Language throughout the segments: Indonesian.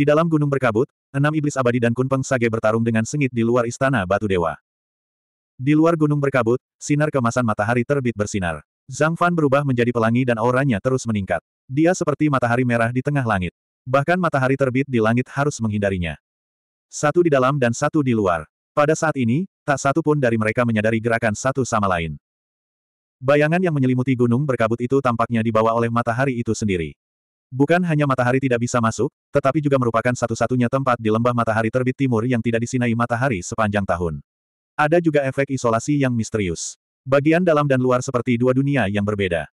Di dalam gunung berkabut, enam iblis abadi dan Kunpeng Sage bertarung dengan sengit di luar istana batu dewa. Di luar gunung berkabut, sinar kemasan matahari terbit bersinar. Zhang Fan berubah menjadi pelangi dan auranya terus meningkat. Dia seperti matahari merah di tengah langit. Bahkan matahari terbit di langit harus menghindarinya. Satu di dalam dan satu di luar. Pada saat ini, tak satu pun dari mereka menyadari gerakan satu sama lain. Bayangan yang menyelimuti gunung berkabut itu tampaknya dibawa oleh matahari itu sendiri. Bukan hanya matahari tidak bisa masuk, tetapi juga merupakan satu-satunya tempat di lembah matahari terbit timur yang tidak disinai matahari sepanjang tahun. Ada juga efek isolasi yang misterius. Bagian dalam dan luar seperti dua dunia yang berbeda.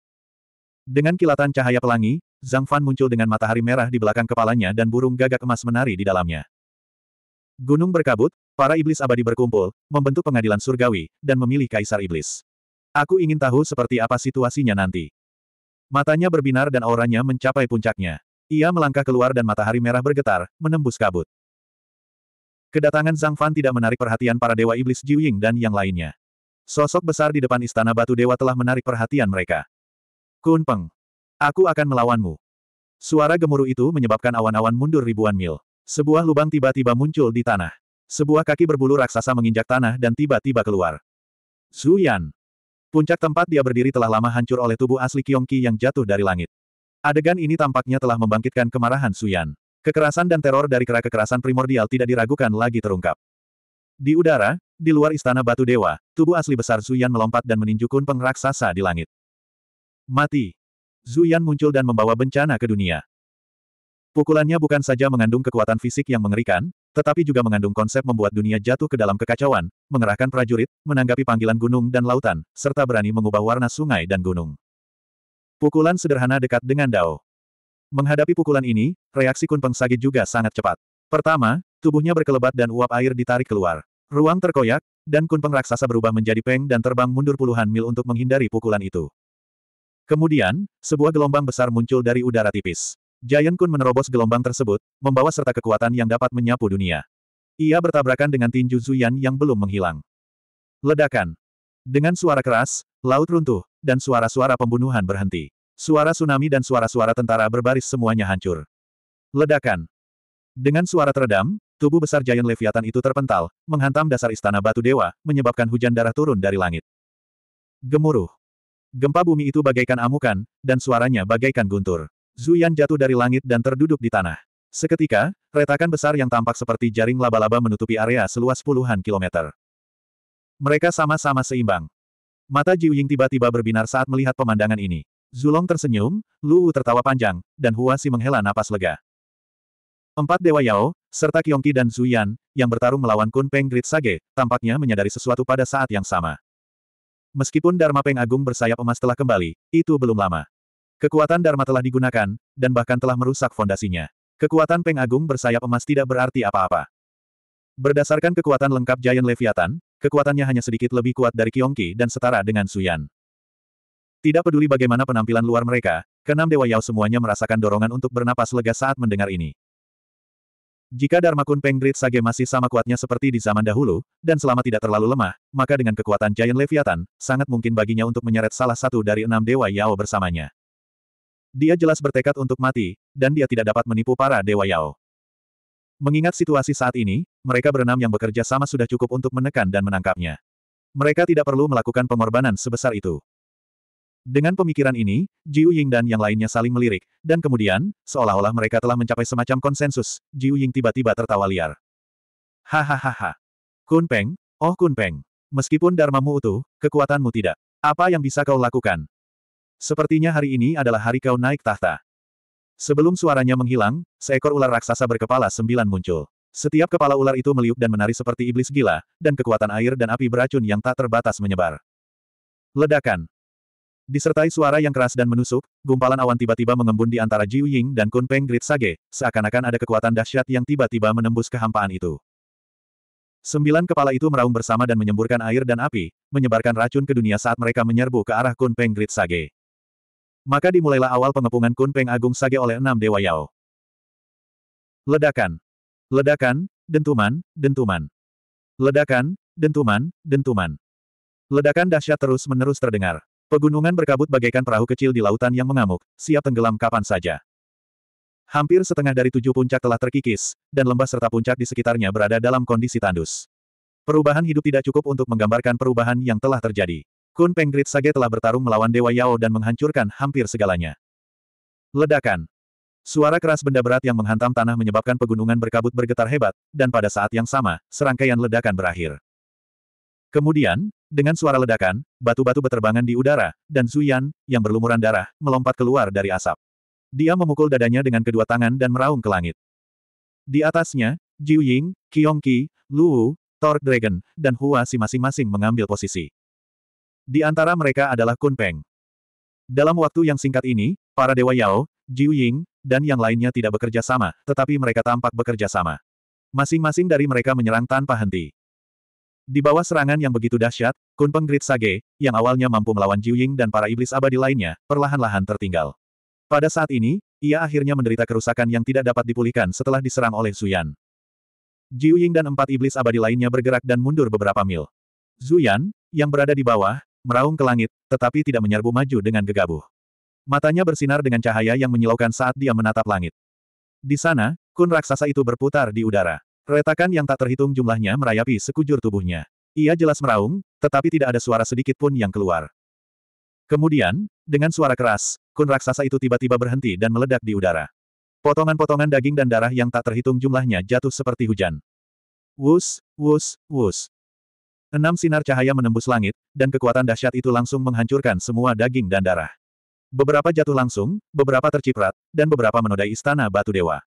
Dengan kilatan cahaya pelangi, Zhang Fan muncul dengan matahari merah di belakang kepalanya dan burung gagak emas menari di dalamnya. Gunung berkabut, para iblis abadi berkumpul, membentuk pengadilan surgawi, dan memilih kaisar iblis. Aku ingin tahu seperti apa situasinya nanti. Matanya berbinar dan auranya mencapai puncaknya. Ia melangkah keluar dan matahari merah bergetar, menembus kabut. Kedatangan Zhang Fan tidak menarik perhatian para dewa iblis Jiu Ying dan yang lainnya. Sosok besar di depan istana batu dewa telah menarik perhatian mereka. Kun Peng. Aku akan melawanmu. Suara gemuruh itu menyebabkan awan-awan mundur ribuan mil. Sebuah lubang tiba-tiba muncul di tanah. Sebuah kaki berbulu raksasa menginjak tanah dan tiba-tiba keluar. Yan. Puncak tempat dia berdiri telah lama hancur oleh tubuh asli Kiongki yang jatuh dari langit. Adegan ini tampaknya telah membangkitkan kemarahan Suyan. Kekerasan dan teror dari kera kekerasan primordial tidak diragukan lagi terungkap. Di udara, di luar istana batu dewa, tubuh asli besar Zuyan melompat dan meninju kunpeng raksasa di langit. Mati! Zuyan muncul dan membawa bencana ke dunia. Pukulannya bukan saja mengandung kekuatan fisik yang mengerikan, tetapi juga mengandung konsep membuat dunia jatuh ke dalam kekacauan, mengerahkan prajurit, menanggapi panggilan gunung dan lautan, serta berani mengubah warna sungai dan gunung. Pukulan sederhana dekat dengan Dao. Menghadapi pukulan ini, reaksi Kunpeng Sagi juga sangat cepat. Pertama, tubuhnya berkelebat dan uap air ditarik keluar. Ruang terkoyak, dan Kunpeng raksasa berubah menjadi peng dan terbang mundur puluhan mil untuk menghindari pukulan itu. Kemudian, sebuah gelombang besar muncul dari udara tipis. Giant Kun menerobos gelombang tersebut, membawa serta kekuatan yang dapat menyapu dunia. Ia bertabrakan dengan tinju Zuyan yang belum menghilang. Ledakan. Dengan suara keras, laut runtuh, dan suara-suara pembunuhan berhenti. Suara tsunami dan suara-suara tentara berbaris semuanya hancur. Ledakan. Dengan suara teredam, tubuh besar Giant Leviathan itu terpental, menghantam dasar istana batu dewa, menyebabkan hujan darah turun dari langit. Gemuruh. Gempa bumi itu bagaikan amukan, dan suaranya bagaikan guntur. Zuyan jatuh dari langit dan terduduk di tanah. Seketika, retakan besar yang tampak seperti jaring laba-laba menutupi area seluas puluhan kilometer. Mereka sama-sama seimbang. Mata Jiu Ying tiba-tiba berbinar saat melihat pemandangan ini. Zulong tersenyum, Lu tertawa panjang, dan Huasi menghela napas lega. Empat Dewa Yao, serta Kiongki dan Zuyan, yang bertarung melawan Kun Peng Grit Sage, tampaknya menyadari sesuatu pada saat yang sama. Meskipun Dharma Peng Agung bersayap emas telah kembali, itu belum lama. Kekuatan Dharma telah digunakan, dan bahkan telah merusak fondasinya. Kekuatan Peng Agung bersayap emas tidak berarti apa-apa. Berdasarkan kekuatan lengkap Giant Leviathan, kekuatannya hanya sedikit lebih kuat dari Kiongki dan setara dengan Suyan. Tidak peduli bagaimana penampilan luar mereka, keenam Dewa Yao semuanya merasakan dorongan untuk bernapas lega saat mendengar ini. Jika Dharma Kun Peng Sage masih sama kuatnya seperti di zaman dahulu, dan selama tidak terlalu lemah, maka dengan kekuatan Giant Leviathan, sangat mungkin baginya untuk menyeret salah satu dari enam Dewa Yao bersamanya. Dia jelas bertekad untuk mati, dan dia tidak dapat menipu para Dewa Yao. Mengingat situasi saat ini, mereka berenam yang bekerja sama sudah cukup untuk menekan dan menangkapnya. Mereka tidak perlu melakukan pengorbanan sebesar itu. Dengan pemikiran ini, Jiu Ying dan yang lainnya saling melirik, dan kemudian, seolah-olah mereka telah mencapai semacam konsensus, Jiu Ying tiba-tiba tertawa liar. Hahaha. Kun Peng, oh Kun Peng. Meskipun Dharmamu utuh, kekuatanmu tidak. Apa yang bisa kau lakukan? Sepertinya hari ini adalah hari kau naik tahta. Sebelum suaranya menghilang, seekor ular raksasa berkepala sembilan muncul. Setiap kepala ular itu meliuk dan menari seperti iblis gila, dan kekuatan air dan api beracun yang tak terbatas menyebar. Ledakan. Disertai suara yang keras dan menusuk, gumpalan awan tiba-tiba mengembun di antara Jiu Ying dan Kun Peng Grit Sage, seakan-akan ada kekuatan dahsyat yang tiba-tiba menembus kehampaan itu. Sembilan kepala itu meraung bersama dan menyemburkan air dan api, menyebarkan racun ke dunia saat mereka menyerbu ke arah Kun Peng Grit Sage. Maka dimulailah awal pengepungan Kunpeng Agung Sage oleh enam Dewa Yao. Ledakan. Ledakan, dentuman, dentuman. Ledakan, dentuman, dentuman. Ledakan dahsyat terus-menerus terdengar. Pegunungan berkabut bagaikan perahu kecil di lautan yang mengamuk, siap tenggelam kapan saja. Hampir setengah dari tujuh puncak telah terkikis, dan lembah serta puncak di sekitarnya berada dalam kondisi tandus. Perubahan hidup tidak cukup untuk menggambarkan perubahan yang telah terjadi. Kun Penggrit Sage telah bertarung melawan Dewa Yao dan menghancurkan hampir segalanya. Ledakan. Suara keras benda berat yang menghantam tanah menyebabkan pegunungan berkabut bergetar hebat, dan pada saat yang sama, serangkaian ledakan berakhir. Kemudian, dengan suara ledakan, batu-batu berterbangan di udara, dan Zuyan, yang berlumuran darah, melompat keluar dari asap. Dia memukul dadanya dengan kedua tangan dan meraung ke langit. Di atasnya, Jiu Ying, Qiong Qi, Luwu, Thor Dragon, dan Hua Si masing-masing mengambil posisi. Di antara mereka adalah Kun Peng. Dalam waktu yang singkat ini, para Dewa Yao, Jiu Ying, dan yang lainnya tidak bekerja sama, tetapi mereka tampak bekerja sama. Masing-masing dari mereka menyerang tanpa henti. Di bawah serangan yang begitu dahsyat, Kun Peng Grit Sage, yang awalnya mampu melawan Jiu Ying dan para iblis abadi lainnya, perlahan-lahan tertinggal. Pada saat ini, ia akhirnya menderita kerusakan yang tidak dapat dipulihkan setelah diserang oleh Zuyan. Jiu Ying dan empat iblis abadi lainnya bergerak dan mundur beberapa mil. Zuyan, yang berada di bawah, meraung ke langit, tetapi tidak menyerbu maju dengan gegabah. Matanya bersinar dengan cahaya yang menyilaukan saat dia menatap langit. Di sana, kun raksasa itu berputar di udara. Retakan yang tak terhitung jumlahnya merayapi sekujur tubuhnya. Ia jelas meraung, tetapi tidak ada suara sedikit pun yang keluar. Kemudian, dengan suara keras, kun raksasa itu tiba-tiba berhenti dan meledak di udara. Potongan-potongan daging dan darah yang tak terhitung jumlahnya jatuh seperti hujan. Wus, wus, wus. Enam sinar cahaya menembus langit, dan kekuatan dahsyat itu langsung menghancurkan semua daging dan darah. Beberapa jatuh langsung, beberapa terciprat, dan beberapa menodai istana batu dewa.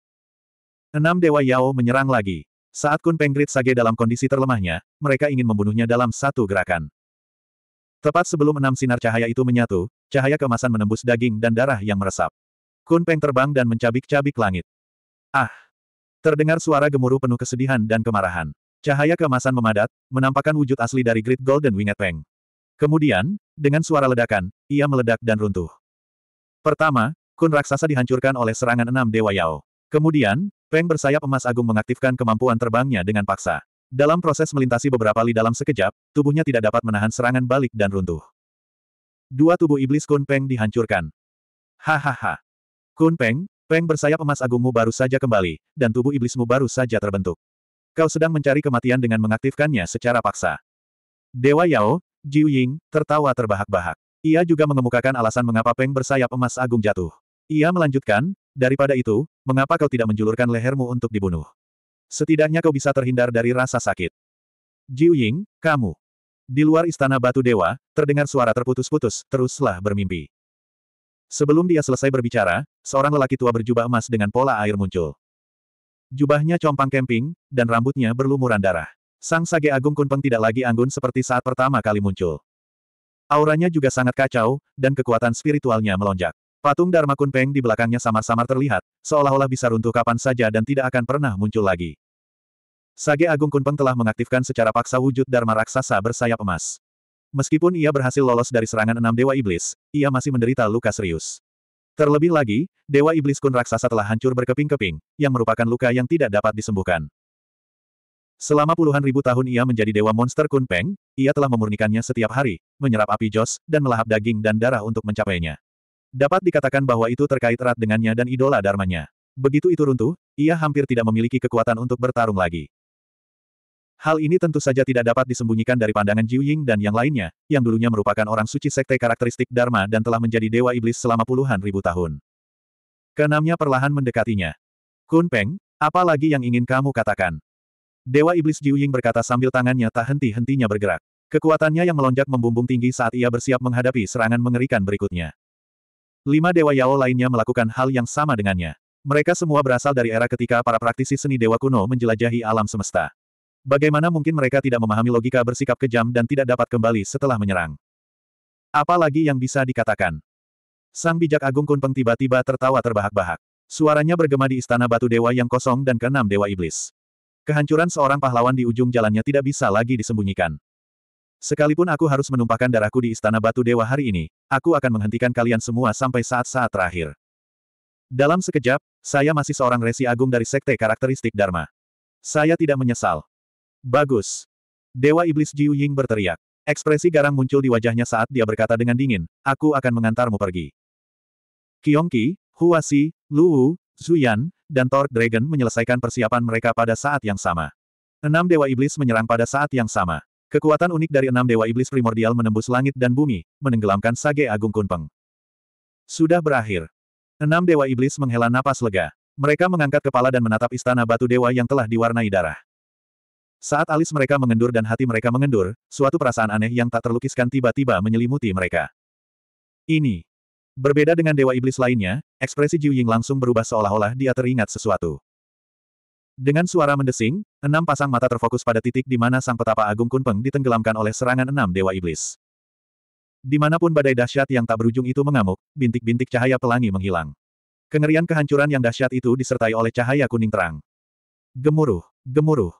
Enam dewa Yao menyerang lagi. Saat Kun Penggrit Sage dalam kondisi terlemahnya, mereka ingin membunuhnya dalam satu gerakan. Tepat sebelum enam sinar cahaya itu menyatu, cahaya kemasan menembus daging dan darah yang meresap. Kun Peng terbang dan mencabik-cabik langit. Ah! Terdengar suara gemuruh penuh kesedihan dan kemarahan. Cahaya keemasan memadat, menampakkan wujud asli dari Great Golden Winged Peng. Kemudian, dengan suara ledakan, ia meledak dan runtuh. Pertama, kun raksasa dihancurkan oleh serangan enam Dewa Yao. Kemudian, Peng bersayap emas agung mengaktifkan kemampuan terbangnya dengan paksa. Dalam proses melintasi beberapa li dalam sekejap, tubuhnya tidak dapat menahan serangan balik dan runtuh. Dua tubuh iblis Kun Peng dihancurkan. Hahaha. Kun Peng, Peng bersayap emas agungmu baru saja kembali, dan tubuh iblismu baru saja terbentuk. Kau sedang mencari kematian dengan mengaktifkannya secara paksa. Dewa Yao, Jiu Ying, tertawa terbahak-bahak. Ia juga mengemukakan alasan mengapa Peng bersayap emas agung jatuh. Ia melanjutkan, daripada itu, mengapa kau tidak menjulurkan lehermu untuk dibunuh? Setidaknya kau bisa terhindar dari rasa sakit. Jiu Ying, kamu. Di luar istana batu dewa, terdengar suara terputus-putus, teruslah bermimpi. Sebelum dia selesai berbicara, seorang lelaki tua berjubah emas dengan pola air muncul. Jubahnya compang kemping, dan rambutnya berlumuran darah. Sang Sage Agung Kunpeng tidak lagi anggun seperti saat pertama kali muncul. Auranya juga sangat kacau, dan kekuatan spiritualnya melonjak. Patung Dharma Kunpeng di belakangnya samar-samar terlihat, seolah-olah bisa runtuh kapan saja dan tidak akan pernah muncul lagi. Sage Agung Kunpeng telah mengaktifkan secara paksa wujud Dharma Raksasa bersayap emas. Meskipun ia berhasil lolos dari serangan enam Dewa Iblis, ia masih menderita luka serius. Terlebih lagi, Dewa Iblis Kun Raksasa telah hancur berkeping-keping, yang merupakan luka yang tidak dapat disembuhkan. Selama puluhan ribu tahun ia menjadi Dewa Monster Kun Peng, ia telah memurnikannya setiap hari, menyerap api jos, dan melahap daging dan darah untuk mencapainya. Dapat dikatakan bahwa itu terkait erat dengannya dan idola dharmanya. Begitu itu runtuh, ia hampir tidak memiliki kekuatan untuk bertarung lagi. Hal ini tentu saja tidak dapat disembunyikan dari pandangan Jiu Ying dan yang lainnya, yang dulunya merupakan orang suci sekte karakteristik Dharma dan telah menjadi dewa iblis selama puluhan ribu tahun. Keenamnya perlahan mendekatinya. Kun Peng, apa lagi yang ingin kamu katakan? Dewa Iblis Jiu Ying berkata sambil tangannya tak henti-hentinya bergerak. Kekuatannya yang melonjak membumbung tinggi saat ia bersiap menghadapi serangan mengerikan berikutnya. Lima Dewa Yao lainnya melakukan hal yang sama dengannya. Mereka semua berasal dari era ketika para praktisi seni Dewa kuno menjelajahi alam semesta. Bagaimana mungkin mereka tidak memahami logika bersikap kejam dan tidak dapat kembali setelah menyerang? Apalagi yang bisa dikatakan? Sang bijak agung Kunpeng tiba-tiba tertawa terbahak-bahak. Suaranya bergema di istana batu dewa yang kosong dan keenam dewa iblis. Kehancuran seorang pahlawan di ujung jalannya tidak bisa lagi disembunyikan. Sekalipun aku harus menumpahkan darahku di istana batu dewa hari ini, aku akan menghentikan kalian semua sampai saat-saat terakhir. Dalam sekejap, saya masih seorang resi agung dari sekte karakteristik Dharma. Saya tidak menyesal. Bagus. Dewa Iblis Jiu Ying berteriak. Ekspresi garang muncul di wajahnya saat dia berkata dengan dingin, aku akan mengantarmu pergi. Kiongki, Huasi, Luwu, Zuyan, dan Thor Dragon menyelesaikan persiapan mereka pada saat yang sama. Enam Dewa Iblis menyerang pada saat yang sama. Kekuatan unik dari enam Dewa Iblis primordial menembus langit dan bumi, menenggelamkan Sage Agung Kunpeng. Sudah berakhir. Enam Dewa Iblis menghela napas lega. Mereka mengangkat kepala dan menatap istana batu dewa yang telah diwarnai darah. Saat alis mereka mengendur dan hati mereka mengendur, suatu perasaan aneh yang tak terlukiskan tiba-tiba menyelimuti mereka. Ini. Berbeda dengan dewa iblis lainnya, ekspresi Jiu Ying langsung berubah seolah-olah dia teringat sesuatu. Dengan suara mendesing, enam pasang mata terfokus pada titik di mana sang petapa Agung Kunpeng ditenggelamkan oleh serangan enam dewa iblis. Dimanapun badai dahsyat yang tak berujung itu mengamuk, bintik-bintik cahaya pelangi menghilang. Kengerian kehancuran yang dahsyat itu disertai oleh cahaya kuning terang. Gemuruh, gemuruh,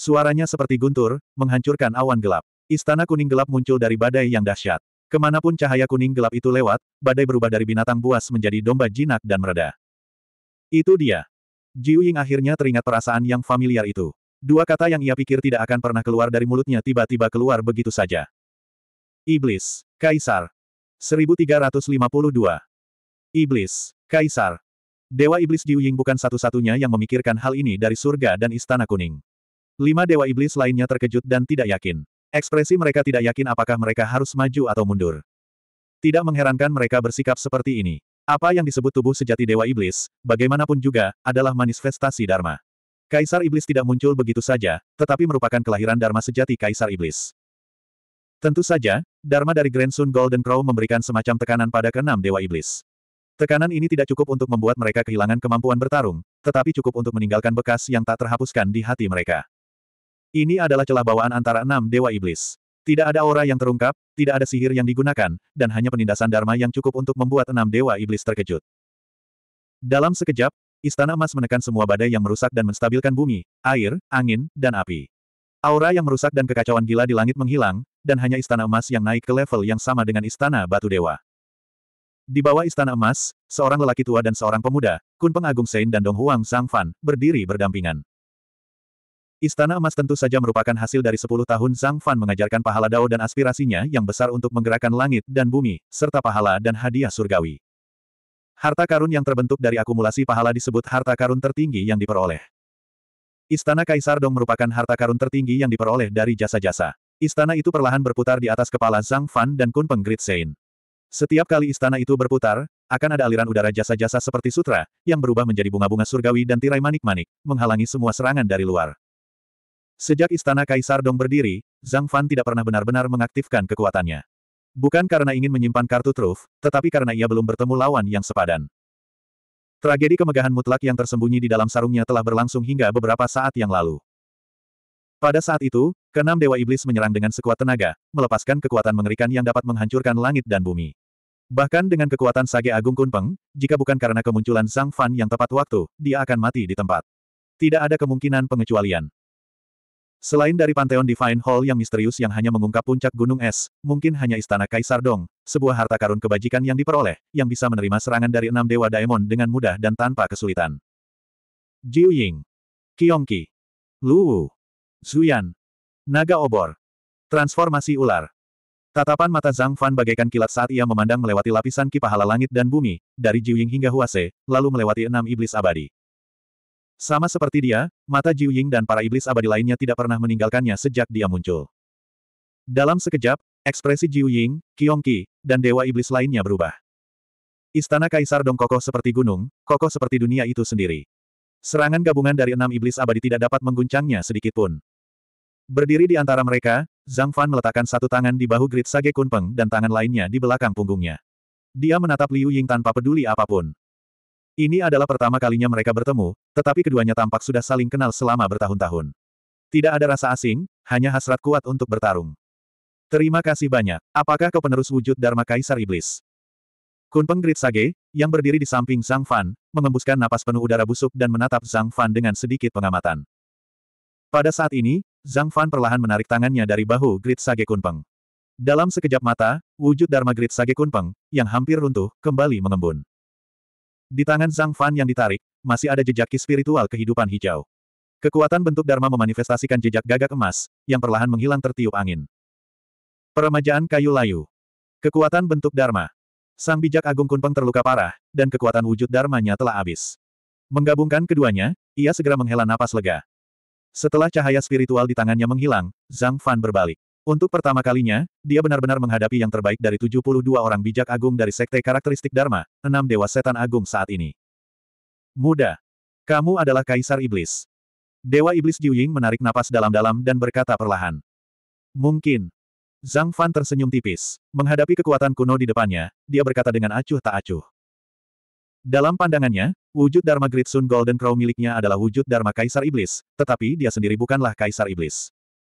Suaranya seperti guntur, menghancurkan awan gelap. Istana kuning gelap muncul dari badai yang dahsyat. Kemanapun cahaya kuning gelap itu lewat, badai berubah dari binatang buas menjadi domba jinak dan mereda. Itu dia. Jiu Ying akhirnya teringat perasaan yang familiar itu. Dua kata yang ia pikir tidak akan pernah keluar dari mulutnya tiba-tiba keluar begitu saja. Iblis. Kaisar. 1352. Iblis. Kaisar. Dewa Iblis Jiu Ying bukan satu-satunya yang memikirkan hal ini dari surga dan Istana Kuning. Lima dewa iblis lainnya terkejut dan tidak yakin. Ekspresi mereka tidak yakin apakah mereka harus maju atau mundur. Tidak mengherankan mereka bersikap seperti ini. Apa yang disebut tubuh sejati dewa iblis, bagaimanapun juga, adalah manifestasi Dharma. Kaisar iblis tidak muncul begitu saja, tetapi merupakan kelahiran Dharma sejati Kaisar iblis. Tentu saja, Dharma dari Grand Sun Golden Crow memberikan semacam tekanan pada keenam dewa iblis. Tekanan ini tidak cukup untuk membuat mereka kehilangan kemampuan bertarung, tetapi cukup untuk meninggalkan bekas yang tak terhapuskan di hati mereka. Ini adalah celah bawaan antara enam dewa iblis. Tidak ada aura yang terungkap, tidak ada sihir yang digunakan, dan hanya penindasan Dharma yang cukup untuk membuat enam dewa iblis terkejut. Dalam sekejap, Istana Emas menekan semua badai yang merusak dan menstabilkan bumi, air, angin, dan api. Aura yang merusak dan kekacauan gila di langit menghilang, dan hanya Istana Emas yang naik ke level yang sama dengan Istana Batu Dewa. Di bawah Istana Emas, seorang lelaki tua dan seorang pemuda, Kun Pengagung Agung Sein dan Dong Huang Sang Fan, berdiri berdampingan. Istana emas tentu saja merupakan hasil dari 10 tahun Zhang Fan mengajarkan pahala Dao dan aspirasinya yang besar untuk menggerakkan langit dan bumi, serta pahala dan hadiah surgawi. Harta karun yang terbentuk dari akumulasi pahala disebut harta karun tertinggi yang diperoleh. Istana Kaisar Dong merupakan harta karun tertinggi yang diperoleh dari jasa-jasa. Istana itu perlahan berputar di atas kepala Zhang Fan dan Peng Grit Sein. Setiap kali istana itu berputar, akan ada aliran udara jasa-jasa seperti sutra, yang berubah menjadi bunga-bunga surgawi dan tirai manik-manik, menghalangi semua serangan dari luar. Sejak istana Kaisar Dong berdiri, Zhang Fan tidak pernah benar-benar mengaktifkan kekuatannya. Bukan karena ingin menyimpan kartu truf, tetapi karena ia belum bertemu lawan yang sepadan. Tragedi kemegahan mutlak yang tersembunyi di dalam sarungnya telah berlangsung hingga beberapa saat yang lalu. Pada saat itu, keenam Dewa Iblis menyerang dengan sekuat tenaga, melepaskan kekuatan mengerikan yang dapat menghancurkan langit dan bumi. Bahkan dengan kekuatan Sage Agung Kunpeng, jika bukan karena kemunculan Zhang Fan yang tepat waktu, dia akan mati di tempat. Tidak ada kemungkinan pengecualian. Selain dari Pantheon Divine Hall yang misterius yang hanya mengungkap puncak gunung es, mungkin hanya Istana Kaisar Dong, sebuah harta karun kebajikan yang diperoleh, yang bisa menerima serangan dari enam Dewa Daemon dengan mudah dan tanpa kesulitan. Jiu Ying, Kiongki, Lu Zuyan, Naga Obor, Transformasi Ular. Tatapan mata Zhang Fan bagaikan kilat saat ia memandang melewati lapisan kipahala langit dan bumi, dari Jiu Ying hingga Huase, lalu melewati enam iblis abadi. Sama seperti dia, mata Jiu Ying dan para iblis abadi lainnya tidak pernah meninggalkannya sejak dia muncul. Dalam sekejap, ekspresi Jiu Ying, Qiong Qi, dan dewa iblis lainnya berubah. Istana Kaisar Dong kokoh seperti gunung, kokoh seperti dunia itu sendiri. Serangan gabungan dari enam iblis abadi tidak dapat mengguncangnya sedikit pun. Berdiri di antara mereka, Zhang Fan meletakkan satu tangan di bahu Grid Sage Kunpeng dan tangan lainnya di belakang punggungnya. Dia menatap Liu Ying tanpa peduli apapun. Ini adalah pertama kalinya mereka bertemu, tetapi keduanya tampak sudah saling kenal selama bertahun-tahun. Tidak ada rasa asing, hanya hasrat kuat untuk bertarung. Terima kasih banyak. Apakah kau penerus wujud Dharma Kaisar Iblis? Kunpeng Grit Sage, yang berdiri di samping Zhang Fan, mengembuskan napas penuh udara busuk dan menatap Zhang Fan dengan sedikit pengamatan. Pada saat ini, Zhang Fan perlahan menarik tangannya dari bahu Grit Sage Kunpeng. Dalam sekejap mata, wujud Dharma Grit Sage Kunpeng, yang hampir runtuh, kembali mengembun. Di tangan Zhang Fan yang ditarik, masih ada jejak ki spiritual kehidupan hijau. Kekuatan bentuk Dharma memanifestasikan jejak gagak emas, yang perlahan menghilang tertiup angin. Peremajaan kayu layu. Kekuatan bentuk Dharma. Sang bijak agung Kunpeng terluka parah, dan kekuatan wujud Dharmanya telah habis. Menggabungkan keduanya, ia segera menghela napas lega. Setelah cahaya spiritual di tangannya menghilang, Zhang Fan berbalik. Untuk pertama kalinya, dia benar-benar menghadapi yang terbaik dari 72 orang bijak agung dari Sekte Karakteristik Dharma, enam Dewa Setan Agung saat ini. Muda. Kamu adalah Kaisar Iblis. Dewa Iblis Jiuying menarik napas dalam-dalam dan berkata perlahan. Mungkin. Zhang Fan tersenyum tipis. Menghadapi kekuatan kuno di depannya, dia berkata dengan acuh tak acuh. Dalam pandangannya, wujud Dharma Great Sun Golden Crow miliknya adalah wujud Dharma Kaisar Iblis, tetapi dia sendiri bukanlah Kaisar Iblis.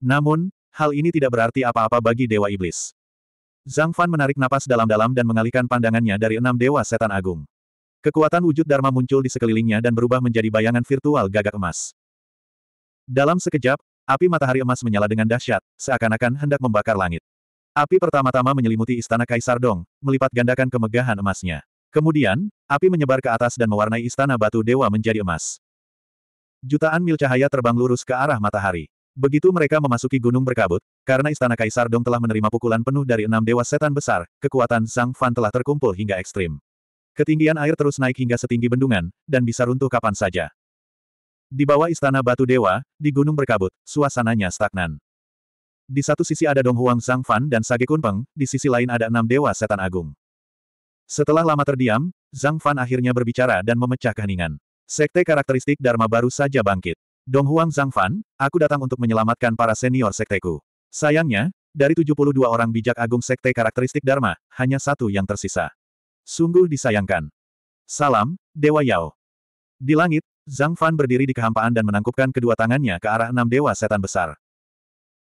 Namun, Hal ini tidak berarti apa-apa bagi Dewa Iblis. Zhang Fan menarik napas dalam-dalam dan mengalihkan pandangannya dari enam Dewa Setan Agung. Kekuatan wujud Dharma muncul di sekelilingnya dan berubah menjadi bayangan virtual gagak emas. Dalam sekejap, api matahari emas menyala dengan dahsyat, seakan-akan hendak membakar langit. Api pertama-tama menyelimuti istana Kaisar Dong, melipat gandakan kemegahan emasnya. Kemudian, api menyebar ke atas dan mewarnai istana batu dewa menjadi emas. Jutaan mil cahaya terbang lurus ke arah matahari. Begitu mereka memasuki gunung berkabut, karena istana Kaisar Dong telah menerima pukulan penuh dari enam dewa setan besar, kekuatan Zhang Fan telah terkumpul hingga ekstrim. Ketinggian air terus naik hingga setinggi bendungan, dan bisa runtuh kapan saja. Di bawah istana batu dewa, di gunung berkabut, suasananya stagnan. Di satu sisi ada Dong Huang Zhang Fan dan Sage Kunpeng, di sisi lain ada enam dewa setan agung. Setelah lama terdiam, Zhang Fan akhirnya berbicara dan memecah keheningan. Sekte karakteristik Dharma baru saja bangkit. Donghuang Fan, aku datang untuk menyelamatkan para senior sekteku. Sayangnya, dari 72 orang bijak agung sekte karakteristik Dharma, hanya satu yang tersisa. Sungguh disayangkan. Salam, Dewa Yao. Di langit, Zhang Fan berdiri di kehampaan dan menangkupkan kedua tangannya ke arah enam dewa setan besar.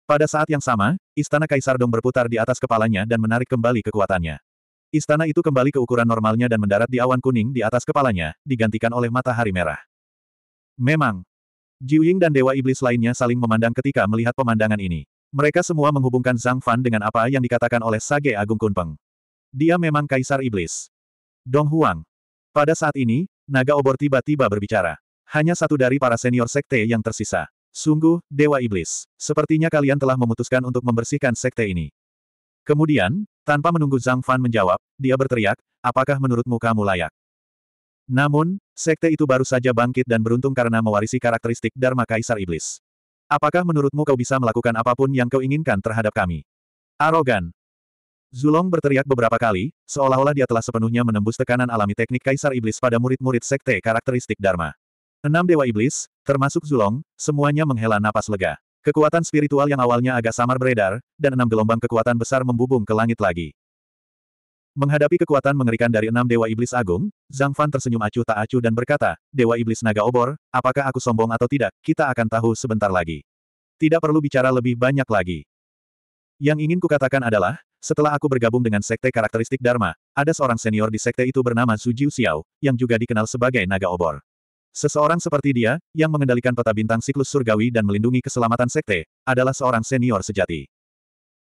Pada saat yang sama, istana Kaisar Dong berputar di atas kepalanya dan menarik kembali kekuatannya. Istana itu kembali ke ukuran normalnya dan mendarat di awan kuning di atas kepalanya, digantikan oleh matahari merah. Memang, Jiuying dan Dewa Iblis lainnya saling memandang ketika melihat pemandangan ini. Mereka semua menghubungkan Zhang Fan dengan apa yang dikatakan oleh Sage Agung Kunpeng. Dia memang Kaisar Iblis. Dong Huang. Pada saat ini, naga obor tiba-tiba berbicara. Hanya satu dari para senior sekte yang tersisa. Sungguh, Dewa Iblis. Sepertinya kalian telah memutuskan untuk membersihkan sekte ini. Kemudian, tanpa menunggu Zhang Fan menjawab, dia berteriak, apakah menurutmu kamu layak? Namun, Sekte itu baru saja bangkit dan beruntung karena mewarisi karakteristik Dharma Kaisar Iblis. Apakah menurutmu kau bisa melakukan apapun yang kau inginkan terhadap kami? Arogan. Zulong berteriak beberapa kali, seolah-olah dia telah sepenuhnya menembus tekanan alami teknik Kaisar Iblis pada murid-murid Sekte karakteristik Dharma. Enam Dewa Iblis, termasuk Zulong, semuanya menghela napas lega. Kekuatan spiritual yang awalnya agak samar beredar, dan enam gelombang kekuatan besar membubung ke langit lagi. Menghadapi kekuatan mengerikan dari enam Dewa Iblis Agung, Zhang Fan tersenyum acuh tak acuh dan berkata, Dewa Iblis Naga Obor, apakah aku sombong atau tidak, kita akan tahu sebentar lagi. Tidak perlu bicara lebih banyak lagi. Yang ingin kukatakan adalah, setelah aku bergabung dengan Sekte Karakteristik Dharma, ada seorang senior di Sekte itu bernama Su Jiu Xiao, yang juga dikenal sebagai Naga Obor. Seseorang seperti dia, yang mengendalikan peta bintang siklus surgawi dan melindungi keselamatan Sekte, adalah seorang senior sejati.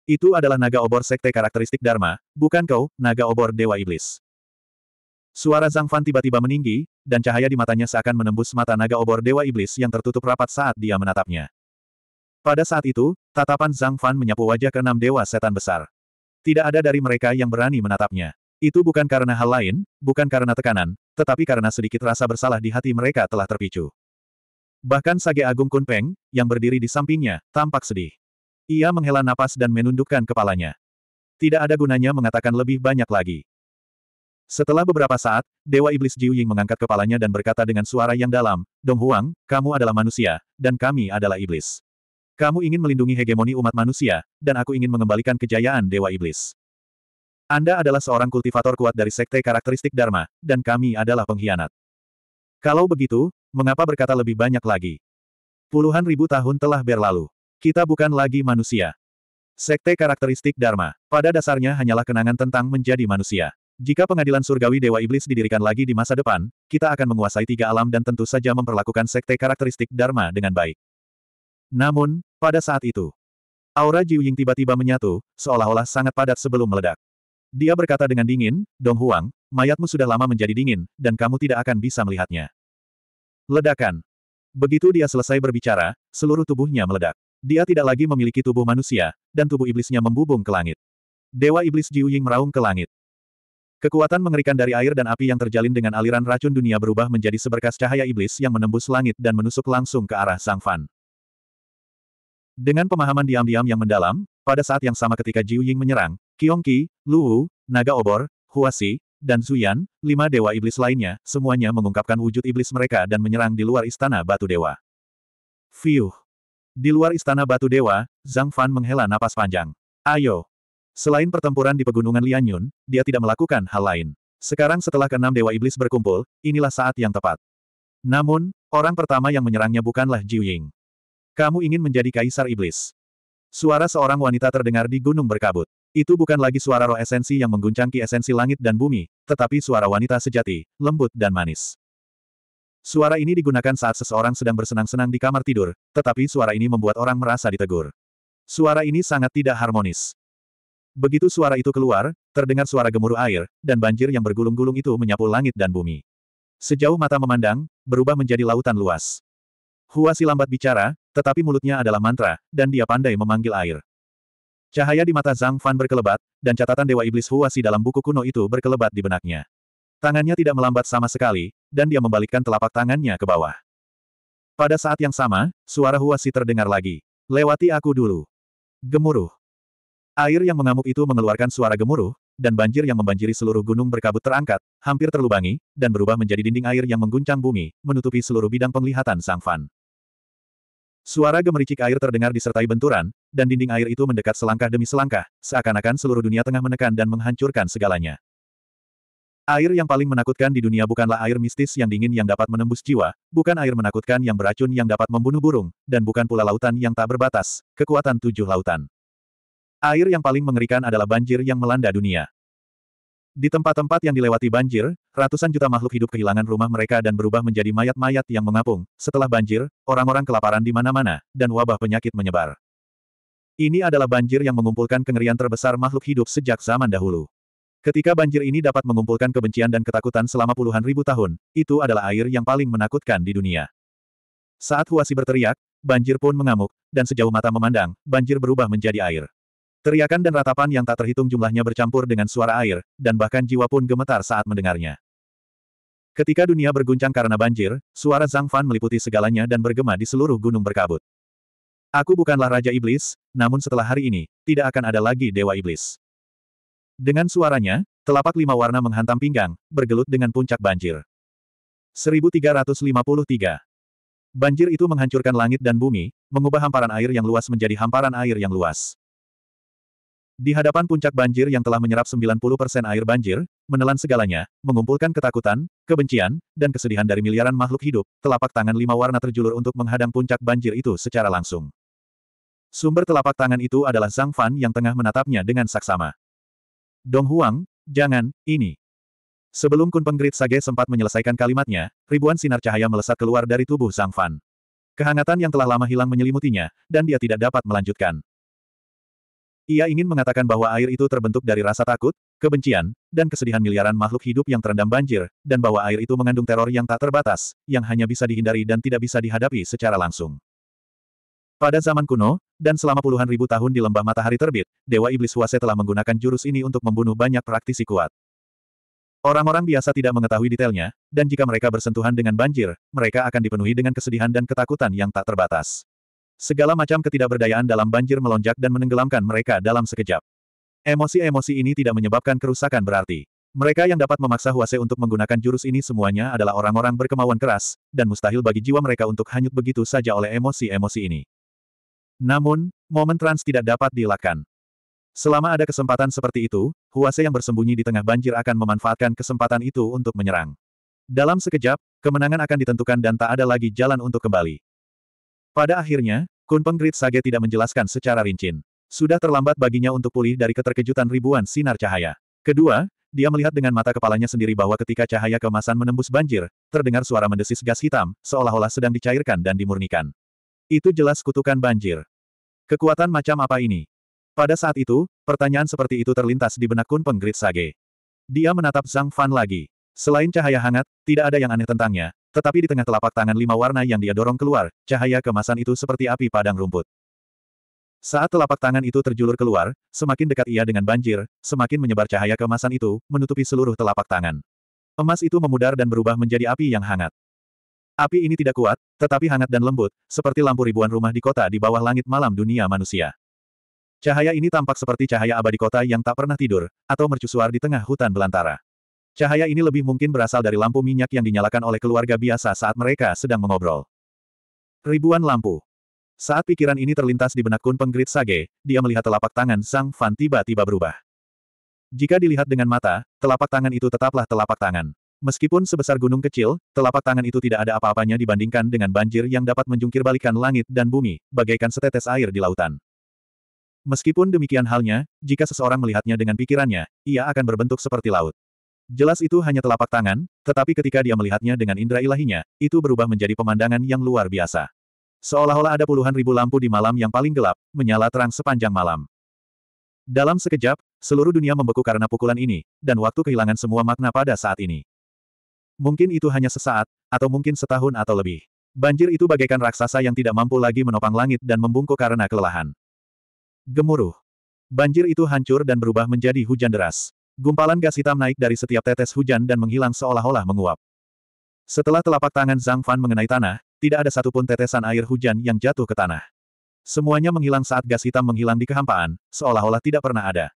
Itu adalah naga obor sekte karakteristik Dharma, bukan kau, naga obor Dewa Iblis. Suara Zhang Fan tiba-tiba meninggi, dan cahaya di matanya seakan menembus mata naga obor Dewa Iblis yang tertutup rapat saat dia menatapnya. Pada saat itu, tatapan Zhang Fan menyapu wajah keenam dewa setan besar. Tidak ada dari mereka yang berani menatapnya. Itu bukan karena hal lain, bukan karena tekanan, tetapi karena sedikit rasa bersalah di hati mereka telah terpicu. Bahkan Sage Agung Kunpeng, yang berdiri di sampingnya, tampak sedih. Ia menghela napas dan menundukkan kepalanya. Tidak ada gunanya mengatakan lebih banyak lagi. Setelah beberapa saat, Dewa Iblis Jiu Ying mengangkat kepalanya dan berkata dengan suara yang dalam, Dong Huang, kamu adalah manusia, dan kami adalah iblis. Kamu ingin melindungi hegemoni umat manusia, dan aku ingin mengembalikan kejayaan Dewa Iblis. Anda adalah seorang kultivator kuat dari sekte karakteristik Dharma, dan kami adalah pengkhianat. Kalau begitu, mengapa berkata lebih banyak lagi? Puluhan ribu tahun telah berlalu. Kita bukan lagi manusia. Sekte karakteristik Dharma. Pada dasarnya hanyalah kenangan tentang menjadi manusia. Jika pengadilan surgawi Dewa Iblis didirikan lagi di masa depan, kita akan menguasai tiga alam dan tentu saja memperlakukan sekte karakteristik Dharma dengan baik. Namun, pada saat itu, aura Jiu Ying tiba-tiba menyatu, seolah-olah sangat padat sebelum meledak. Dia berkata dengan dingin, Dong Huang, mayatmu sudah lama menjadi dingin, dan kamu tidak akan bisa melihatnya. Ledakan. Begitu dia selesai berbicara, seluruh tubuhnya meledak. Dia tidak lagi memiliki tubuh manusia, dan tubuh iblisnya membubung ke langit. Dewa Iblis Jiuying meraung ke langit. Kekuatan mengerikan dari air dan api yang terjalin dengan aliran racun dunia berubah menjadi seberkas cahaya iblis yang menembus langit dan menusuk langsung ke arah Sang Fan. Dengan pemahaman diam-diam yang mendalam, pada saat yang sama ketika Jiuying menyerang, Qiong Luwu, Lu Wu, Naga Obor, Huasi, dan Zuyan, lima dewa iblis lainnya, semuanya mengungkapkan wujud iblis mereka dan menyerang di luar istana batu dewa. Fiuh! Di luar istana batu dewa, Zhang Fan menghela napas panjang. Ayo! Selain pertempuran di pegunungan Lianyun, dia tidak melakukan hal lain. Sekarang setelah keenam dewa iblis berkumpul, inilah saat yang tepat. Namun, orang pertama yang menyerangnya bukanlah Jiu Ying. Kamu ingin menjadi kaisar iblis. Suara seorang wanita terdengar di gunung berkabut. Itu bukan lagi suara roh esensi yang mengguncang ki esensi langit dan bumi, tetapi suara wanita sejati, lembut dan manis. Suara ini digunakan saat seseorang sedang bersenang-senang di kamar tidur, tetapi suara ini membuat orang merasa ditegur. Suara ini sangat tidak harmonis. Begitu suara itu keluar, terdengar suara gemuruh air, dan banjir yang bergulung-gulung itu menyapu langit dan bumi. Sejauh mata memandang, berubah menjadi lautan luas. Huasi lambat bicara, tetapi mulutnya adalah mantra, dan dia pandai memanggil air. Cahaya di mata Zhang Fan berkelebat, dan catatan Dewa Iblis Huasi dalam buku kuno itu berkelebat di benaknya. Tangannya tidak melambat sama sekali, dan dia membalikkan telapak tangannya ke bawah. Pada saat yang sama, suara Huasi terdengar lagi. Lewati aku dulu. Gemuruh. Air yang mengamuk itu mengeluarkan suara gemuruh, dan banjir yang membanjiri seluruh gunung berkabut terangkat, hampir terlubangi, dan berubah menjadi dinding air yang mengguncang bumi, menutupi seluruh bidang penglihatan Sang Fan. Suara gemericik air terdengar disertai benturan, dan dinding air itu mendekat selangkah demi selangkah, seakan-akan seluruh dunia tengah menekan dan menghancurkan segalanya. Air yang paling menakutkan di dunia bukanlah air mistis yang dingin yang dapat menembus jiwa, bukan air menakutkan yang beracun yang dapat membunuh burung, dan bukan pula lautan yang tak berbatas, kekuatan tujuh lautan. Air yang paling mengerikan adalah banjir yang melanda dunia. Di tempat-tempat yang dilewati banjir, ratusan juta makhluk hidup kehilangan rumah mereka dan berubah menjadi mayat-mayat yang mengapung. Setelah banjir, orang-orang kelaparan di mana-mana, dan wabah penyakit menyebar. Ini adalah banjir yang mengumpulkan kengerian terbesar makhluk hidup sejak zaman dahulu. Ketika banjir ini dapat mengumpulkan kebencian dan ketakutan selama puluhan ribu tahun, itu adalah air yang paling menakutkan di dunia. Saat Huasi berteriak, banjir pun mengamuk, dan sejauh mata memandang, banjir berubah menjadi air. Teriakan dan ratapan yang tak terhitung jumlahnya bercampur dengan suara air, dan bahkan jiwa pun gemetar saat mendengarnya. Ketika dunia berguncang karena banjir, suara Zhang Fan meliputi segalanya dan bergema di seluruh gunung berkabut. Aku bukanlah Raja Iblis, namun setelah hari ini, tidak akan ada lagi Dewa Iblis. Dengan suaranya, telapak lima warna menghantam pinggang, bergelut dengan puncak banjir. 1353 Banjir itu menghancurkan langit dan bumi, mengubah hamparan air yang luas menjadi hamparan air yang luas. Di hadapan puncak banjir yang telah menyerap 90% air banjir, menelan segalanya, mengumpulkan ketakutan, kebencian, dan kesedihan dari miliaran makhluk hidup, telapak tangan lima warna terjulur untuk menghadang puncak banjir itu secara langsung. Sumber telapak tangan itu adalah Zhang Fan yang tengah menatapnya dengan saksama. Dong Huang, jangan, ini. Sebelum Kun Penggrit Sage sempat menyelesaikan kalimatnya, ribuan sinar cahaya melesat keluar dari tubuh Sang Fan. Kehangatan yang telah lama hilang menyelimutinya, dan dia tidak dapat melanjutkan. Ia ingin mengatakan bahwa air itu terbentuk dari rasa takut, kebencian, dan kesedihan miliaran makhluk hidup yang terendam banjir, dan bahwa air itu mengandung teror yang tak terbatas, yang hanya bisa dihindari dan tidak bisa dihadapi secara langsung. Pada zaman kuno, dan selama puluhan ribu tahun di lembah matahari terbit, Dewa Iblis Wase telah menggunakan jurus ini untuk membunuh banyak praktisi kuat. Orang-orang biasa tidak mengetahui detailnya, dan jika mereka bersentuhan dengan banjir, mereka akan dipenuhi dengan kesedihan dan ketakutan yang tak terbatas. Segala macam ketidakberdayaan dalam banjir melonjak dan menenggelamkan mereka dalam sekejap. Emosi-emosi ini tidak menyebabkan kerusakan berarti. Mereka yang dapat memaksa Huase untuk menggunakan jurus ini semuanya adalah orang-orang berkemauan keras, dan mustahil bagi jiwa mereka untuk hanyut begitu saja oleh emosi-emosi ini. Namun, momen trans tidak dapat dilakukan. Selama ada kesempatan seperti itu, Huase yang bersembunyi di tengah banjir akan memanfaatkan kesempatan itu untuk menyerang. Dalam sekejap, kemenangan akan ditentukan dan tak ada lagi jalan untuk kembali. Pada akhirnya, Kunpeng Grid Sage tidak menjelaskan secara rinci. Sudah terlambat baginya untuk pulih dari keterkejutan ribuan sinar cahaya. Kedua, dia melihat dengan mata kepalanya sendiri bahwa ketika cahaya kemasan menembus banjir, terdengar suara mendesis gas hitam, seolah-olah sedang dicairkan dan dimurnikan. Itu jelas kutukan banjir. Kekuatan macam apa ini? Pada saat itu, pertanyaan seperti itu terlintas di benak Kun Penggrit Sage. Dia menatap Zhang Fan lagi. Selain cahaya hangat, tidak ada yang aneh tentangnya, tetapi di tengah telapak tangan lima warna yang dia dorong keluar, cahaya kemasan itu seperti api padang rumput. Saat telapak tangan itu terjulur keluar, semakin dekat ia dengan banjir, semakin menyebar cahaya kemasan itu, menutupi seluruh telapak tangan. Emas itu memudar dan berubah menjadi api yang hangat. Api ini tidak kuat, tetapi hangat dan lembut, seperti lampu ribuan rumah di kota di bawah langit malam dunia manusia. Cahaya ini tampak seperti cahaya abadi kota yang tak pernah tidur, atau mercusuar di tengah hutan belantara. Cahaya ini lebih mungkin berasal dari lampu minyak yang dinyalakan oleh keluarga biasa saat mereka sedang mengobrol. Ribuan lampu. Saat pikiran ini terlintas di benak Kun Penggrit Sage, dia melihat telapak tangan Sang Fan tiba-tiba berubah. Jika dilihat dengan mata, telapak tangan itu tetaplah telapak tangan. Meskipun sebesar gunung kecil, telapak tangan itu tidak ada apa-apanya dibandingkan dengan banjir yang dapat menjungkir balikan langit dan bumi, bagaikan setetes air di lautan. Meskipun demikian halnya, jika seseorang melihatnya dengan pikirannya, ia akan berbentuk seperti laut. Jelas itu hanya telapak tangan, tetapi ketika dia melihatnya dengan indera ilahinya, itu berubah menjadi pemandangan yang luar biasa. Seolah-olah ada puluhan ribu lampu di malam yang paling gelap, menyala terang sepanjang malam. Dalam sekejap, seluruh dunia membeku karena pukulan ini, dan waktu kehilangan semua makna pada saat ini. Mungkin itu hanya sesaat, atau mungkin setahun atau lebih. Banjir itu bagaikan raksasa yang tidak mampu lagi menopang langit dan membungkuk karena kelelahan. Gemuruh. Banjir itu hancur dan berubah menjadi hujan deras. Gumpalan gas hitam naik dari setiap tetes hujan dan menghilang seolah-olah menguap. Setelah telapak tangan Zhang Fan mengenai tanah, tidak ada satupun tetesan air hujan yang jatuh ke tanah. Semuanya menghilang saat gas hitam menghilang di kehampaan, seolah-olah tidak pernah ada.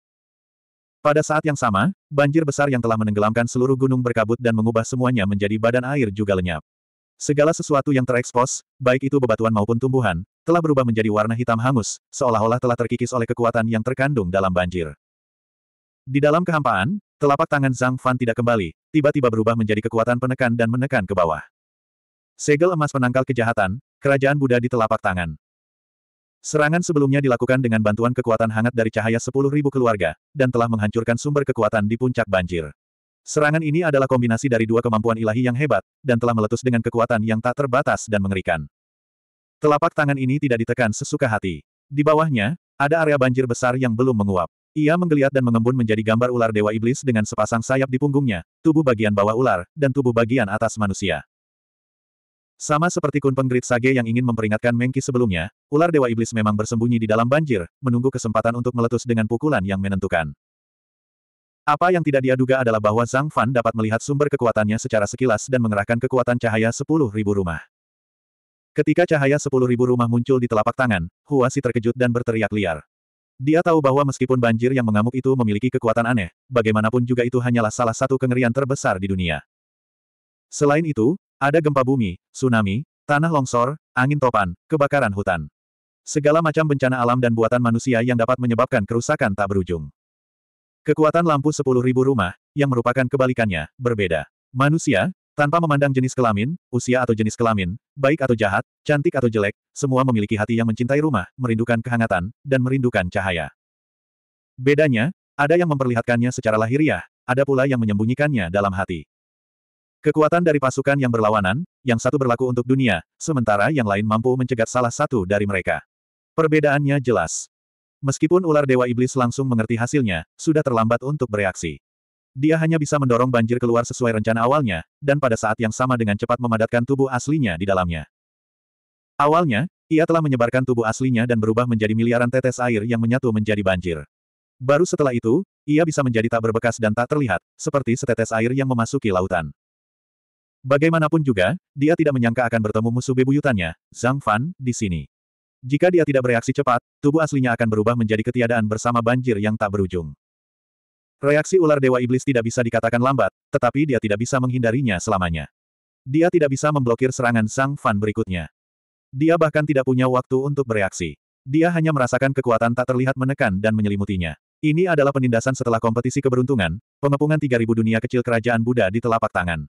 Pada saat yang sama, banjir besar yang telah menenggelamkan seluruh gunung berkabut dan mengubah semuanya menjadi badan air juga lenyap. Segala sesuatu yang terekspos, baik itu bebatuan maupun tumbuhan, telah berubah menjadi warna hitam hangus, seolah-olah telah terkikis oleh kekuatan yang terkandung dalam banjir. Di dalam kehampaan, telapak tangan Zhang Fan tidak kembali, tiba-tiba berubah menjadi kekuatan penekan dan menekan ke bawah. Segel emas penangkal kejahatan, kerajaan Buddha di telapak tangan. Serangan sebelumnya dilakukan dengan bantuan kekuatan hangat dari cahaya 10.000 keluarga, dan telah menghancurkan sumber kekuatan di puncak banjir. Serangan ini adalah kombinasi dari dua kemampuan ilahi yang hebat, dan telah meletus dengan kekuatan yang tak terbatas dan mengerikan. Telapak tangan ini tidak ditekan sesuka hati. Di bawahnya, ada area banjir besar yang belum menguap. Ia menggeliat dan mengembun menjadi gambar ular dewa iblis dengan sepasang sayap di punggungnya, tubuh bagian bawah ular, dan tubuh bagian atas manusia. Sama seperti kun penggrit sage yang ingin memperingatkan Mengki sebelumnya, ular dewa iblis memang bersembunyi di dalam banjir, menunggu kesempatan untuk meletus dengan pukulan yang menentukan. Apa yang tidak dia duga adalah bahwa Zhang Fan dapat melihat sumber kekuatannya secara sekilas dan mengerahkan kekuatan cahaya 10.000 rumah. Ketika cahaya sepuluh ribu rumah muncul di telapak tangan, Huasi terkejut dan berteriak liar. Dia tahu bahwa meskipun banjir yang mengamuk itu memiliki kekuatan aneh, bagaimanapun juga itu hanyalah salah satu kengerian terbesar di dunia. Selain itu, ada gempa bumi, tsunami, tanah longsor, angin topan, kebakaran hutan. Segala macam bencana alam dan buatan manusia yang dapat menyebabkan kerusakan tak berujung. Kekuatan lampu sepuluh ribu rumah, yang merupakan kebalikannya, berbeda. Manusia, tanpa memandang jenis kelamin, usia atau jenis kelamin, baik atau jahat, cantik atau jelek, semua memiliki hati yang mencintai rumah, merindukan kehangatan, dan merindukan cahaya. Bedanya, ada yang memperlihatkannya secara lahiriah, ada pula yang menyembunyikannya dalam hati. Kekuatan dari pasukan yang berlawanan, yang satu berlaku untuk dunia, sementara yang lain mampu mencegat salah satu dari mereka. Perbedaannya jelas. Meskipun ular Dewa Iblis langsung mengerti hasilnya, sudah terlambat untuk bereaksi. Dia hanya bisa mendorong banjir keluar sesuai rencana awalnya, dan pada saat yang sama dengan cepat memadatkan tubuh aslinya di dalamnya. Awalnya, ia telah menyebarkan tubuh aslinya dan berubah menjadi miliaran tetes air yang menyatu menjadi banjir. Baru setelah itu, ia bisa menjadi tak berbekas dan tak terlihat, seperti setetes air yang memasuki lautan. Bagaimanapun juga, dia tidak menyangka akan bertemu musuh bebuyutannya, Zhang Fan, di sini. Jika dia tidak bereaksi cepat, tubuh aslinya akan berubah menjadi ketiadaan bersama banjir yang tak berujung. Reaksi ular Dewa Iblis tidak bisa dikatakan lambat, tetapi dia tidak bisa menghindarinya selamanya. Dia tidak bisa memblokir serangan Sang Fan berikutnya. Dia bahkan tidak punya waktu untuk bereaksi. Dia hanya merasakan kekuatan tak terlihat menekan dan menyelimutinya. Ini adalah penindasan setelah kompetisi keberuntungan, pengepungan 3000 dunia kecil kerajaan Buddha di telapak tangan.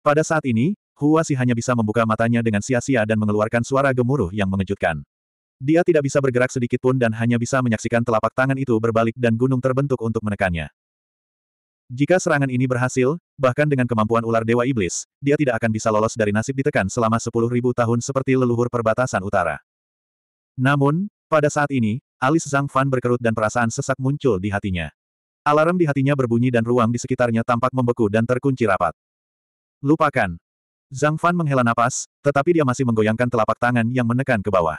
Pada saat ini, Hua Si hanya bisa membuka matanya dengan sia-sia dan mengeluarkan suara gemuruh yang mengejutkan. Dia tidak bisa bergerak sedikit pun dan hanya bisa menyaksikan telapak tangan itu berbalik dan gunung terbentuk untuk menekannya. Jika serangan ini berhasil, bahkan dengan kemampuan ular Dewa Iblis, dia tidak akan bisa lolos dari nasib ditekan selama sepuluh ribu tahun seperti leluhur perbatasan utara. Namun, pada saat ini, alis Zhang Fan berkerut dan perasaan sesak muncul di hatinya. Alarm di hatinya berbunyi dan ruang di sekitarnya tampak membeku dan terkunci rapat. Lupakan, Zhang Fan menghela napas, tetapi dia masih menggoyangkan telapak tangan yang menekan ke bawah.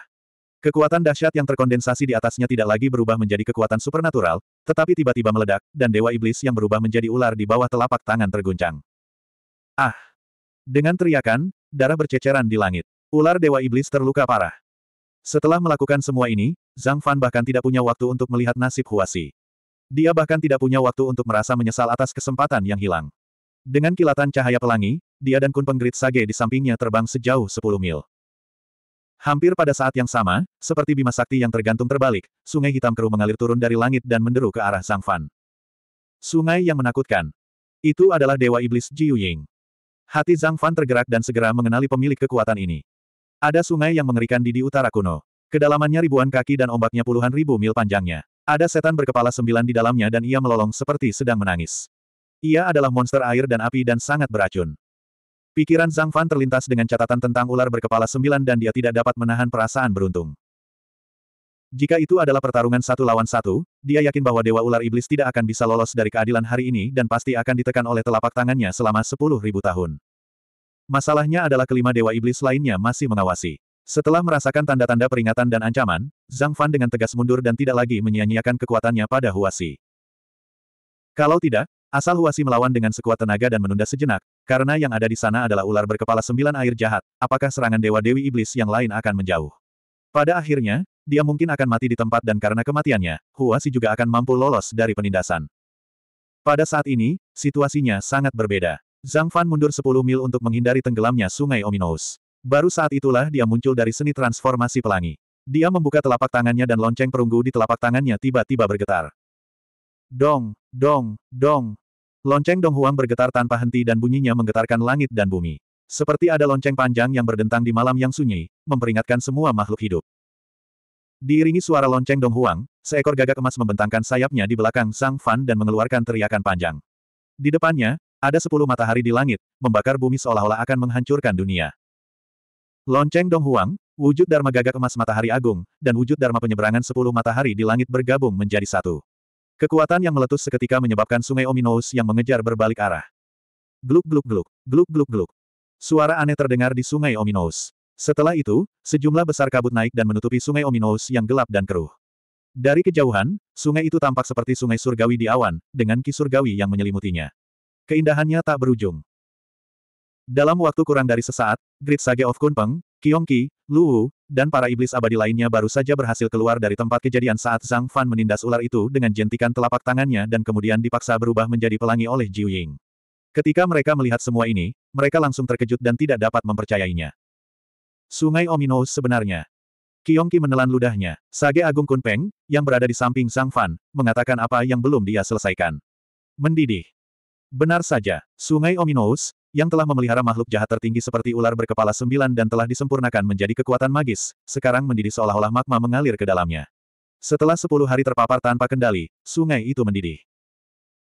Kekuatan dahsyat yang terkondensasi di atasnya tidak lagi berubah menjadi kekuatan supernatural, tetapi tiba-tiba meledak, dan Dewa Iblis yang berubah menjadi ular di bawah telapak tangan terguncang. Ah! Dengan teriakan, darah berceceran di langit. Ular Dewa Iblis terluka parah. Setelah melakukan semua ini, Zhang Fan bahkan tidak punya waktu untuk melihat nasib Huasi. Dia bahkan tidak punya waktu untuk merasa menyesal atas kesempatan yang hilang. Dengan kilatan cahaya pelangi, dia dan Kun Penggrit Sage di sampingnya terbang sejauh 10 mil. Hampir pada saat yang sama, seperti bima sakti yang tergantung terbalik, sungai hitam keruh mengalir turun dari langit dan menderu ke arah Zhang Fan. Sungai yang menakutkan. Itu adalah Dewa Iblis Jiu Ying. Hati Zhang Fan tergerak dan segera mengenali pemilik kekuatan ini. Ada sungai yang mengerikan di di utara kuno. Kedalamannya ribuan kaki dan ombaknya puluhan ribu mil panjangnya. Ada setan berkepala sembilan di dalamnya dan ia melolong seperti sedang menangis. Ia adalah monster air dan api dan sangat beracun. Pikiran Zhang Fan terlintas dengan catatan tentang ular berkepala sembilan dan dia tidak dapat menahan perasaan beruntung. Jika itu adalah pertarungan satu lawan satu, dia yakin bahwa Dewa Ular Iblis tidak akan bisa lolos dari keadilan hari ini dan pasti akan ditekan oleh telapak tangannya selama sepuluh ribu tahun. Masalahnya adalah kelima Dewa Iblis lainnya masih mengawasi. Setelah merasakan tanda-tanda peringatan dan ancaman, Zhang Fan dengan tegas mundur dan tidak lagi menyia-nyiakan kekuatannya pada Huasi. Kalau tidak, Asal Huasi melawan dengan sekuat tenaga dan menunda sejenak, karena yang ada di sana adalah ular berkepala sembilan air jahat, apakah serangan Dewa Dewi Iblis yang lain akan menjauh? Pada akhirnya, dia mungkin akan mati di tempat dan karena kematiannya, Huasi juga akan mampu lolos dari penindasan. Pada saat ini, situasinya sangat berbeda. Zhang Fan mundur 10 mil untuk menghindari tenggelamnya sungai Ominous. Baru saat itulah dia muncul dari seni transformasi pelangi. Dia membuka telapak tangannya dan lonceng perunggu di telapak tangannya tiba-tiba bergetar. Dong, dong, dong. Lonceng Dong Huang bergetar tanpa henti dan bunyinya menggetarkan langit dan bumi. Seperti ada lonceng panjang yang berdentang di malam yang sunyi, memperingatkan semua makhluk hidup. Diiringi suara lonceng Dong Huang, seekor gagak emas membentangkan sayapnya di belakang Sang Fan dan mengeluarkan teriakan panjang. Di depannya, ada sepuluh matahari di langit, membakar bumi seolah-olah akan menghancurkan dunia. Lonceng Dong Huang, wujud Dharma gagak emas matahari agung, dan wujud Dharma penyeberangan sepuluh matahari di langit bergabung menjadi satu. Kekuatan yang meletus seketika menyebabkan sungai Ominous yang mengejar berbalik arah. Gluk gluk gluk, gluk gluk gluk. Suara aneh terdengar di sungai Ominous. Setelah itu, sejumlah besar kabut naik dan menutupi sungai Ominous yang gelap dan keruh. Dari kejauhan, sungai itu tampak seperti sungai surgawi di awan, dengan ki surgawi yang menyelimutinya. Keindahannya tak berujung. Dalam waktu kurang dari sesaat, Great Sage of Kunpeng, Qi, Luwu, dan para iblis abadi lainnya baru saja berhasil keluar dari tempat kejadian saat Zhang Fan menindas ular itu dengan jentikan telapak tangannya dan kemudian dipaksa berubah menjadi pelangi oleh Jiu Ying. Ketika mereka melihat semua ini, mereka langsung terkejut dan tidak dapat mempercayainya. Sungai Ominous sebenarnya. Qi menelan ludahnya. Sage Agung Kunpeng, yang berada di samping Zhang Fan, mengatakan apa yang belum dia selesaikan. Mendidih. Benar saja, Sungai Ominous, yang telah memelihara makhluk jahat tertinggi seperti ular berkepala sembilan dan telah disempurnakan menjadi kekuatan magis, sekarang mendidih seolah-olah magma mengalir ke dalamnya. Setelah sepuluh hari terpapar tanpa kendali, sungai itu mendidih.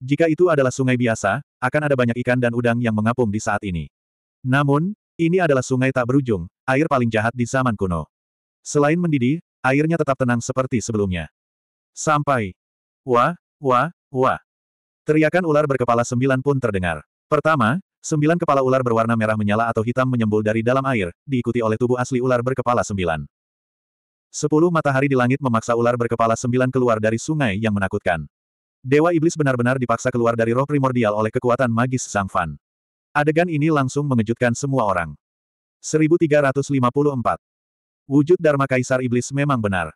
Jika itu adalah sungai biasa, akan ada banyak ikan dan udang yang mengapung di saat ini. Namun, ini adalah sungai tak berujung, air paling jahat di zaman kuno. Selain mendidih, airnya tetap tenang seperti sebelumnya. Sampai. Wah, wah, wah. Teriakan ular berkepala sembilan pun terdengar. Pertama, Sembilan kepala ular berwarna merah menyala atau hitam menyembul dari dalam air, diikuti oleh tubuh asli ular berkepala sembilan. Sepuluh matahari di langit memaksa ular berkepala sembilan keluar dari sungai yang menakutkan. Dewa Iblis benar-benar dipaksa keluar dari roh primordial oleh kekuatan magis Sang Fan. Adegan ini langsung mengejutkan semua orang. 1354 Wujud Dharma Kaisar Iblis memang benar.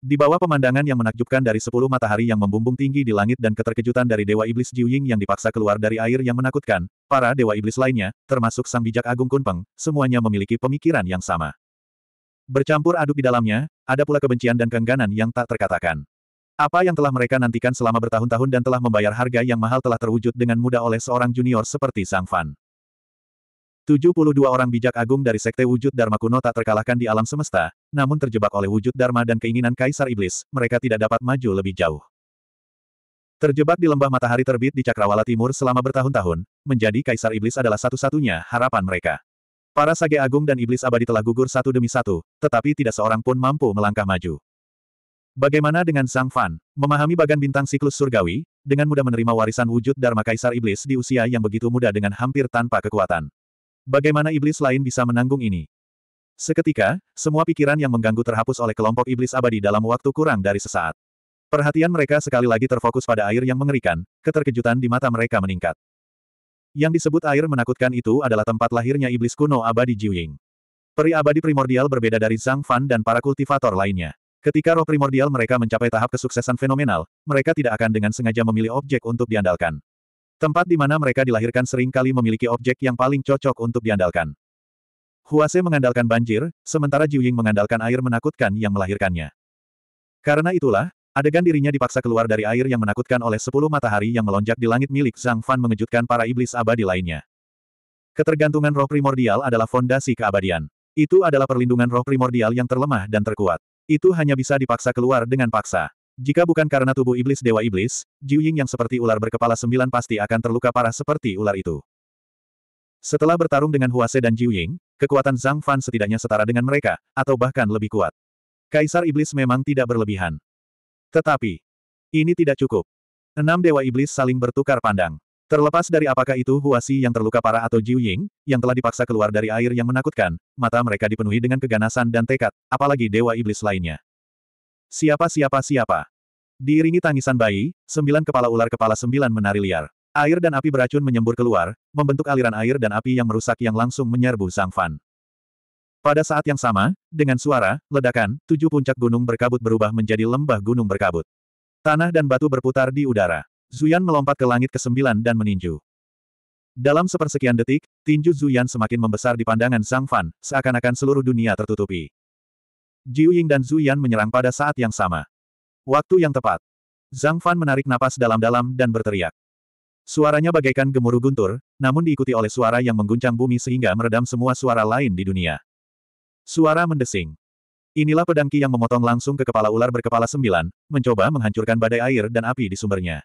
Di bawah pemandangan yang menakjubkan dari sepuluh matahari yang membumbung tinggi di langit dan keterkejutan dari Dewa Iblis Jiu Ying yang dipaksa keluar dari air yang menakutkan, para Dewa Iblis lainnya, termasuk Sang Bijak Agung Kunpeng, semuanya memiliki pemikiran yang sama. Bercampur aduk di dalamnya, ada pula kebencian dan keengganan yang tak terkatakan. Apa yang telah mereka nantikan selama bertahun-tahun dan telah membayar harga yang mahal telah terwujud dengan mudah oleh seorang junior seperti Sang Fan. 72 orang bijak agung dari sekte wujud Dharma kuno tak terkalahkan di alam semesta, namun terjebak oleh wujud Dharma dan keinginan Kaisar Iblis, mereka tidak dapat maju lebih jauh. Terjebak di lembah matahari terbit di Cakrawala Timur selama bertahun-tahun, menjadi Kaisar Iblis adalah satu-satunya harapan mereka. Para sage agung dan iblis abadi telah gugur satu demi satu, tetapi tidak seorang pun mampu melangkah maju. Bagaimana dengan Sang Fan? Memahami bagan bintang siklus surgawi, dengan mudah menerima warisan wujud Dharma Kaisar Iblis di usia yang begitu muda dengan hampir tanpa kekuatan. Bagaimana iblis lain bisa menanggung ini? Seketika, semua pikiran yang mengganggu terhapus oleh kelompok iblis abadi dalam waktu kurang dari sesaat. Perhatian mereka sekali lagi terfokus pada air yang mengerikan, keterkejutan di mata mereka meningkat. Yang disebut air menakutkan itu adalah tempat lahirnya iblis kuno abadi Jiuying. Peri abadi primordial berbeda dari Zhang Fan dan para kultivator lainnya. Ketika roh primordial mereka mencapai tahap kesuksesan fenomenal, mereka tidak akan dengan sengaja memilih objek untuk diandalkan. Tempat di mana mereka dilahirkan seringkali memiliki objek yang paling cocok untuk diandalkan. Huase mengandalkan banjir, sementara Jiu Ying mengandalkan air menakutkan yang melahirkannya. Karena itulah, adegan dirinya dipaksa keluar dari air yang menakutkan oleh sepuluh matahari yang melonjak di langit milik Zhang Fan mengejutkan para iblis abadi lainnya. Ketergantungan roh primordial adalah fondasi keabadian. Itu adalah perlindungan roh primordial yang terlemah dan terkuat. Itu hanya bisa dipaksa keluar dengan paksa. Jika bukan karena tubuh iblis Dewa Iblis, Jiu Ying yang seperti ular berkepala sembilan pasti akan terluka parah seperti ular itu. Setelah bertarung dengan Huase dan Jiu Ying, kekuatan Zhang Fan setidaknya setara dengan mereka, atau bahkan lebih kuat. Kaisar Iblis memang tidak berlebihan. Tetapi, ini tidak cukup. Enam Dewa Iblis saling bertukar pandang. Terlepas dari apakah itu Huasi yang terluka parah atau Jiu Ying, yang telah dipaksa keluar dari air yang menakutkan, mata mereka dipenuhi dengan keganasan dan tekad, apalagi Dewa Iblis lainnya. Siapa siapa siapa? Diiringi tangisan bayi, sembilan kepala ular kepala sembilan menari liar. Air dan api beracun menyembur keluar, membentuk aliran air dan api yang merusak yang langsung menyerbu Sang Fan. Pada saat yang sama, dengan suara, ledakan, tujuh puncak gunung berkabut berubah menjadi lembah gunung berkabut. Tanah dan batu berputar di udara. Zuyan melompat ke langit ke kesembilan dan meninju. Dalam sepersekian detik, tinju Zuyan semakin membesar di pandangan Sang Fan, seakan-akan seluruh dunia tertutupi. Jiuying dan Zuyan menyerang pada saat yang sama. Waktu yang tepat. Zhang Fan menarik napas dalam-dalam dan berteriak. Suaranya bagaikan gemuruh guntur, namun diikuti oleh suara yang mengguncang bumi sehingga meredam semua suara lain di dunia. Suara mendesing. Inilah pedangki yang memotong langsung ke kepala ular berkepala sembilan, mencoba menghancurkan badai air dan api di sumbernya.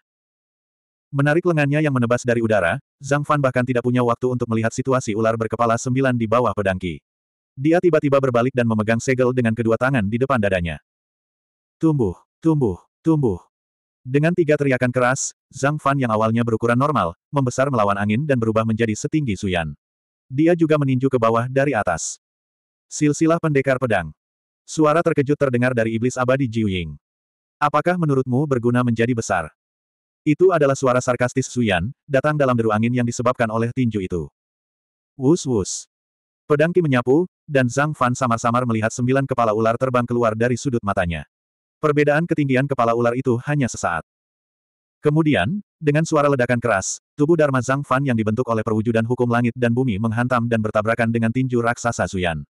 Menarik lengannya yang menebas dari udara, Zhang Fan bahkan tidak punya waktu untuk melihat situasi ular berkepala sembilan di bawah pedangki. Dia tiba-tiba berbalik dan memegang segel dengan kedua tangan di depan dadanya. Tumbuh. Tumbuh, tumbuh. Dengan tiga teriakan keras, Zhang Fan yang awalnya berukuran normal, membesar melawan angin dan berubah menjadi setinggi Suyan. Dia juga meninju ke bawah dari atas. Silsilah pendekar pedang. Suara terkejut terdengar dari iblis abadi Jiuying. Apakah menurutmu berguna menjadi besar? Itu adalah suara sarkastis Suyan, datang dalam deru angin yang disebabkan oleh tinju itu. Wus wus. Pedang Ki menyapu, dan Zhang Fan samar-samar melihat sembilan kepala ular terbang keluar dari sudut matanya. Perbedaan ketinggian kepala ular itu hanya sesaat. Kemudian, dengan suara ledakan keras, tubuh Dharma Zhang Fan yang dibentuk oleh perwujudan hukum langit dan bumi menghantam dan bertabrakan dengan tinju raksasa Zuyan.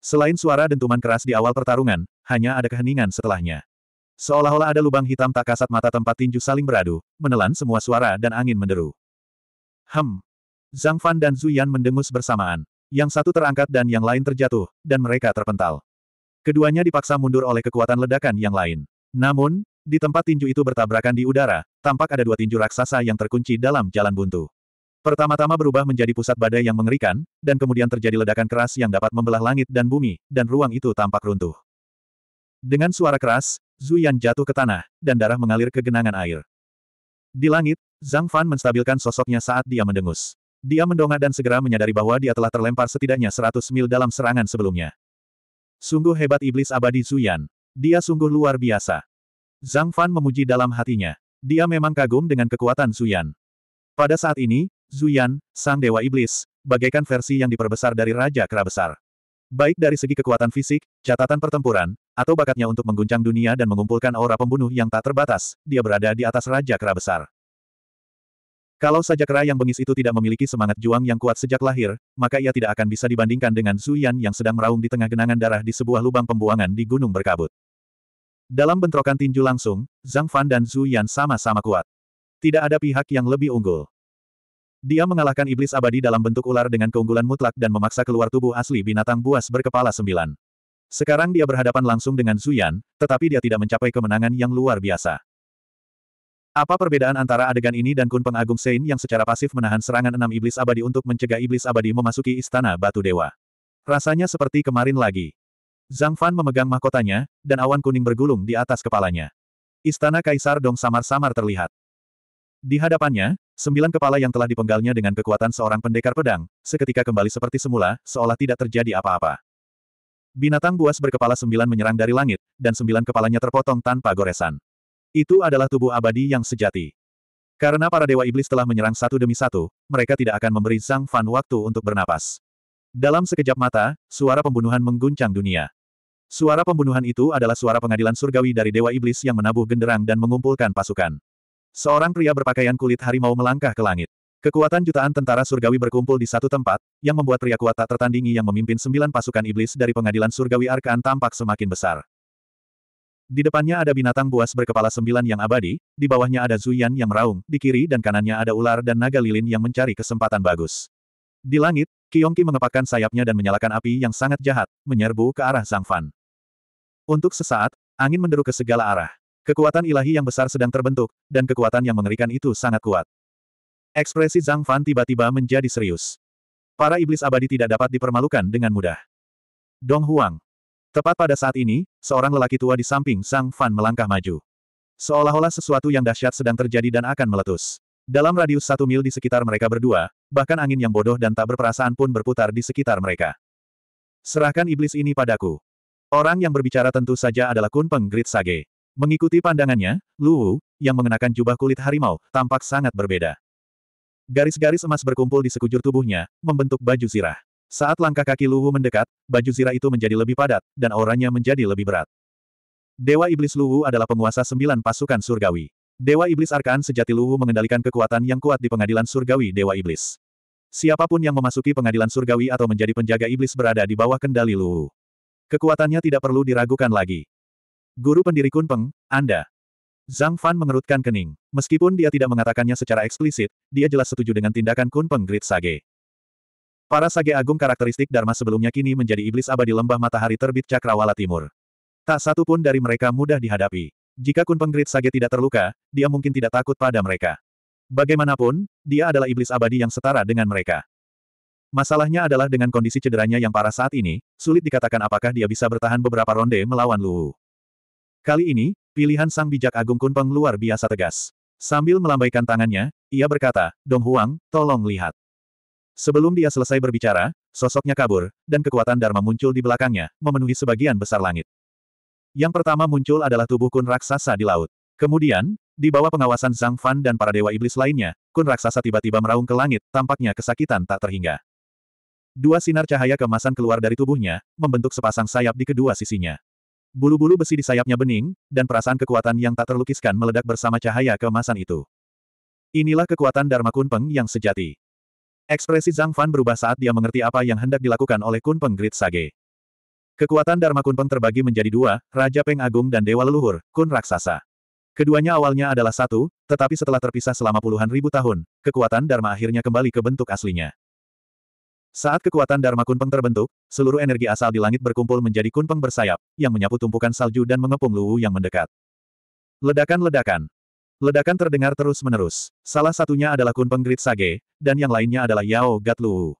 Selain suara dentuman keras di awal pertarungan, hanya ada keheningan setelahnya. Seolah-olah ada lubang hitam tak kasat mata tempat tinju saling beradu, menelan semua suara dan angin menderu. Hem. Zhang Fan dan Zuyan mendengus bersamaan. Yang satu terangkat dan yang lain terjatuh, dan mereka terpental. Keduanya dipaksa mundur oleh kekuatan ledakan yang lain. Namun, di tempat tinju itu bertabrakan di udara, tampak ada dua tinju raksasa yang terkunci dalam jalan buntu. Pertama-tama berubah menjadi pusat badai yang mengerikan, dan kemudian terjadi ledakan keras yang dapat membelah langit dan bumi, dan ruang itu tampak runtuh. Dengan suara keras, Yan jatuh ke tanah, dan darah mengalir ke genangan air. Di langit, Zhang Fan menstabilkan sosoknya saat dia mendengus. Dia mendongak dan segera menyadari bahwa dia telah terlempar setidaknya 100 mil dalam serangan sebelumnya. Sungguh hebat iblis abadi Zuyan. Dia sungguh luar biasa. Zhang Fan memuji dalam hatinya. Dia memang kagum dengan kekuatan Zuyan. Pada saat ini, Zuyan, sang dewa iblis, bagaikan versi yang diperbesar dari Raja Kera Besar. Baik dari segi kekuatan fisik, catatan pertempuran, atau bakatnya untuk mengguncang dunia dan mengumpulkan aura pembunuh yang tak terbatas, dia berada di atas Raja Kera Besar. Kalau saja kera yang bengis itu tidak memiliki semangat juang yang kuat sejak lahir, maka ia tidak akan bisa dibandingkan dengan Zuyan yang sedang meraung di tengah genangan darah di sebuah lubang pembuangan di gunung berkabut. Dalam bentrokan tinju langsung, Zhang Fan dan Zuyan sama-sama kuat. Tidak ada pihak yang lebih unggul. Dia mengalahkan iblis abadi dalam bentuk ular dengan keunggulan mutlak dan memaksa keluar tubuh asli binatang buas berkepala sembilan. Sekarang dia berhadapan langsung dengan Zuyan, tetapi dia tidak mencapai kemenangan yang luar biasa. Apa perbedaan antara adegan ini dan Kun Pengagung Sein yang secara pasif menahan serangan enam iblis abadi untuk mencegah iblis abadi memasuki istana batu dewa? Rasanya seperti kemarin lagi. Zhang Fan memegang mahkotanya, dan awan kuning bergulung di atas kepalanya. Istana Kaisar Dong samar-samar terlihat. Di hadapannya, sembilan kepala yang telah dipenggalnya dengan kekuatan seorang pendekar pedang, seketika kembali seperti semula, seolah tidak terjadi apa-apa. Binatang buas berkepala sembilan menyerang dari langit, dan sembilan kepalanya terpotong tanpa goresan. Itu adalah tubuh abadi yang sejati. Karena para dewa iblis telah menyerang satu demi satu, mereka tidak akan memberi Zhang Fan waktu untuk bernapas. Dalam sekejap mata, suara pembunuhan mengguncang dunia. Suara pembunuhan itu adalah suara pengadilan surgawi dari dewa iblis yang menabuh genderang dan mengumpulkan pasukan. Seorang pria berpakaian kulit harimau melangkah ke langit. Kekuatan jutaan tentara surgawi berkumpul di satu tempat, yang membuat pria kuat tak tertandingi yang memimpin sembilan pasukan iblis dari pengadilan surgawi Arkaan tampak semakin besar. Di depannya ada binatang buas berkepala sembilan yang abadi, di bawahnya ada Zuyan yang meraung, di kiri dan kanannya ada ular dan naga lilin yang mencari kesempatan bagus. Di langit, Kyongki mengepakkan sayapnya dan menyalakan api yang sangat jahat, menyerbu ke arah Zhang Fan. Untuk sesaat, angin menderu ke segala arah. Kekuatan ilahi yang besar sedang terbentuk, dan kekuatan yang mengerikan itu sangat kuat. Ekspresi Zhang Fan tiba-tiba menjadi serius. Para iblis abadi tidak dapat dipermalukan dengan mudah. Dong Huang, Tepat pada saat ini, seorang lelaki tua di samping Sang Fan melangkah maju. Seolah-olah sesuatu yang dahsyat sedang terjadi dan akan meletus. Dalam radius satu mil di sekitar mereka berdua, bahkan angin yang bodoh dan tak berperasaan pun berputar di sekitar mereka. Serahkan iblis ini padaku. Orang yang berbicara tentu saja adalah Kun Peng Grit Sage. Mengikuti pandangannya, Lu Wu, yang mengenakan jubah kulit harimau, tampak sangat berbeda. Garis-garis emas berkumpul di sekujur tubuhnya, membentuk baju zirah. Saat langkah kaki Luwu mendekat, baju zirah itu menjadi lebih padat, dan auranya menjadi lebih berat. Dewa Iblis Luwu adalah penguasa sembilan pasukan surgawi. Dewa Iblis Arkan sejati Luwu mengendalikan kekuatan yang kuat di pengadilan surgawi Dewa Iblis. Siapapun yang memasuki pengadilan surgawi atau menjadi penjaga iblis berada di bawah kendali Luwu. Kekuatannya tidak perlu diragukan lagi. Guru pendiri Kunpeng, Anda. Zhang Fan mengerutkan kening. Meskipun dia tidak mengatakannya secara eksplisit, dia jelas setuju dengan tindakan Kunpeng Grid Sage. Para sage agung karakteristik Dharma sebelumnya kini menjadi iblis abadi lembah matahari terbit Cakrawala Timur. Tak satu pun dari mereka mudah dihadapi. Jika Kun Penggrit Sage tidak terluka, dia mungkin tidak takut pada mereka. Bagaimanapun, dia adalah iblis abadi yang setara dengan mereka. Masalahnya adalah dengan kondisi cederanya yang parah saat ini, sulit dikatakan apakah dia bisa bertahan beberapa ronde melawan Luwu. Kali ini, pilihan sang bijak agung Kun Peng luar biasa tegas. Sambil melambaikan tangannya, ia berkata, Dong Huang, tolong lihat. Sebelum dia selesai berbicara, sosoknya kabur, dan kekuatan Dharma muncul di belakangnya, memenuhi sebagian besar langit. Yang pertama muncul adalah tubuh kun raksasa di laut. Kemudian, di bawah pengawasan Zhang Fan dan para dewa iblis lainnya, kun raksasa tiba-tiba meraung ke langit, tampaknya kesakitan tak terhingga. Dua sinar cahaya kemasan keluar dari tubuhnya, membentuk sepasang sayap di kedua sisinya. Bulu-bulu besi di sayapnya bening, dan perasaan kekuatan yang tak terlukiskan meledak bersama cahaya kemasan itu. Inilah kekuatan Dharma Kunpeng yang sejati. Ekspresi Zhang Fan berubah saat dia mengerti apa yang hendak dilakukan oleh Kun Peng Grid Sage. Kekuatan Dharma Kun Peng terbagi menjadi dua, Raja Peng Agung dan Dewa Leluhur, Kun Raksasa. Keduanya awalnya adalah satu, tetapi setelah terpisah selama puluhan ribu tahun, kekuatan Dharma akhirnya kembali ke bentuk aslinya. Saat kekuatan Dharma Kun Peng terbentuk, seluruh energi asal di langit berkumpul menjadi Kun Peng bersayap, yang menyapu tumpukan salju dan mengepung Luwu yang mendekat. Ledakan-ledakan. Ledakan terdengar terus-menerus. Salah satunya adalah Kun Penggrit Sage, dan yang lainnya adalah Yao Gatluu.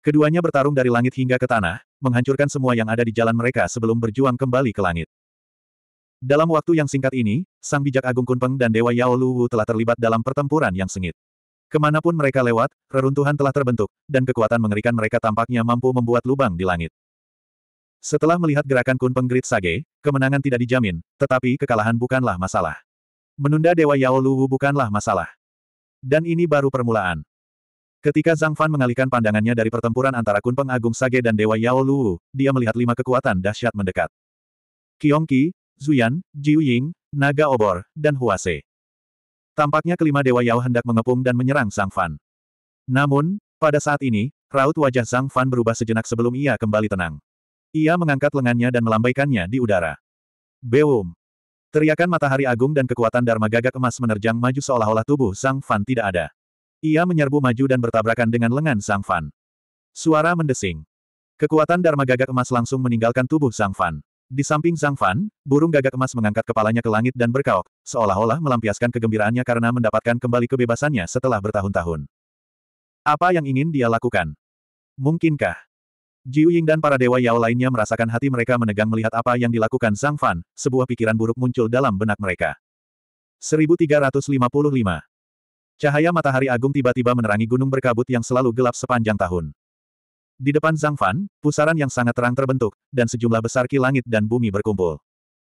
Keduanya bertarung dari langit hingga ke tanah, menghancurkan semua yang ada di jalan mereka sebelum berjuang kembali ke langit. Dalam waktu yang singkat ini, Sang Bijak Agung Kunpeng dan Dewa Yao Luwu telah terlibat dalam pertempuran yang sengit. Kemanapun mereka lewat, reruntuhan telah terbentuk, dan kekuatan mengerikan mereka tampaknya mampu membuat lubang di langit. Setelah melihat gerakan Kunpeng Grit Sage, kemenangan tidak dijamin, tetapi kekalahan bukanlah masalah. Menunda Dewa Yao Luwu bukanlah masalah. Dan ini baru permulaan. Ketika Zhang Fan mengalihkan pandangannya dari pertempuran antara Kun Agung Sage dan Dewa Yao Luwu, dia melihat lima kekuatan dahsyat mendekat. Qi, Zuyan, Jiu Ying, Naga Obor, dan Huase. Tampaknya kelima Dewa Yao hendak mengepung dan menyerang Zhang Fan. Namun, pada saat ini, raut wajah Zhang Fan berubah sejenak sebelum ia kembali tenang. Ia mengangkat lengannya dan melambaikannya di udara. Beum! Teriakan matahari agung dan kekuatan Dharma gagak emas menerjang maju seolah-olah tubuh Sang Fan tidak ada. Ia menyerbu maju dan bertabrakan dengan lengan Sang Fan. Suara mendesing. Kekuatan Dharma gagak emas langsung meninggalkan tubuh Sang Fan. Di samping Sang Fan, burung gagak emas mengangkat kepalanya ke langit dan berkaok, seolah-olah melampiaskan kegembiraannya karena mendapatkan kembali kebebasannya setelah bertahun-tahun. Apa yang ingin dia lakukan? Mungkinkah? Jiu Ying dan para dewa Yao lainnya merasakan hati mereka menegang melihat apa yang dilakukan Zhang Fan, sebuah pikiran buruk muncul dalam benak mereka. 1355 Cahaya matahari agung tiba-tiba menerangi gunung berkabut yang selalu gelap sepanjang tahun. Di depan Zhang Fan, pusaran yang sangat terang terbentuk, dan sejumlah besar ki langit dan bumi berkumpul.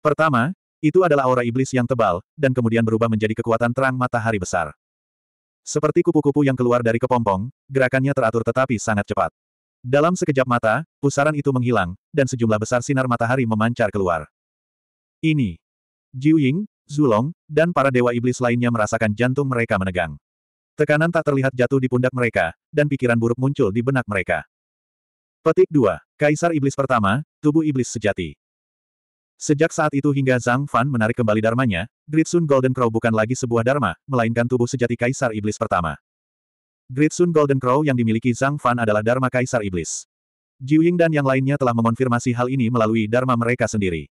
Pertama, itu adalah aura iblis yang tebal, dan kemudian berubah menjadi kekuatan terang matahari besar. Seperti kupu-kupu yang keluar dari kepompong, gerakannya teratur tetapi sangat cepat. Dalam sekejap mata, pusaran itu menghilang, dan sejumlah besar sinar matahari memancar keluar. Ini. Jiu Ying, Zulong, dan para dewa iblis lainnya merasakan jantung mereka menegang. Tekanan tak terlihat jatuh di pundak mereka, dan pikiran buruk muncul di benak mereka. Petik 2. Kaisar Iblis Pertama, Tubuh Iblis Sejati. Sejak saat itu hingga Zhang Fan menarik kembali dharmanya, Gritsun Golden Crow bukan lagi sebuah dharma, melainkan tubuh sejati Kaisar Iblis Pertama. Great Sun Golden Crow yang dimiliki Zhang Fan adalah Dharma Kaisar Iblis. Jiu Ying dan yang lainnya telah mengonfirmasi hal ini melalui Dharma mereka sendiri.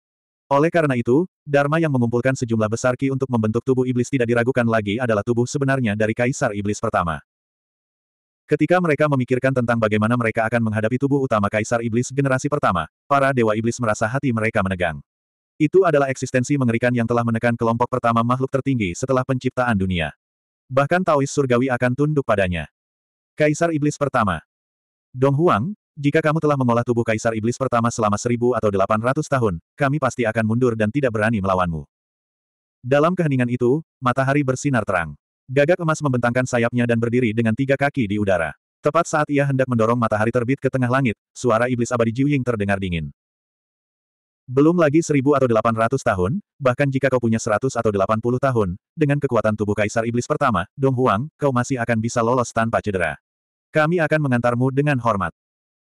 Oleh karena itu, Dharma yang mengumpulkan sejumlah besar ki untuk membentuk tubuh iblis tidak diragukan lagi adalah tubuh sebenarnya dari Kaisar Iblis pertama. Ketika mereka memikirkan tentang bagaimana mereka akan menghadapi tubuh utama Kaisar Iblis generasi pertama, para Dewa Iblis merasa hati mereka menegang. Itu adalah eksistensi mengerikan yang telah menekan kelompok pertama makhluk tertinggi setelah penciptaan dunia. Bahkan Taois surgawi akan tunduk padanya. Kaisar Iblis Pertama Dong Huang, jika kamu telah mengolah tubuh Kaisar Iblis Pertama selama seribu atau delapan ratus tahun, kami pasti akan mundur dan tidak berani melawanmu. Dalam keheningan itu, matahari bersinar terang. Gagak emas membentangkan sayapnya dan berdiri dengan tiga kaki di udara. Tepat saat ia hendak mendorong matahari terbit ke tengah langit, suara iblis abadi Jiuying terdengar dingin. Belum lagi seribu atau delapan ratus tahun, bahkan jika kau punya seratus atau delapan puluh tahun, dengan kekuatan tubuh Kaisar Iblis pertama, Dong Huang, kau masih akan bisa lolos tanpa cedera. Kami akan mengantarmu dengan hormat.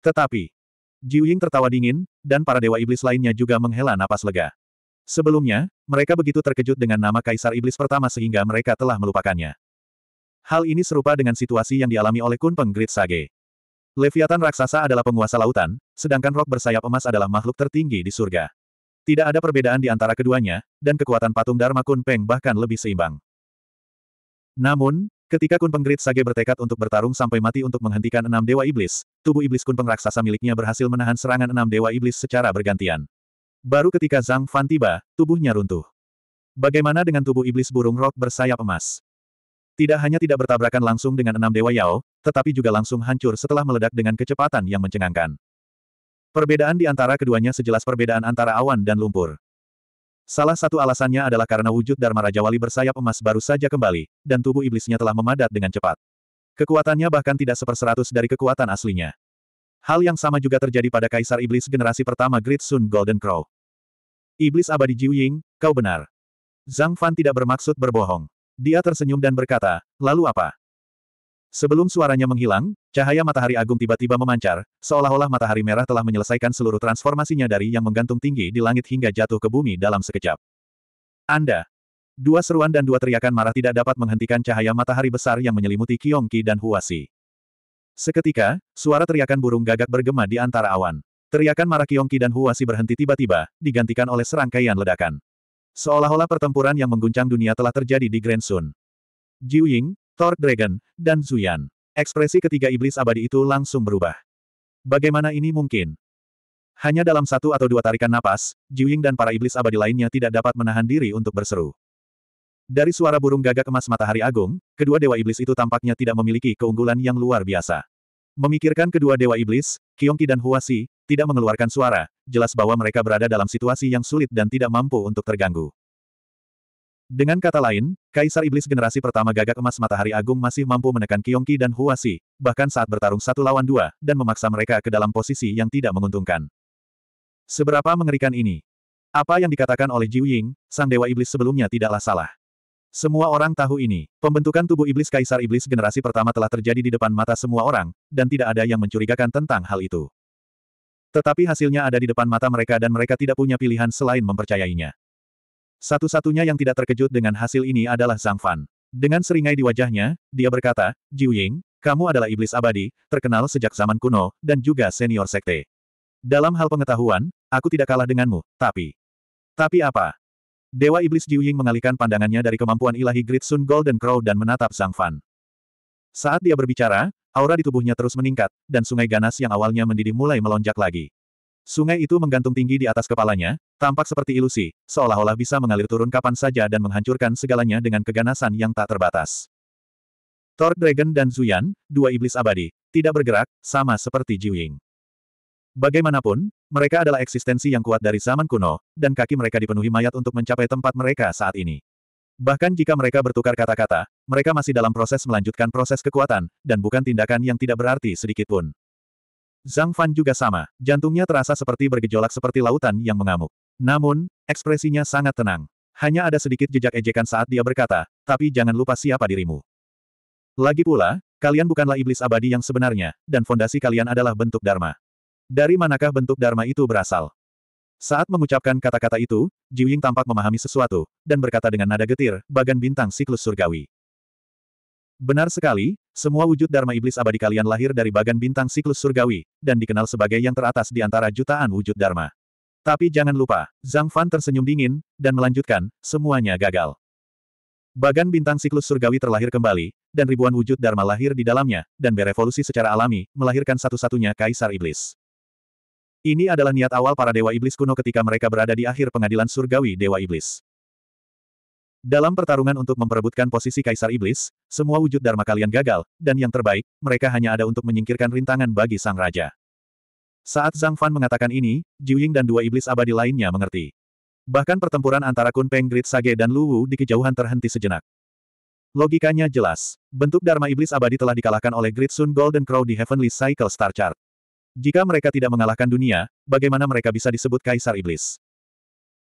Tetapi, Jiu Ying tertawa dingin, dan para dewa iblis lainnya juga menghela napas lega. Sebelumnya, mereka begitu terkejut dengan nama Kaisar Iblis pertama sehingga mereka telah melupakannya. Hal ini serupa dengan situasi yang dialami oleh Kun Peng Grit Sage. Leviathan raksasa adalah penguasa lautan, sedangkan rok bersayap emas adalah makhluk tertinggi di surga. Tidak ada perbedaan di antara keduanya, dan kekuatan patung Dharma Kunpeng bahkan lebih seimbang. Namun, ketika Kun Penggrit Sage bertekad untuk bertarung sampai mati untuk menghentikan enam dewa iblis, tubuh iblis Kunpeng raksasa miliknya berhasil menahan serangan enam dewa iblis secara bergantian. Baru ketika Zhang Fan tiba, tubuhnya runtuh. Bagaimana dengan tubuh iblis burung rok bersayap emas? Tidak hanya tidak bertabrakan langsung dengan enam Dewa Yao, tetapi juga langsung hancur setelah meledak dengan kecepatan yang mencengangkan. Perbedaan di antara keduanya sejelas perbedaan antara awan dan lumpur. Salah satu alasannya adalah karena wujud Dharma Raja Wali bersayap emas baru saja kembali, dan tubuh iblisnya telah memadat dengan cepat. Kekuatannya bahkan tidak seperseratus dari kekuatan aslinya. Hal yang sama juga terjadi pada Kaisar Iblis generasi pertama Great Sun Golden Crow. Iblis abadi Jiuying, kau benar. Zhang Fan tidak bermaksud berbohong. Dia tersenyum dan berkata, lalu apa? Sebelum suaranya menghilang, cahaya matahari agung tiba-tiba memancar, seolah-olah matahari merah telah menyelesaikan seluruh transformasinya dari yang menggantung tinggi di langit hingga jatuh ke bumi dalam sekejap. Anda! Dua seruan dan dua teriakan marah tidak dapat menghentikan cahaya matahari besar yang menyelimuti Kiongki dan Huasi. Seketika, suara teriakan burung gagak bergema di antara awan. Teriakan marah Kiongki dan Huasi berhenti tiba-tiba, digantikan oleh serangkaian ledakan. Seolah-olah pertempuran yang mengguncang dunia telah terjadi di Grand Sun. Jiu Ying, Thor Dragon, dan Zuyan. Ekspresi ketiga iblis abadi itu langsung berubah. Bagaimana ini mungkin? Hanya dalam satu atau dua tarikan napas, Jiu Ying dan para iblis abadi lainnya tidak dapat menahan diri untuk berseru. Dari suara burung gagak emas matahari agung, kedua dewa iblis itu tampaknya tidak memiliki keunggulan yang luar biasa. Memikirkan kedua dewa iblis, Kiongki dan Huasi, tidak mengeluarkan suara, jelas bahwa mereka berada dalam situasi yang sulit dan tidak mampu untuk terganggu. Dengan kata lain, Kaisar Iblis generasi pertama gagak emas matahari agung masih mampu menekan Kiongki dan Huasi, bahkan saat bertarung satu lawan dua, dan memaksa mereka ke dalam posisi yang tidak menguntungkan. Seberapa mengerikan ini? Apa yang dikatakan oleh Ji Ying, sang Dewa Iblis sebelumnya tidaklah salah. Semua orang tahu ini, pembentukan tubuh Iblis Kaisar Iblis generasi pertama telah terjadi di depan mata semua orang, dan tidak ada yang mencurigakan tentang hal itu. Tetapi hasilnya ada di depan mata mereka dan mereka tidak punya pilihan selain mempercayainya. Satu-satunya yang tidak terkejut dengan hasil ini adalah Zhang Fan. Dengan seringai di wajahnya, dia berkata, Jiu Ying, kamu adalah iblis abadi, terkenal sejak zaman kuno, dan juga senior sekte. Dalam hal pengetahuan, aku tidak kalah denganmu, tapi... Tapi apa? Dewa Iblis Jiu Ying mengalihkan pandangannya dari kemampuan ilahi Great Sun Golden Crow dan menatap Zhang Fan. Saat dia berbicara, aura di tubuhnya terus meningkat, dan sungai ganas yang awalnya mendidih mulai melonjak lagi. Sungai itu menggantung tinggi di atas kepalanya, tampak seperti ilusi, seolah-olah bisa mengalir turun kapan saja dan menghancurkan segalanya dengan keganasan yang tak terbatas. Thor Dragon dan Zuyan, dua iblis abadi, tidak bergerak, sama seperti Jiuying. Bagaimanapun, mereka adalah eksistensi yang kuat dari zaman kuno, dan kaki mereka dipenuhi mayat untuk mencapai tempat mereka saat ini. Bahkan jika mereka bertukar kata-kata, mereka masih dalam proses melanjutkan proses kekuatan, dan bukan tindakan yang tidak berarti sedikitpun. Zhang Fan juga sama, jantungnya terasa seperti bergejolak seperti lautan yang mengamuk. Namun, ekspresinya sangat tenang. Hanya ada sedikit jejak ejekan saat dia berkata, tapi jangan lupa siapa dirimu. Lagi pula, kalian bukanlah iblis abadi yang sebenarnya, dan fondasi kalian adalah bentuk Dharma. Dari manakah bentuk Dharma itu berasal? Saat mengucapkan kata-kata itu, Jiuying tampak memahami sesuatu, dan berkata dengan nada getir, bagan bintang siklus surgawi. Benar sekali, semua wujud Dharma Iblis abadi kalian lahir dari bagan bintang siklus surgawi, dan dikenal sebagai yang teratas di antara jutaan wujud Dharma. Tapi jangan lupa, Zhang Fan tersenyum dingin, dan melanjutkan, semuanya gagal. Bagan bintang siklus surgawi terlahir kembali, dan ribuan wujud Dharma lahir di dalamnya, dan berevolusi secara alami, melahirkan satu-satunya Kaisar Iblis. Ini adalah niat awal para dewa iblis kuno ketika mereka berada di akhir pengadilan surgawi dewa iblis. Dalam pertarungan untuk memperebutkan posisi kaisar iblis, semua wujud dharma kalian gagal, dan yang terbaik, mereka hanya ada untuk menyingkirkan rintangan bagi sang raja. Saat Zhang Fan mengatakan ini, Jiu dan dua iblis abadi lainnya mengerti. Bahkan pertempuran antara Kun Peng Grit Sage dan Lu Wu di kejauhan terhenti sejenak. Logikanya jelas. Bentuk Dharma Iblis Abadi telah dikalahkan oleh Grit Sun Golden Crow di Heavenly Cycle Star Chart. Jika mereka tidak mengalahkan dunia, bagaimana mereka bisa disebut Kaisar Iblis?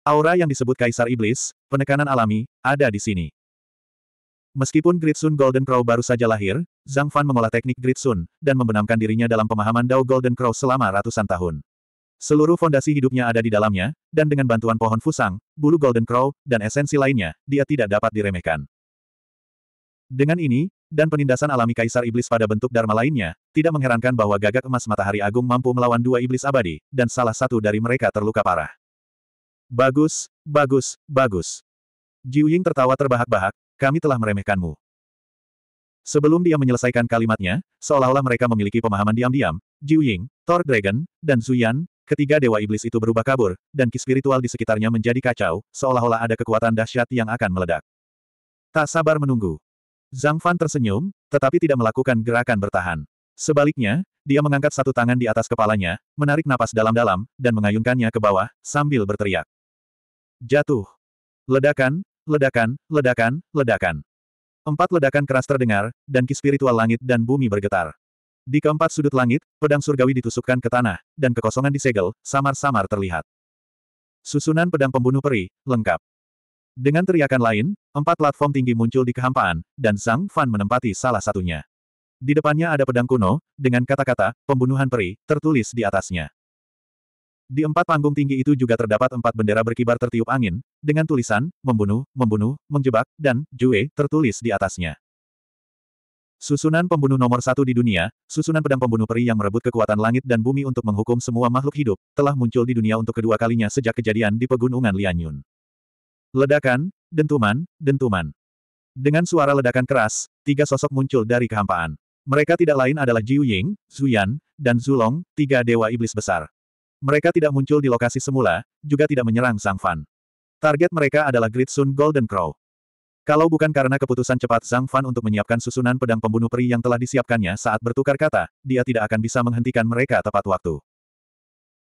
Aura yang disebut Kaisar Iblis, penekanan alami, ada di sini. Meskipun Gritsun Golden Crow baru saja lahir, Zhang Fan mengolah teknik Gritsun, dan membenamkan dirinya dalam pemahaman Dao Golden Crow selama ratusan tahun. Seluruh fondasi hidupnya ada di dalamnya, dan dengan bantuan pohon fusang, bulu Golden Crow, dan esensi lainnya, dia tidak dapat diremehkan. Dengan ini, dan penindasan alami Kaisar Iblis pada bentuk Dharma lainnya, tidak mengherankan bahwa gagak emas matahari agung mampu melawan dua iblis abadi, dan salah satu dari mereka terluka parah. Bagus, bagus, bagus. Jiu Ying tertawa terbahak-bahak, kami telah meremehkanmu. Sebelum dia menyelesaikan kalimatnya, seolah-olah mereka memiliki pemahaman diam-diam, Jiu Ying, Thor Dragon, dan Zuyan, ketiga dewa iblis itu berubah kabur, dan ki spiritual di sekitarnya menjadi kacau, seolah-olah ada kekuatan dahsyat yang akan meledak. Tak sabar menunggu. Zhang Fan tersenyum, tetapi tidak melakukan gerakan bertahan. Sebaliknya, dia mengangkat satu tangan di atas kepalanya, menarik napas dalam-dalam, dan mengayunkannya ke bawah, sambil berteriak. Jatuh. Ledakan, ledakan, ledakan, ledakan. Empat ledakan keras terdengar, dan ki spiritual langit dan bumi bergetar. Di keempat sudut langit, pedang surgawi ditusukkan ke tanah, dan kekosongan disegel, samar-samar terlihat. Susunan pedang pembunuh peri, lengkap. Dengan teriakan lain, empat platform tinggi muncul di kehampaan, dan Sang Fan menempati salah satunya. Di depannya ada pedang kuno, dengan kata-kata, pembunuhan peri, tertulis di atasnya. Di empat panggung tinggi itu juga terdapat empat bendera berkibar tertiup angin, dengan tulisan, membunuh, membunuh, menjebak, dan, Jue, tertulis di atasnya. Susunan pembunuh nomor satu di dunia, susunan pedang pembunuh peri yang merebut kekuatan langit dan bumi untuk menghukum semua makhluk hidup, telah muncul di dunia untuk kedua kalinya sejak kejadian di pegunungan Lianyun. Ledakan, dentuman, dentuman. Dengan suara ledakan keras, tiga sosok muncul dari kehampaan. Mereka tidak lain adalah Jiu Ying, Zhu Yan, dan Zhu Long, tiga dewa iblis besar. Mereka tidak muncul di lokasi semula, juga tidak menyerang Zhang Fan. Target mereka adalah Great Sun Golden Crow. Kalau bukan karena keputusan cepat Zhang Fan untuk menyiapkan susunan pedang pembunuh peri yang telah disiapkannya saat bertukar kata, dia tidak akan bisa menghentikan mereka tepat waktu.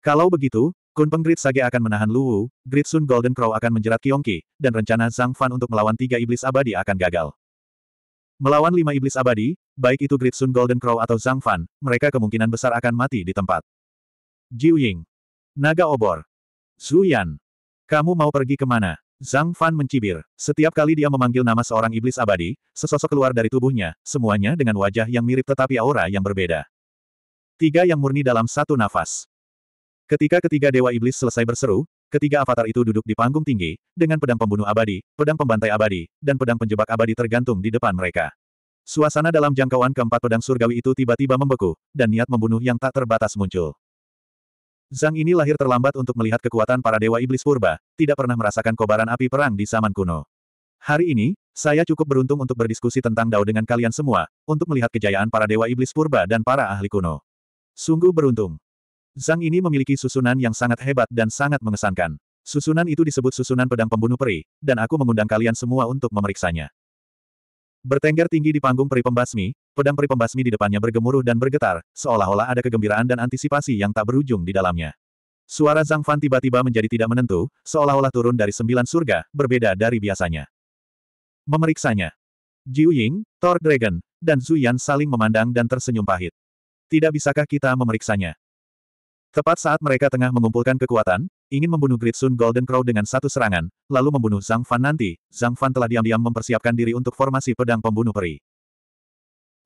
Kalau begitu, Kunpeng Great Sage akan menahan Luwu, Great Sun Golden Crow akan menjerat Kiongki, dan rencana Zhang Fan untuk melawan tiga iblis abadi akan gagal. Melawan lima iblis abadi, baik itu Great Sun Golden Crow atau Zhang Fan, mereka kemungkinan besar akan mati di tempat. Jiu Ying. Naga obor. Zhu Yan. Kamu mau pergi kemana? Zhang Fan mencibir. Setiap kali dia memanggil nama seorang iblis abadi, sesosok keluar dari tubuhnya, semuanya dengan wajah yang mirip tetapi aura yang berbeda. Tiga yang murni dalam satu nafas. Ketika ketiga Dewa Iblis selesai berseru, ketiga avatar itu duduk di panggung tinggi, dengan pedang pembunuh abadi, pedang pembantai abadi, dan pedang penjebak abadi tergantung di depan mereka. Suasana dalam jangkauan keempat pedang surgawi itu tiba-tiba membeku, dan niat membunuh yang tak terbatas muncul. Zhang ini lahir terlambat untuk melihat kekuatan para dewa iblis purba, tidak pernah merasakan kobaran api perang di zaman kuno. Hari ini, saya cukup beruntung untuk berdiskusi tentang Dao dengan kalian semua, untuk melihat kejayaan para dewa iblis purba dan para ahli kuno. Sungguh beruntung. Zhang ini memiliki susunan yang sangat hebat dan sangat mengesankan. Susunan itu disebut susunan pedang pembunuh peri, dan aku mengundang kalian semua untuk memeriksanya. Bertengger tinggi di panggung peri pembasmi, pedang peri pembasmi di depannya bergemuruh dan bergetar, seolah-olah ada kegembiraan dan antisipasi yang tak berujung di dalamnya. Suara Zhang Fan tiba-tiba menjadi tidak menentu, seolah-olah turun dari sembilan surga, berbeda dari biasanya. Memeriksanya. Jiu Ying, Thor Dragon, dan Zhu saling memandang dan tersenyum pahit. Tidak bisakah kita memeriksanya? Tepat saat mereka tengah mengumpulkan kekuatan, ingin membunuh Great Sun Golden Crow dengan satu serangan, lalu membunuh Zhang Fan nanti, Zhang Fan telah diam-diam mempersiapkan diri untuk formasi pedang pembunuh peri.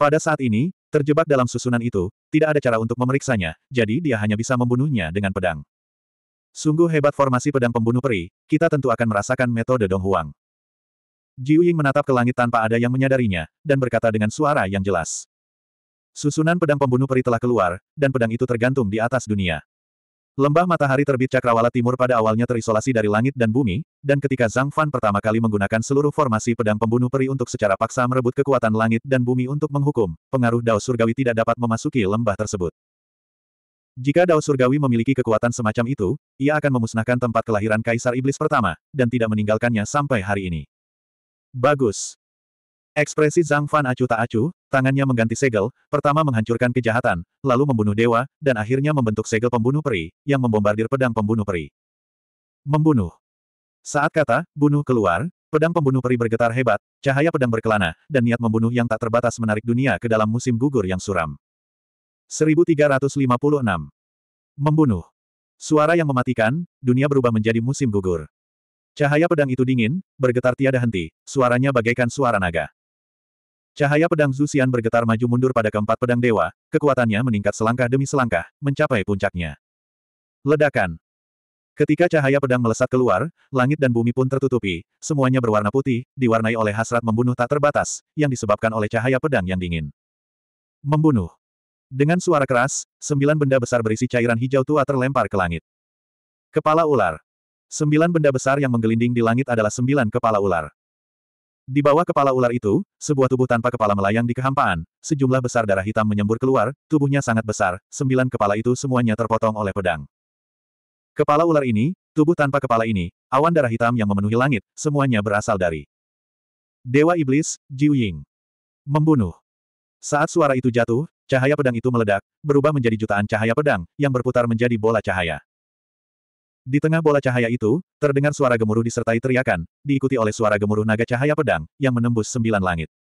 Pada saat ini, terjebak dalam susunan itu, tidak ada cara untuk memeriksanya, jadi dia hanya bisa membunuhnya dengan pedang. Sungguh hebat formasi pedang pembunuh peri, kita tentu akan merasakan metode Dong Huang. Jiu Ying menatap ke langit tanpa ada yang menyadarinya, dan berkata dengan suara yang jelas susunan pedang pembunuh peri telah keluar, dan pedang itu tergantung di atas dunia. Lembah matahari terbit cakrawala timur pada awalnya terisolasi dari langit dan bumi, dan ketika Zhang Fan pertama kali menggunakan seluruh formasi pedang pembunuh peri untuk secara paksa merebut kekuatan langit dan bumi untuk menghukum, pengaruh Dao Surgawi tidak dapat memasuki lembah tersebut. Jika Dao Surgawi memiliki kekuatan semacam itu, ia akan memusnahkan tempat kelahiran Kaisar Iblis pertama, dan tidak meninggalkannya sampai hari ini. Bagus. Ekspresi Zhang Fan acuh tak acuh, Tangannya mengganti segel, pertama menghancurkan kejahatan, lalu membunuh dewa, dan akhirnya membentuk segel pembunuh peri, yang membombardir pedang pembunuh peri. Membunuh. Saat kata, bunuh keluar, pedang pembunuh peri bergetar hebat, cahaya pedang berkelana, dan niat membunuh yang tak terbatas menarik dunia ke dalam musim gugur yang suram. 1356. Membunuh. Suara yang mematikan, dunia berubah menjadi musim gugur. Cahaya pedang itu dingin, bergetar tiada henti, suaranya bagaikan suara naga. Cahaya pedang Zusian bergetar maju mundur pada keempat pedang dewa, kekuatannya meningkat selangkah demi selangkah, mencapai puncaknya. Ledakan. Ketika cahaya pedang melesat keluar, langit dan bumi pun tertutupi, semuanya berwarna putih, diwarnai oleh hasrat membunuh tak terbatas, yang disebabkan oleh cahaya pedang yang dingin. Membunuh. Dengan suara keras, sembilan benda besar berisi cairan hijau tua terlempar ke langit. Kepala ular. Sembilan benda besar yang menggelinding di langit adalah sembilan kepala ular. Di bawah kepala ular itu, sebuah tubuh tanpa kepala melayang di kehampaan, sejumlah besar darah hitam menyembur keluar, tubuhnya sangat besar, sembilan kepala itu semuanya terpotong oleh pedang. Kepala ular ini, tubuh tanpa kepala ini, awan darah hitam yang memenuhi langit, semuanya berasal dari Dewa Iblis, Jiu Ying. Membunuh. Saat suara itu jatuh, cahaya pedang itu meledak, berubah menjadi jutaan cahaya pedang, yang berputar menjadi bola cahaya. Di tengah bola cahaya itu, terdengar suara gemuruh disertai teriakan, diikuti oleh suara gemuruh naga cahaya pedang, yang menembus sembilan langit.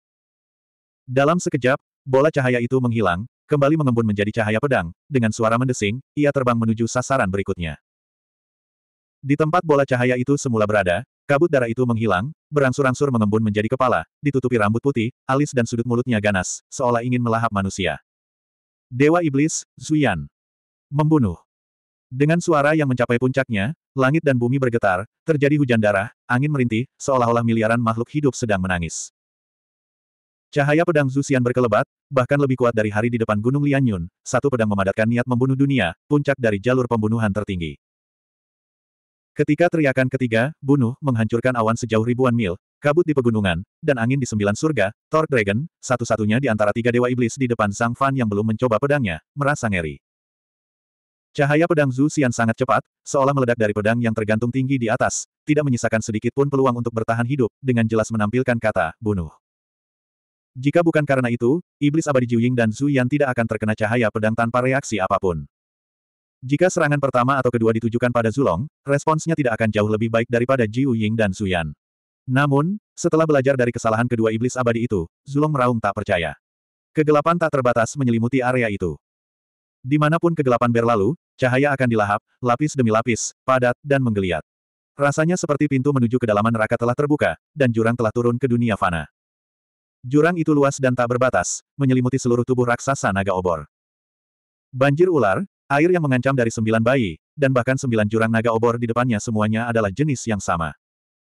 Dalam sekejap, bola cahaya itu menghilang, kembali mengembun menjadi cahaya pedang, dengan suara mendesing, ia terbang menuju sasaran berikutnya. Di tempat bola cahaya itu semula berada, kabut darah itu menghilang, berangsur-angsur mengembun menjadi kepala, ditutupi rambut putih, alis dan sudut mulutnya ganas, seolah ingin melahap manusia. Dewa Iblis, Zuyan. Membunuh. Dengan suara yang mencapai puncaknya, langit dan bumi bergetar, terjadi hujan darah, angin merintih, seolah-olah miliaran makhluk hidup sedang menangis. Cahaya pedang Zusian berkelebat, bahkan lebih kuat dari hari di depan Gunung Lianyun, satu pedang memadatkan niat membunuh dunia, puncak dari jalur pembunuhan tertinggi. Ketika teriakan ketiga, bunuh, menghancurkan awan sejauh ribuan mil, kabut di pegunungan, dan angin di sembilan surga, Thor Dragon, satu-satunya di antara tiga dewa iblis di depan Sang Fan yang belum mencoba pedangnya, merasa ngeri. Cahaya pedang Zhu Xian sangat cepat, seolah meledak dari pedang yang tergantung tinggi di atas, tidak menyisakan sedikit pun peluang untuk bertahan hidup, dengan jelas menampilkan kata, bunuh. Jika bukan karena itu, iblis abadi Jiuying dan Zhu Yan tidak akan terkena cahaya pedang tanpa reaksi apapun. Jika serangan pertama atau kedua ditujukan pada Zulong, responsnya tidak akan jauh lebih baik daripada Jiuying dan Zhu Yan. Namun, setelah belajar dari kesalahan kedua iblis abadi itu, Zulong meraung tak percaya. Kegelapan tak terbatas menyelimuti area itu. Dimanapun kegelapan berlalu, cahaya akan dilahap, lapis demi lapis, padat, dan menggeliat. Rasanya seperti pintu menuju kedalaman neraka telah terbuka, dan jurang telah turun ke dunia fana. Jurang itu luas dan tak berbatas, menyelimuti seluruh tubuh raksasa naga obor. Banjir ular, air yang mengancam dari sembilan bayi, dan bahkan sembilan jurang naga obor di depannya semuanya adalah jenis yang sama.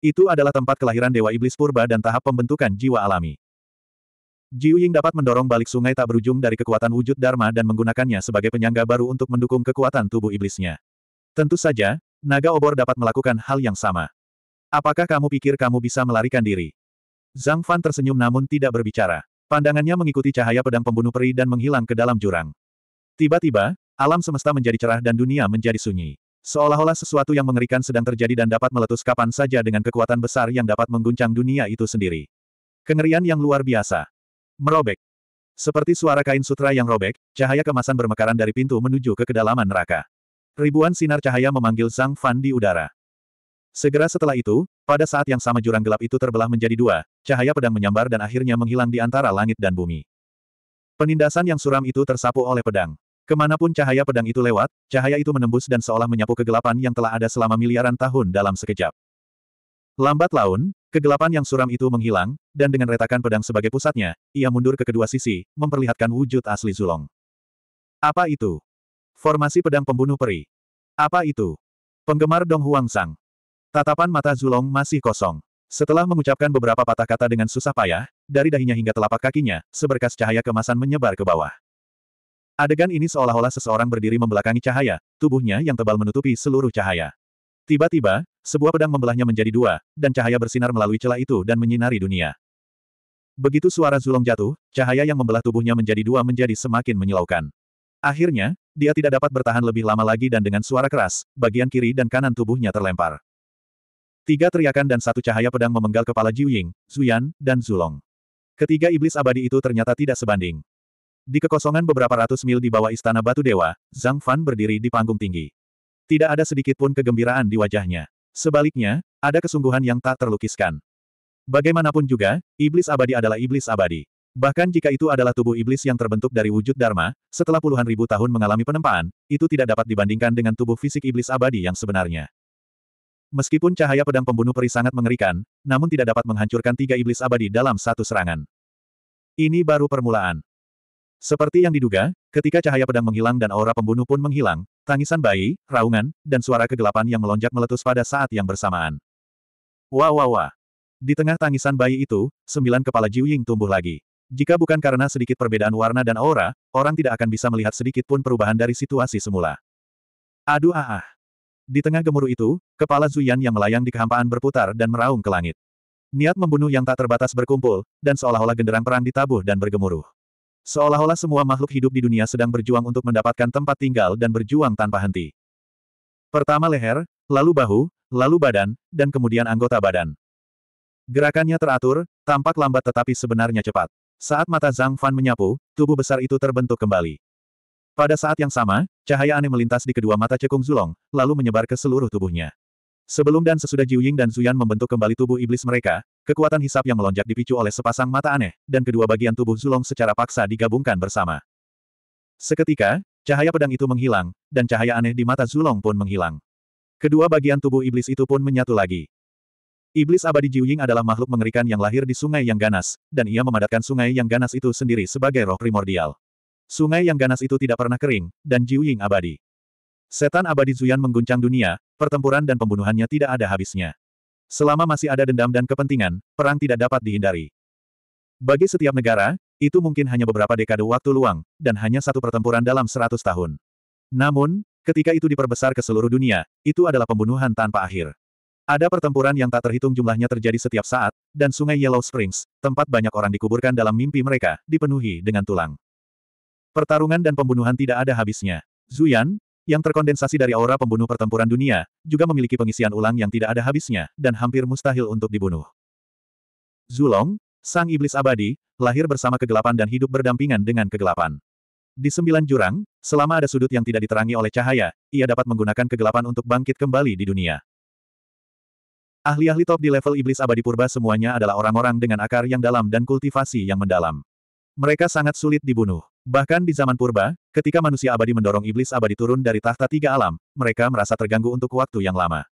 Itu adalah tempat kelahiran Dewa Iblis Purba dan tahap pembentukan jiwa alami. Jiu Ying dapat mendorong balik sungai tak berujung dari kekuatan wujud Dharma dan menggunakannya sebagai penyangga baru untuk mendukung kekuatan tubuh iblisnya. Tentu saja, naga obor dapat melakukan hal yang sama. Apakah kamu pikir kamu bisa melarikan diri? Zhang Fan tersenyum namun tidak berbicara. Pandangannya mengikuti cahaya pedang pembunuh peri dan menghilang ke dalam jurang. Tiba-tiba, alam semesta menjadi cerah dan dunia menjadi sunyi. Seolah-olah sesuatu yang mengerikan sedang terjadi dan dapat meletus kapan saja dengan kekuatan besar yang dapat mengguncang dunia itu sendiri. Kengerian yang luar biasa. Merobek. Seperti suara kain sutra yang robek, cahaya kemasan bermekaran dari pintu menuju ke kedalaman neraka. Ribuan sinar cahaya memanggil Zhang Fan di udara. Segera setelah itu, pada saat yang sama jurang gelap itu terbelah menjadi dua, cahaya pedang menyambar dan akhirnya menghilang di antara langit dan bumi. Penindasan yang suram itu tersapu oleh pedang. Kemanapun cahaya pedang itu lewat, cahaya itu menembus dan seolah menyapu kegelapan yang telah ada selama miliaran tahun dalam sekejap. Lambat laun, Kegelapan yang suram itu menghilang, dan dengan retakan pedang sebagai pusatnya, ia mundur ke kedua sisi, memperlihatkan wujud asli Zulong. Apa itu? Formasi pedang pembunuh peri. Apa itu? Penggemar Dong Huang Sang. Tatapan mata Zulong masih kosong. Setelah mengucapkan beberapa patah kata dengan susah payah, dari dahinya hingga telapak kakinya, seberkas cahaya kemasan menyebar ke bawah. Adegan ini seolah-olah seseorang berdiri membelakangi cahaya, tubuhnya yang tebal menutupi seluruh cahaya. Tiba-tiba, sebuah pedang membelahnya menjadi dua, dan cahaya bersinar melalui celah itu dan menyinari dunia. Begitu suara Zulong jatuh, cahaya yang membelah tubuhnya menjadi dua menjadi semakin menyilaukan. Akhirnya, dia tidak dapat bertahan lebih lama lagi dan dengan suara keras, bagian kiri dan kanan tubuhnya terlempar. Tiga teriakan dan satu cahaya pedang memenggal kepala Jiuying, Zuyan, dan Zulong. Ketiga iblis abadi itu ternyata tidak sebanding. Di kekosongan beberapa ratus mil di bawah istana batu dewa, Zhang Fan berdiri di panggung tinggi. Tidak ada sedikit pun kegembiraan di wajahnya. Sebaliknya, ada kesungguhan yang tak terlukiskan. Bagaimanapun juga, iblis abadi adalah iblis abadi. Bahkan jika itu adalah tubuh iblis yang terbentuk dari wujud Dharma, setelah puluhan ribu tahun mengalami penempaan, itu tidak dapat dibandingkan dengan tubuh fisik iblis abadi yang sebenarnya. Meskipun cahaya pedang pembunuh peri sangat mengerikan, namun tidak dapat menghancurkan tiga iblis abadi dalam satu serangan. Ini baru permulaan. Seperti yang diduga, ketika cahaya pedang menghilang dan aura pembunuh pun menghilang, tangisan bayi, raungan, dan suara kegelapan yang melonjak meletus pada saat yang bersamaan. Wah wah wah. Di tengah tangisan bayi itu, sembilan kepala Jiu Ying tumbuh lagi. Jika bukan karena sedikit perbedaan warna dan aura, orang tidak akan bisa melihat sedikit pun perubahan dari situasi semula. Aduh ah ah. Di tengah gemuruh itu, kepala Zuyan yang melayang di kehampaan berputar dan meraung ke langit. Niat membunuh yang tak terbatas berkumpul, dan seolah-olah genderang perang ditabuh dan bergemuruh. Seolah-olah semua makhluk hidup di dunia sedang berjuang untuk mendapatkan tempat tinggal dan berjuang tanpa henti. Pertama leher, lalu bahu, lalu badan, dan kemudian anggota badan. Gerakannya teratur, tampak lambat tetapi sebenarnya cepat. Saat mata Zhang Fan menyapu, tubuh besar itu terbentuk kembali. Pada saat yang sama, cahaya aneh melintas di kedua mata cekung Zulong, lalu menyebar ke seluruh tubuhnya. Sebelum dan sesudah Jiuying dan Zuyan membentuk kembali tubuh iblis mereka, Kekuatan hisap yang melonjak dipicu oleh sepasang mata aneh, dan kedua bagian tubuh Zulong secara paksa digabungkan bersama. Seketika, cahaya pedang itu menghilang, dan cahaya aneh di mata Zulong pun menghilang. Kedua bagian tubuh iblis itu pun menyatu lagi. Iblis abadi Jiuying adalah makhluk mengerikan yang lahir di sungai yang ganas, dan ia memadatkan sungai yang ganas itu sendiri sebagai roh primordial. Sungai yang ganas itu tidak pernah kering, dan Jiuying abadi. Setan abadi Zuyan mengguncang dunia, pertempuran dan pembunuhannya tidak ada habisnya selama masih ada dendam dan kepentingan, perang tidak dapat dihindari. Bagi setiap negara, itu mungkin hanya beberapa dekade waktu luang, dan hanya satu pertempuran dalam seratus tahun. Namun, ketika itu diperbesar ke seluruh dunia, itu adalah pembunuhan tanpa akhir. Ada pertempuran yang tak terhitung jumlahnya terjadi setiap saat, dan sungai Yellow Springs, tempat banyak orang dikuburkan dalam mimpi mereka, dipenuhi dengan tulang. Pertarungan dan pembunuhan tidak ada habisnya. Zuyan, yang terkondensasi dari aura pembunuh pertempuran dunia, juga memiliki pengisian ulang yang tidak ada habisnya, dan hampir mustahil untuk dibunuh. Zulong, sang iblis abadi, lahir bersama kegelapan dan hidup berdampingan dengan kegelapan. Di sembilan jurang, selama ada sudut yang tidak diterangi oleh cahaya, ia dapat menggunakan kegelapan untuk bangkit kembali di dunia. Ahli-ahli top di level iblis abadi purba semuanya adalah orang-orang dengan akar yang dalam dan kultivasi yang mendalam. Mereka sangat sulit dibunuh. Bahkan di zaman purba, ketika manusia abadi mendorong iblis abadi turun dari tahta tiga alam, mereka merasa terganggu untuk waktu yang lama.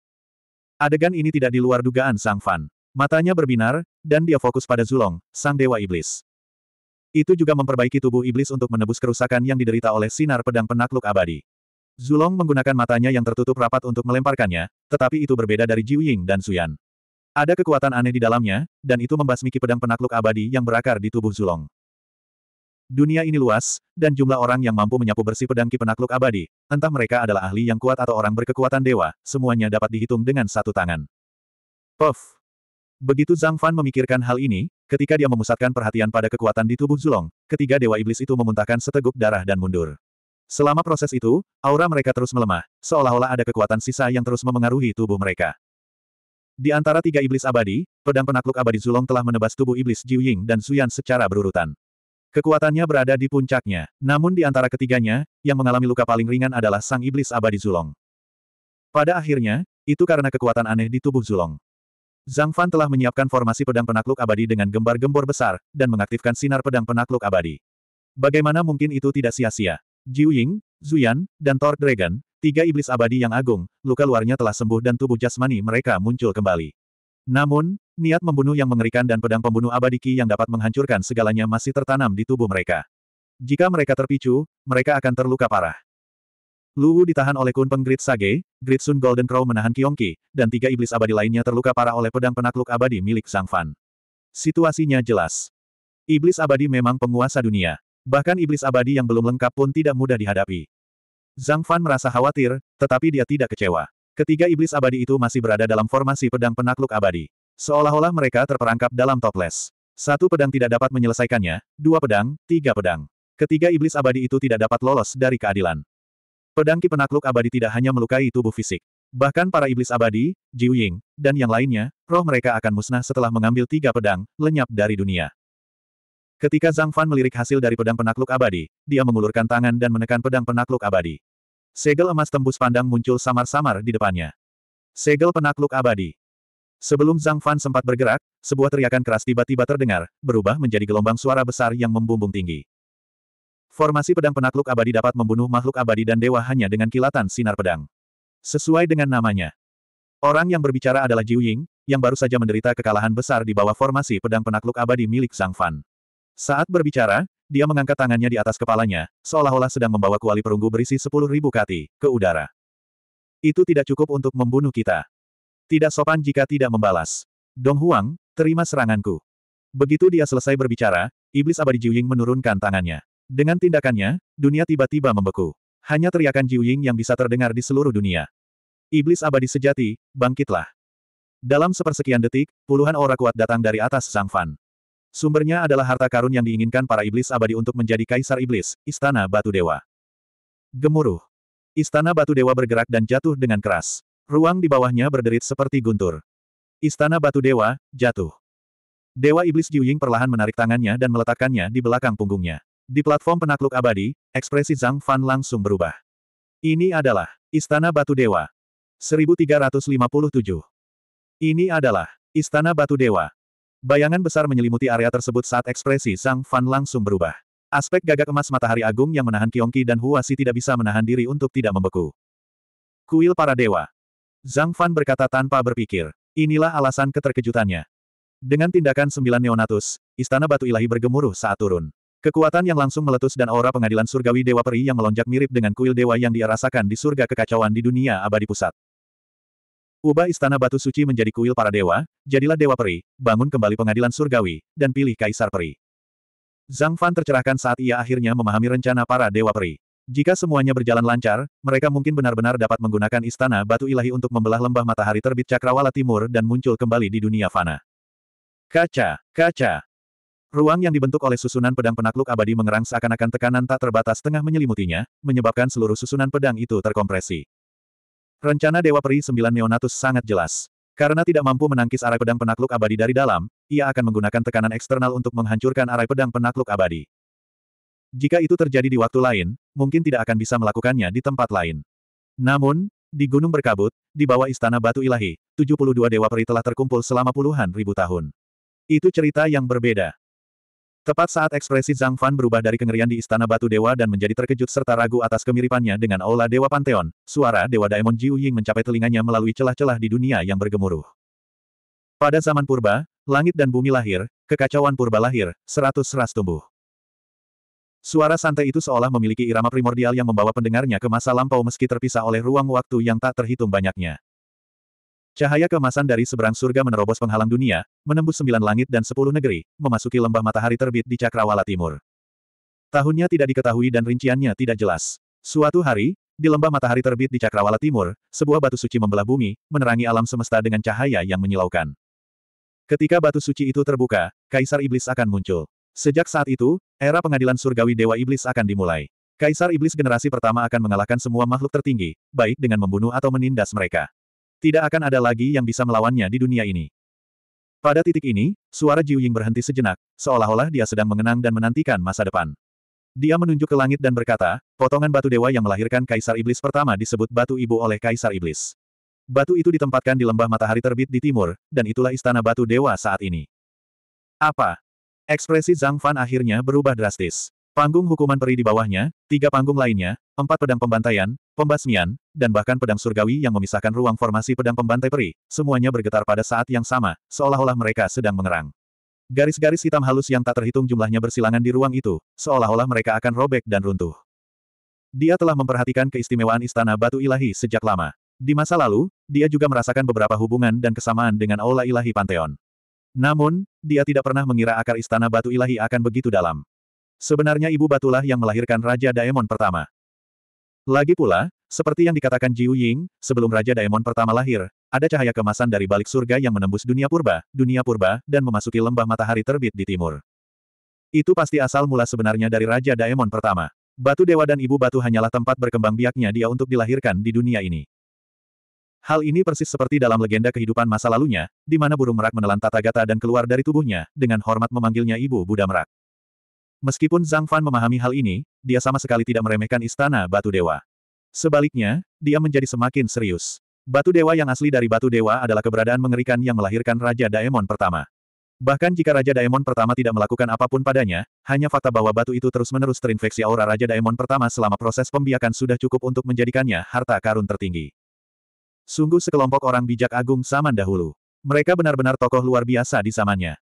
Adegan ini tidak di luar dugaan Sang Fan. Matanya berbinar, dan dia fokus pada Zulong, sang dewa iblis. Itu juga memperbaiki tubuh iblis untuk menebus kerusakan yang diderita oleh sinar pedang penakluk abadi. Zulong menggunakan matanya yang tertutup rapat untuk melemparkannya, tetapi itu berbeda dari Jiu Ying dan Suyan. Ada kekuatan aneh di dalamnya, dan itu membasmi pedang penakluk abadi yang berakar di tubuh Zulong. Dunia ini luas, dan jumlah orang yang mampu menyapu bersih pedang Ki Penakluk Abadi, entah mereka adalah ahli yang kuat atau orang berkekuatan dewa, semuanya dapat dihitung dengan satu tangan. Puff! Begitu Zhang Fan memikirkan hal ini, ketika dia memusatkan perhatian pada kekuatan di tubuh Zulong, ketiga dewa iblis itu memuntahkan seteguk darah dan mundur. Selama proses itu, aura mereka terus melemah, seolah-olah ada kekuatan sisa yang terus memengaruhi tubuh mereka. Di antara tiga iblis abadi, pedang penakluk abadi Zulong telah menebas tubuh iblis Jiu Ying dan Suyan secara berurutan. Kekuatannya berada di puncaknya, namun di antara ketiganya, yang mengalami luka paling ringan adalah sang iblis abadi Zulong. Pada akhirnya, itu karena kekuatan aneh di tubuh Zulong. Zhang Fan telah menyiapkan formasi pedang penakluk abadi dengan gembar-gembor besar, dan mengaktifkan sinar pedang penakluk abadi. Bagaimana mungkin itu tidak sia-sia? Jiu Ying, Zuyan, dan Thor Dragon, tiga iblis abadi yang agung, luka luarnya telah sembuh dan tubuh jasmani mereka muncul kembali. Namun, niat membunuh yang mengerikan dan pedang pembunuh abadi Ki yang dapat menghancurkan segalanya masih tertanam di tubuh mereka. Jika mereka terpicu, mereka akan terluka parah. Wu ditahan oleh Kun Penggrit Sage, Grit Sun Golden Crow menahan ki, dan tiga iblis abadi lainnya terluka parah oleh pedang penakluk abadi milik Zhang Fan. Situasinya jelas. Iblis abadi memang penguasa dunia. Bahkan iblis abadi yang belum lengkap pun tidak mudah dihadapi. Zhang Fan merasa khawatir, tetapi dia tidak kecewa. Ketiga iblis abadi itu masih berada dalam formasi pedang penakluk abadi. Seolah-olah mereka terperangkap dalam toples. Satu pedang tidak dapat menyelesaikannya, dua pedang, tiga pedang. Ketiga iblis abadi itu tidak dapat lolos dari keadilan. Pedang ki penakluk abadi tidak hanya melukai tubuh fisik. Bahkan para iblis abadi, Jiu Ying, dan yang lainnya, roh mereka akan musnah setelah mengambil tiga pedang, lenyap dari dunia. Ketika Zhang Fan melirik hasil dari pedang penakluk abadi, dia mengulurkan tangan dan menekan pedang penakluk abadi. Segel emas tembus pandang muncul samar-samar di depannya. Segel penakluk abadi. Sebelum Zhang Fan sempat bergerak, sebuah teriakan keras tiba-tiba terdengar, berubah menjadi gelombang suara besar yang membumbung tinggi. Formasi pedang penakluk abadi dapat membunuh makhluk abadi dan dewa hanya dengan kilatan sinar pedang. Sesuai dengan namanya. Orang yang berbicara adalah Jiu Ying, yang baru saja menderita kekalahan besar di bawah formasi pedang penakluk abadi milik Zhang Fan. Saat berbicara, dia mengangkat tangannya di atas kepalanya, seolah-olah sedang membawa kuali perunggu berisi sepuluh ribu kati, ke udara. Itu tidak cukup untuk membunuh kita. Tidak sopan jika tidak membalas. Dong Huang, terima seranganku. Begitu dia selesai berbicara, Iblis Abadi Jiuying menurunkan tangannya. Dengan tindakannya, dunia tiba-tiba membeku. Hanya teriakan Jiuying yang bisa terdengar di seluruh dunia. Iblis abadi sejati, bangkitlah. Dalam sepersekian detik, puluhan orang kuat datang dari atas Sang Fan. Sumbernya adalah harta karun yang diinginkan para iblis abadi untuk menjadi kaisar iblis, Istana Batu Dewa. Gemuruh. Istana Batu Dewa bergerak dan jatuh dengan keras. Ruang di bawahnya berderit seperti guntur. Istana Batu Dewa, jatuh. Dewa Iblis Jiuying perlahan menarik tangannya dan meletakkannya di belakang punggungnya. Di platform penakluk abadi, ekspresi Zhang Fan langsung berubah. Ini adalah Istana Batu Dewa. 1357. Ini adalah Istana Batu Dewa. Bayangan besar menyelimuti area tersebut saat ekspresi Sang Fan langsung berubah. Aspek gagak emas matahari agung yang menahan Kiongki dan Huasi tidak bisa menahan diri untuk tidak membeku. Kuil para dewa. Zhang Fan berkata tanpa berpikir. Inilah alasan keterkejutannya. Dengan tindakan sembilan neonatus, istana batu ilahi bergemuruh saat turun. Kekuatan yang langsung meletus dan aura pengadilan surgawi Dewa Peri yang melonjak mirip dengan kuil dewa yang dia di surga kekacauan di dunia abadi pusat. Ubah istana batu suci menjadi kuil para dewa, jadilah dewa peri, bangun kembali pengadilan surgawi, dan pilih kaisar peri. Zhang Fan tercerahkan saat ia akhirnya memahami rencana para dewa peri. Jika semuanya berjalan lancar, mereka mungkin benar-benar dapat menggunakan istana batu ilahi untuk membelah lembah matahari terbit cakrawala timur dan muncul kembali di dunia fana. Kaca, kaca. Ruang yang dibentuk oleh susunan pedang penakluk abadi mengerang seakan-akan tekanan tak terbatas tengah menyelimutinya, menyebabkan seluruh susunan pedang itu terkompresi. Rencana Dewa Peri Sembilan Neonatus sangat jelas. Karena tidak mampu menangkis arai pedang penakluk abadi dari dalam, ia akan menggunakan tekanan eksternal untuk menghancurkan arai pedang penakluk abadi. Jika itu terjadi di waktu lain, mungkin tidak akan bisa melakukannya di tempat lain. Namun, di Gunung Berkabut, di bawah Istana Batu Ilahi, 72 Dewa Peri telah terkumpul selama puluhan ribu tahun. Itu cerita yang berbeda. Tepat saat ekspresi Zhang Fan berubah dari kengerian di Istana Batu Dewa dan menjadi terkejut serta ragu atas kemiripannya dengan Aula Dewa Pantheon, suara Dewa Daemon Jiu Ying mencapai telinganya melalui celah-celah di dunia yang bergemuruh. Pada zaman purba, langit dan bumi lahir, kekacauan purba lahir, seratus seras tumbuh. Suara santai itu seolah memiliki irama primordial yang membawa pendengarnya ke masa lampau meski terpisah oleh ruang waktu yang tak terhitung banyaknya. Cahaya kemasan dari seberang surga menerobos penghalang dunia, menembus sembilan langit dan sepuluh negeri, memasuki lembah matahari terbit di Cakrawala Timur. Tahunnya tidak diketahui dan rinciannya tidak jelas. Suatu hari, di lembah matahari terbit di Cakrawala Timur, sebuah batu suci membelah bumi, menerangi alam semesta dengan cahaya yang menyilaukan. Ketika batu suci itu terbuka, Kaisar Iblis akan muncul. Sejak saat itu, era pengadilan surgawi Dewa Iblis akan dimulai. Kaisar Iblis generasi pertama akan mengalahkan semua makhluk tertinggi, baik dengan membunuh atau menindas mereka. Tidak akan ada lagi yang bisa melawannya di dunia ini. Pada titik ini, suara Jiu Ying berhenti sejenak, seolah-olah dia sedang mengenang dan menantikan masa depan. Dia menunjuk ke langit dan berkata, potongan batu dewa yang melahirkan Kaisar Iblis pertama disebut batu ibu oleh Kaisar Iblis. Batu itu ditempatkan di lembah matahari terbit di timur, dan itulah istana batu dewa saat ini. Apa? Ekspresi Zhang Fan akhirnya berubah drastis. Panggung hukuman peri di bawahnya, tiga panggung lainnya, empat pedang pembantaian, pembasmian, dan bahkan pedang surgawi yang memisahkan ruang formasi pedang pembantai peri, semuanya bergetar pada saat yang sama, seolah-olah mereka sedang mengerang. Garis-garis hitam halus yang tak terhitung jumlahnya bersilangan di ruang itu, seolah-olah mereka akan robek dan runtuh. Dia telah memperhatikan keistimewaan Istana Batu Ilahi sejak lama. Di masa lalu, dia juga merasakan beberapa hubungan dan kesamaan dengan Aula Ilahi Pantheon. Namun, dia tidak pernah mengira akar Istana Batu Ilahi akan begitu dalam. Sebenarnya ibu batulah yang melahirkan Raja Daemon pertama. Lagi pula, seperti yang dikatakan Jiu Ying, sebelum Raja Daemon pertama lahir, ada cahaya kemasan dari balik surga yang menembus dunia purba, dunia purba, dan memasuki lembah matahari terbit di timur. Itu pasti asal mula sebenarnya dari Raja Daemon pertama. Batu Dewa dan Ibu Batu hanyalah tempat berkembang biaknya dia untuk dilahirkan di dunia ini. Hal ini persis seperti dalam legenda kehidupan masa lalunya, di mana burung merak menelan tata gata dan keluar dari tubuhnya, dengan hormat memanggilnya Ibu Buddha Merak. Meskipun Zhang Fan memahami hal ini, dia sama sekali tidak meremehkan istana Batu Dewa. Sebaliknya, dia menjadi semakin serius. Batu Dewa yang asli dari Batu Dewa adalah keberadaan mengerikan yang melahirkan Raja Daemon pertama. Bahkan jika Raja Daemon pertama tidak melakukan apapun padanya, hanya fakta bahwa batu itu terus-menerus terinfeksi aura Raja Daemon pertama selama proses pembiakan sudah cukup untuk menjadikannya harta karun tertinggi. Sungguh sekelompok orang bijak agung zaman dahulu. Mereka benar-benar tokoh luar biasa di zamannya.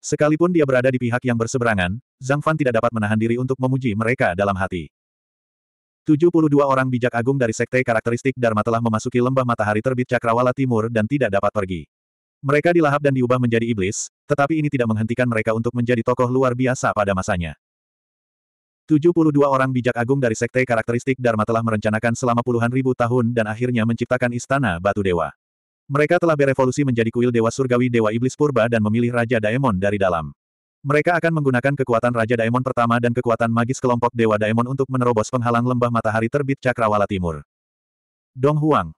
Sekalipun dia berada di pihak yang berseberangan, Zhang Fan tidak dapat menahan diri untuk memuji mereka dalam hati. 72 orang bijak agung dari sekte karakteristik Dharma telah memasuki lembah matahari terbit cakrawala timur dan tidak dapat pergi. Mereka dilahap dan diubah menjadi iblis, tetapi ini tidak menghentikan mereka untuk menjadi tokoh luar biasa pada masanya. 72 orang bijak agung dari sekte karakteristik Dharma telah merencanakan selama puluhan ribu tahun dan akhirnya menciptakan istana batu dewa. Mereka telah berevolusi menjadi kuil Dewa Surgawi Dewa Iblis Purba dan memilih Raja Daemon dari dalam. Mereka akan menggunakan kekuatan Raja Daemon pertama dan kekuatan magis kelompok Dewa Daemon untuk menerobos penghalang lembah matahari terbit Cakrawala Timur. Dong Huang.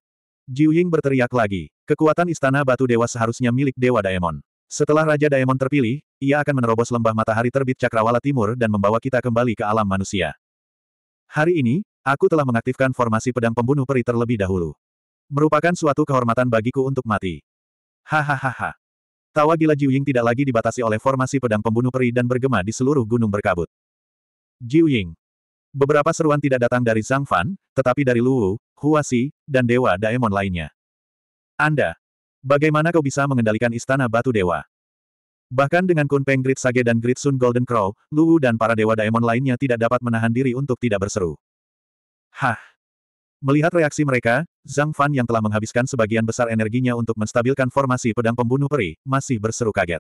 Jiuying berteriak lagi. Kekuatan Istana Batu Dewa seharusnya milik Dewa Daemon. Setelah Raja Daemon terpilih, ia akan menerobos lembah matahari terbit Cakrawala Timur dan membawa kita kembali ke alam manusia. Hari ini, aku telah mengaktifkan formasi pedang pembunuh peri terlebih dahulu. Merupakan suatu kehormatan bagiku untuk mati. Hahaha. Tawa gila Jiu tidak lagi dibatasi oleh formasi pedang pembunuh peri dan bergema di seluruh gunung berkabut. Jiu Ying. Beberapa seruan tidak datang dari Zhang Fan, tetapi dari Luwu, Huasi, dan Dewa Daemon lainnya. Anda. Bagaimana kau bisa mengendalikan Istana Batu Dewa? Bahkan dengan Kunpeng Great Sage dan Great Sun Golden Crow, Luwu dan para Dewa Daemon lainnya tidak dapat menahan diri untuk tidak berseru. Hah. Melihat reaksi mereka, Zhang Fan yang telah menghabiskan sebagian besar energinya untuk menstabilkan formasi pedang pembunuh peri, masih berseru kaget.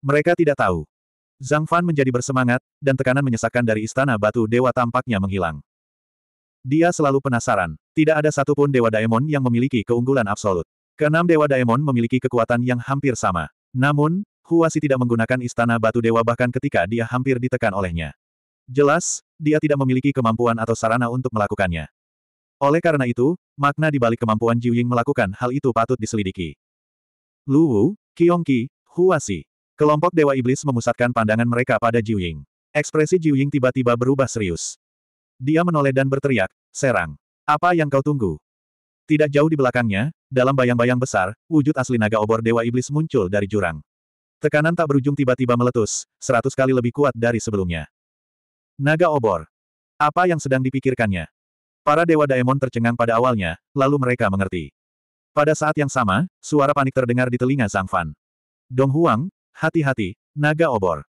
Mereka tidak tahu. Zhang Fan menjadi bersemangat, dan tekanan menyesakkan dari istana batu dewa tampaknya menghilang. Dia selalu penasaran. Tidak ada satupun Dewa Daemon yang memiliki keunggulan absolut. Keenam Dewa Daemon memiliki kekuatan yang hampir sama. Namun, Huasi tidak menggunakan istana batu dewa bahkan ketika dia hampir ditekan olehnya. Jelas, dia tidak memiliki kemampuan atau sarana untuk melakukannya. Oleh karena itu, makna di balik kemampuan Jiu Ying melakukan hal itu patut diselidiki. Lu Wu, Qiong Qi, Hua Kelompok Dewa Iblis memusatkan pandangan mereka pada Jiu Ying. Ekspresi Jiu Ying tiba-tiba berubah serius. Dia menoleh dan berteriak, serang. Apa yang kau tunggu? Tidak jauh di belakangnya, dalam bayang-bayang besar, wujud asli naga obor Dewa Iblis muncul dari jurang. Tekanan tak berujung tiba-tiba meletus, seratus kali lebih kuat dari sebelumnya. Naga obor. Apa yang sedang dipikirkannya? Para dewa daemon tercengang pada awalnya, lalu mereka mengerti. Pada saat yang sama, suara panik terdengar di telinga Zhang Fan. Dong Huang, hati-hati, naga obor.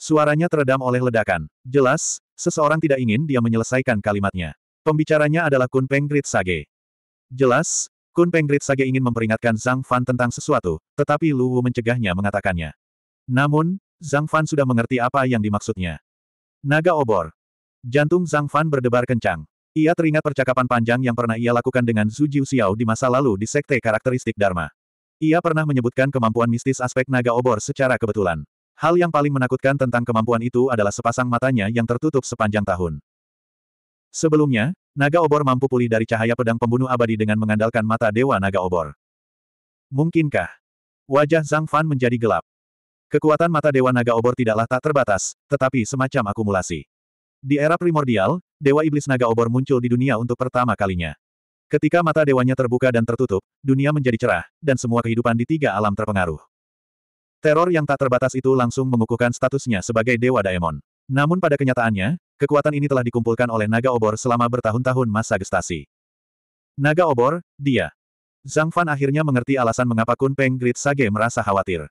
Suaranya teredam oleh ledakan. Jelas, seseorang tidak ingin dia menyelesaikan kalimatnya. Pembicaranya adalah Kun Peng Sage. Jelas, Kun Peng Sage ingin memperingatkan Zhang Fan tentang sesuatu, tetapi Lu Wu mencegahnya mengatakannya. Namun, Zhang Fan sudah mengerti apa yang dimaksudnya. Naga obor. Jantung Zhang Fan berdebar kencang. Ia teringat percakapan panjang yang pernah ia lakukan dengan Zhu Jiu Xiao di masa lalu di Sekte Karakteristik Dharma. Ia pernah menyebutkan kemampuan mistis aspek naga obor secara kebetulan. Hal yang paling menakutkan tentang kemampuan itu adalah sepasang matanya yang tertutup sepanjang tahun. Sebelumnya, naga obor mampu pulih dari cahaya pedang pembunuh abadi dengan mengandalkan mata dewa naga obor. Mungkinkah? Wajah Zhang Fan menjadi gelap. Kekuatan mata dewa naga obor tidaklah tak terbatas, tetapi semacam akumulasi. Di era primordial, Dewa Iblis Naga Obor muncul di dunia untuk pertama kalinya. Ketika mata dewanya terbuka dan tertutup, dunia menjadi cerah, dan semua kehidupan di tiga alam terpengaruh. Teror yang tak terbatas itu langsung mengukuhkan statusnya sebagai Dewa Daemon. Namun pada kenyataannya, kekuatan ini telah dikumpulkan oleh Naga Obor selama bertahun-tahun masa gestasi. Naga Obor, dia. Zhang Fan akhirnya mengerti alasan mengapa Kun Peng Grit Sage merasa khawatir.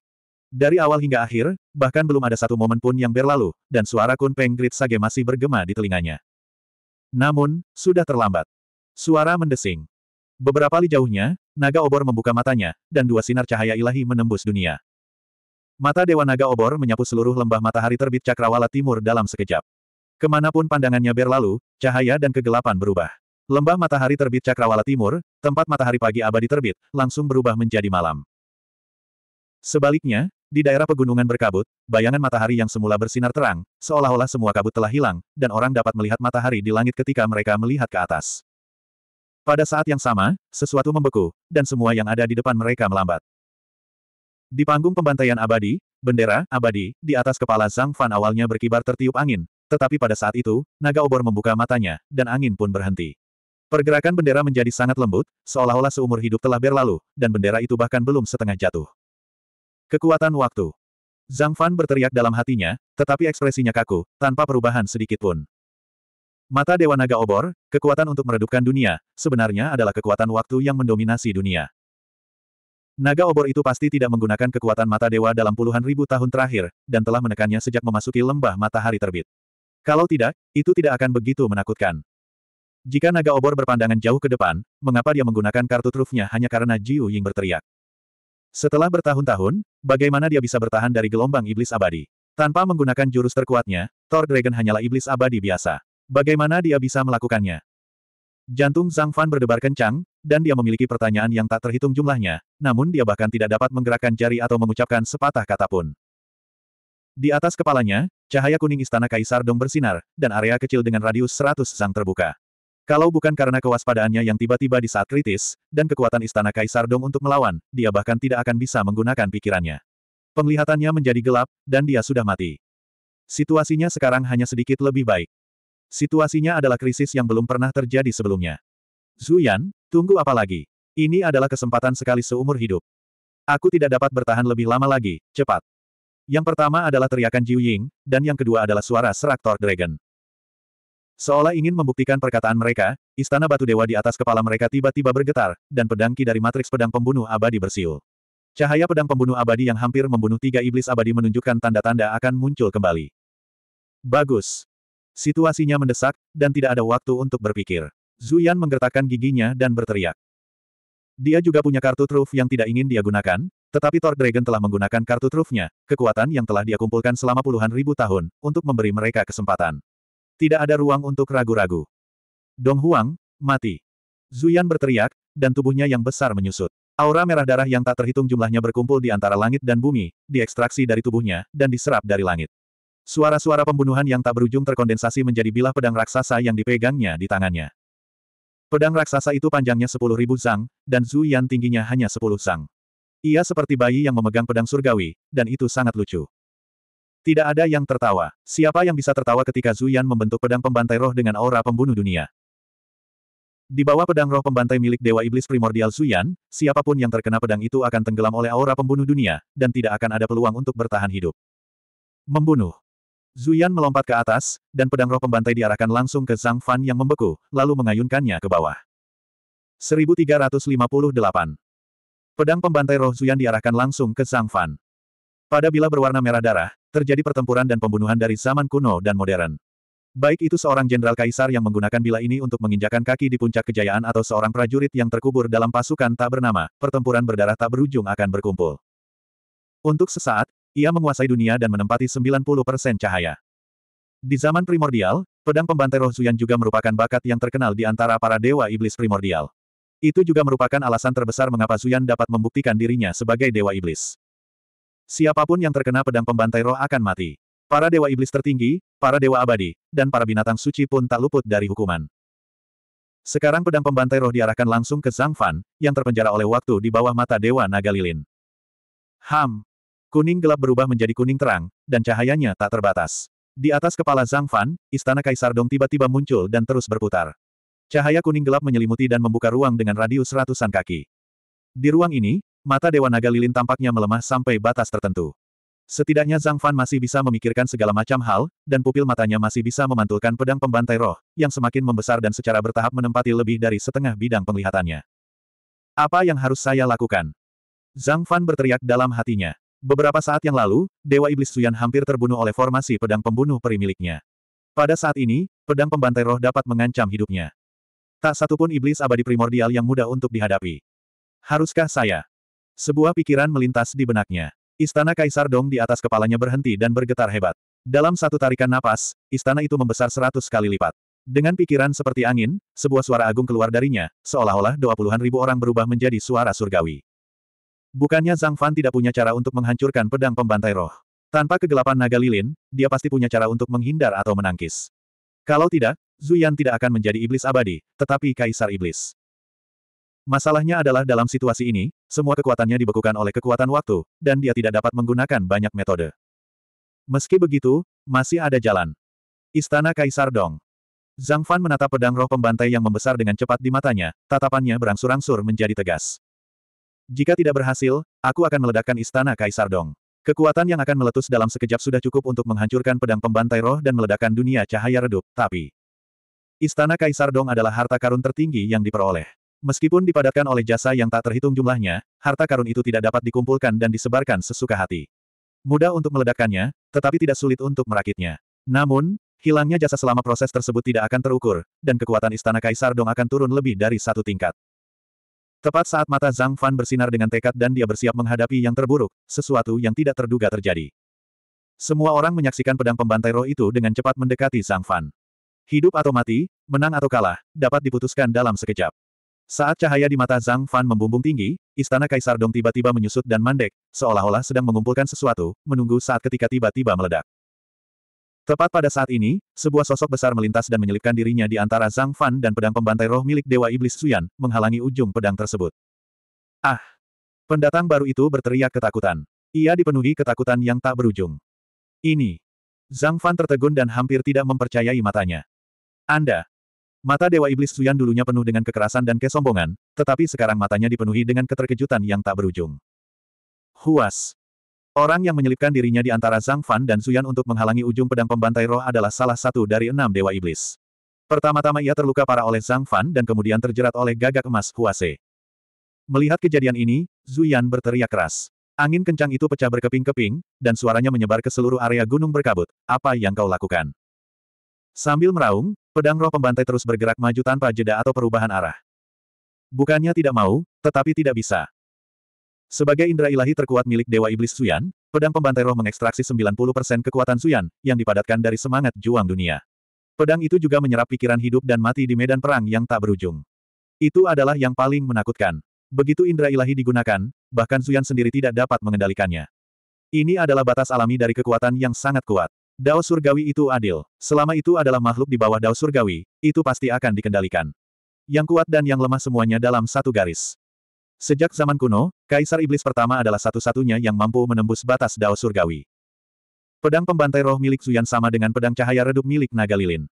Dari awal hingga akhir, bahkan belum ada satu momen pun yang berlalu, dan suara Kun Peng Grit Sage masih bergema di telinganya. Namun, sudah terlambat. Suara mendesing. Beberapa li jauhnya, naga obor membuka matanya, dan dua sinar cahaya ilahi menembus dunia. Mata Dewa Naga Obor menyapu seluruh lembah matahari terbit cakrawala timur dalam sekejap. Kemanapun pandangannya berlalu, cahaya dan kegelapan berubah. Lembah matahari terbit cakrawala timur, tempat matahari pagi abadi terbit, langsung berubah menjadi malam. Sebaliknya, di daerah pegunungan berkabut, bayangan matahari yang semula bersinar terang, seolah-olah semua kabut telah hilang, dan orang dapat melihat matahari di langit ketika mereka melihat ke atas. Pada saat yang sama, sesuatu membeku, dan semua yang ada di depan mereka melambat. Di panggung pembantaian abadi, bendera abadi di atas kepala Zhang Fan awalnya berkibar tertiup angin, tetapi pada saat itu, naga obor membuka matanya, dan angin pun berhenti. Pergerakan bendera menjadi sangat lembut, seolah-olah seumur hidup telah berlalu, dan bendera itu bahkan belum setengah jatuh. Kekuatan waktu. Zhang Fan berteriak dalam hatinya, tetapi ekspresinya kaku, tanpa perubahan sedikit pun. Mata Dewa Naga Obor, kekuatan untuk meredupkan dunia, sebenarnya adalah kekuatan waktu yang mendominasi dunia. Naga obor itu pasti tidak menggunakan kekuatan mata dewa dalam puluhan ribu tahun terakhir, dan telah menekannya sejak memasuki lembah matahari terbit. Kalau tidak, itu tidak akan begitu menakutkan. Jika naga obor berpandangan jauh ke depan, mengapa dia menggunakan kartu trufnya hanya karena Jiu Ying berteriak? Setelah bertahun-tahun, bagaimana dia bisa bertahan dari gelombang iblis abadi? Tanpa menggunakan jurus terkuatnya, Thor Dragon hanyalah iblis abadi biasa. Bagaimana dia bisa melakukannya? Jantung Zhang Fan berdebar kencang, dan dia memiliki pertanyaan yang tak terhitung jumlahnya, namun dia bahkan tidak dapat menggerakkan jari atau mengucapkan sepatah kata pun. Di atas kepalanya, cahaya kuning istana Kaisar Dong bersinar, dan area kecil dengan radius 100 sang terbuka. Kalau bukan karena kewaspadaannya yang tiba-tiba di saat kritis, dan kekuatan istana Kaisar Dong untuk melawan, dia bahkan tidak akan bisa menggunakan pikirannya. Penglihatannya menjadi gelap, dan dia sudah mati. Situasinya sekarang hanya sedikit lebih baik. Situasinya adalah krisis yang belum pernah terjadi sebelumnya. Zuyan, tunggu apa lagi? Ini adalah kesempatan sekali seumur hidup. Aku tidak dapat bertahan lebih lama lagi, cepat. Yang pertama adalah teriakan Jiu Ying, dan yang kedua adalah suara serak Thor Dragon. Seolah ingin membuktikan perkataan mereka, istana batu dewa di atas kepala mereka tiba-tiba bergetar, dan pedangki dari matriks pedang pembunuh abadi bersiul. Cahaya pedang pembunuh abadi yang hampir membunuh tiga iblis abadi menunjukkan tanda-tanda akan muncul kembali. Bagus. Situasinya mendesak, dan tidak ada waktu untuk berpikir. Zuyan menggertakkan giginya dan berteriak. Dia juga punya kartu truf yang tidak ingin dia gunakan, tetapi Thor Dragon telah menggunakan kartu trufnya, kekuatan yang telah dia kumpulkan selama puluhan ribu tahun, untuk memberi mereka kesempatan. Tidak ada ruang untuk ragu-ragu. Dong Huang, mati. Zuyan berteriak, dan tubuhnya yang besar menyusut. Aura merah darah yang tak terhitung jumlahnya berkumpul di antara langit dan bumi, diekstraksi dari tubuhnya, dan diserap dari langit. Suara-suara pembunuhan yang tak berujung terkondensasi menjadi bilah pedang raksasa yang dipegangnya di tangannya. Pedang raksasa itu panjangnya sepuluh ribu zang, dan Zuyan tingginya hanya sepuluh zang. Ia seperti bayi yang memegang pedang surgawi, dan itu sangat lucu. Tidak ada yang tertawa. Siapa yang bisa tertawa ketika Zuyan membentuk pedang pembantai roh dengan aura pembunuh dunia? Di bawah pedang roh pembantai milik Dewa Iblis Primordial Zuyan, siapapun yang terkena pedang itu akan tenggelam oleh aura pembunuh dunia, dan tidak akan ada peluang untuk bertahan hidup. Membunuh. Zuyan melompat ke atas, dan pedang roh pembantai diarahkan langsung ke Zhang Fan yang membeku, lalu mengayunkannya ke bawah. 1358. Pedang pembantai roh Zuyan diarahkan langsung ke Zhang Fan. Pada bila berwarna merah darah, terjadi pertempuran dan pembunuhan dari zaman kuno dan modern. Baik itu seorang jenderal kaisar yang menggunakan bila ini untuk menginjakan kaki di puncak kejayaan atau seorang prajurit yang terkubur dalam pasukan tak bernama, pertempuran berdarah tak berujung akan berkumpul. Untuk sesaat, ia menguasai dunia dan menempati 90% cahaya. Di zaman primordial, pedang pembantai roh Zuyan juga merupakan bakat yang terkenal di antara para dewa iblis primordial. Itu juga merupakan alasan terbesar mengapa Zuyan dapat membuktikan dirinya sebagai dewa iblis. Siapapun yang terkena pedang pembantai roh akan mati. Para dewa iblis tertinggi, para dewa abadi, dan para binatang suci pun tak luput dari hukuman. Sekarang pedang pembantai roh diarahkan langsung ke Zhang Fan, yang terpenjara oleh waktu di bawah mata dewa naga lilin. Ham! Kuning gelap berubah menjadi kuning terang, dan cahayanya tak terbatas. Di atas kepala Zhang Fan, istana Kaisar Dong tiba-tiba muncul dan terus berputar. Cahaya kuning gelap menyelimuti dan membuka ruang dengan radius ratusan kaki. Di ruang ini, mata Dewa Naga Lilin tampaknya melemah sampai batas tertentu. Setidaknya Zhang Fan masih bisa memikirkan segala macam hal, dan pupil matanya masih bisa memantulkan pedang pembantai roh, yang semakin membesar dan secara bertahap menempati lebih dari setengah bidang penglihatannya. Apa yang harus saya lakukan? Zhang Fan berteriak dalam hatinya. Beberapa saat yang lalu, Dewa Iblis Suyan hampir terbunuh oleh formasi pedang pembunuh peri miliknya. Pada saat ini, pedang pembantai roh dapat mengancam hidupnya. Tak satupun iblis abadi primordial yang mudah untuk dihadapi. Haruskah saya sebuah pikiran melintas di benaknya. Istana Kaisar Dong di atas kepalanya berhenti dan bergetar hebat. Dalam satu tarikan napas, istana itu membesar seratus kali lipat. Dengan pikiran seperti angin, sebuah suara agung keluar darinya, seolah-olah dua puluhan ribu orang berubah menjadi suara surgawi. Bukannya Zhang Fan tidak punya cara untuk menghancurkan pedang pembantai roh. Tanpa kegelapan naga lilin, dia pasti punya cara untuk menghindar atau menangkis. Kalau tidak, Zuyan tidak akan menjadi iblis abadi, tetapi kaisar iblis. Masalahnya adalah dalam situasi ini, semua kekuatannya dibekukan oleh kekuatan waktu, dan dia tidak dapat menggunakan banyak metode. Meski begitu, masih ada jalan. Istana Kaisar Dong. Zhang Fan menatap pedang roh pembantai yang membesar dengan cepat di matanya, tatapannya berangsur-angsur menjadi tegas. Jika tidak berhasil, aku akan meledakkan istana Kaisar Dong. Kekuatan yang akan meletus dalam sekejap sudah cukup untuk menghancurkan pedang pembantai roh dan meledakkan dunia cahaya redup, tapi... Istana Kaisar Dong adalah harta karun tertinggi yang diperoleh. Meskipun dipadatkan oleh jasa yang tak terhitung jumlahnya, harta karun itu tidak dapat dikumpulkan dan disebarkan sesuka hati. Mudah untuk meledakkannya, tetapi tidak sulit untuk merakitnya. Namun, hilangnya jasa selama proses tersebut tidak akan terukur, dan kekuatan istana Kaisar Dong akan turun lebih dari satu tingkat. Tepat saat mata Zhang Fan bersinar dengan tekad dan dia bersiap menghadapi yang terburuk, sesuatu yang tidak terduga terjadi. Semua orang menyaksikan pedang pembantai roh itu dengan cepat mendekati Zhang Fan. Hidup atau mati, menang atau kalah, dapat diputuskan dalam sekejap. Saat cahaya di mata Zhang Fan membumbung tinggi, istana Kaisar Dong tiba-tiba menyusut dan mandek, seolah-olah sedang mengumpulkan sesuatu, menunggu saat ketika tiba-tiba meledak. Tepat pada saat ini, sebuah sosok besar melintas dan menyelipkan dirinya di antara Zhang Fan dan pedang pembantai roh milik Dewa Iblis Suyan, menghalangi ujung pedang tersebut. Ah! Pendatang baru itu berteriak ketakutan. Ia dipenuhi ketakutan yang tak berujung. Ini. Zhang Fan tertegun dan hampir tidak mempercayai matanya. Anda, Mata Dewa Iblis Suyan dulunya penuh dengan kekerasan dan kesombongan, tetapi sekarang matanya dipenuhi dengan keterkejutan yang tak berujung. Huas. Orang yang menyelipkan dirinya di antara Zhang Fan dan Suyan untuk menghalangi ujung pedang pembantai roh adalah salah satu dari enam Dewa Iblis. Pertama-tama ia terluka parah oleh Zhang Fan dan kemudian terjerat oleh gagak emas Huase. Melihat kejadian ini, Zuyan berteriak keras. Angin kencang itu pecah berkeping-keping, dan suaranya menyebar ke seluruh area gunung berkabut. Apa yang kau lakukan? Sambil meraung, Pedang roh pembantai terus bergerak maju tanpa jeda atau perubahan arah. Bukannya tidak mau, tetapi tidak bisa. Sebagai indera ilahi terkuat milik Dewa Iblis Suyan, pedang pembantai roh mengekstraksi 90% kekuatan Suyan, yang dipadatkan dari semangat juang dunia. Pedang itu juga menyerap pikiran hidup dan mati di medan perang yang tak berujung. Itu adalah yang paling menakutkan. Begitu indera ilahi digunakan, bahkan Suyan sendiri tidak dapat mengendalikannya. Ini adalah batas alami dari kekuatan yang sangat kuat. Dao surgawi itu adil. Selama itu adalah makhluk di bawah dao surgawi, itu pasti akan dikendalikan. Yang kuat dan yang lemah semuanya dalam satu garis. Sejak zaman kuno, Kaisar Iblis pertama adalah satu-satunya yang mampu menembus batas dao surgawi. Pedang pembantai roh milik Suyan sama dengan pedang cahaya redup milik naga lilin.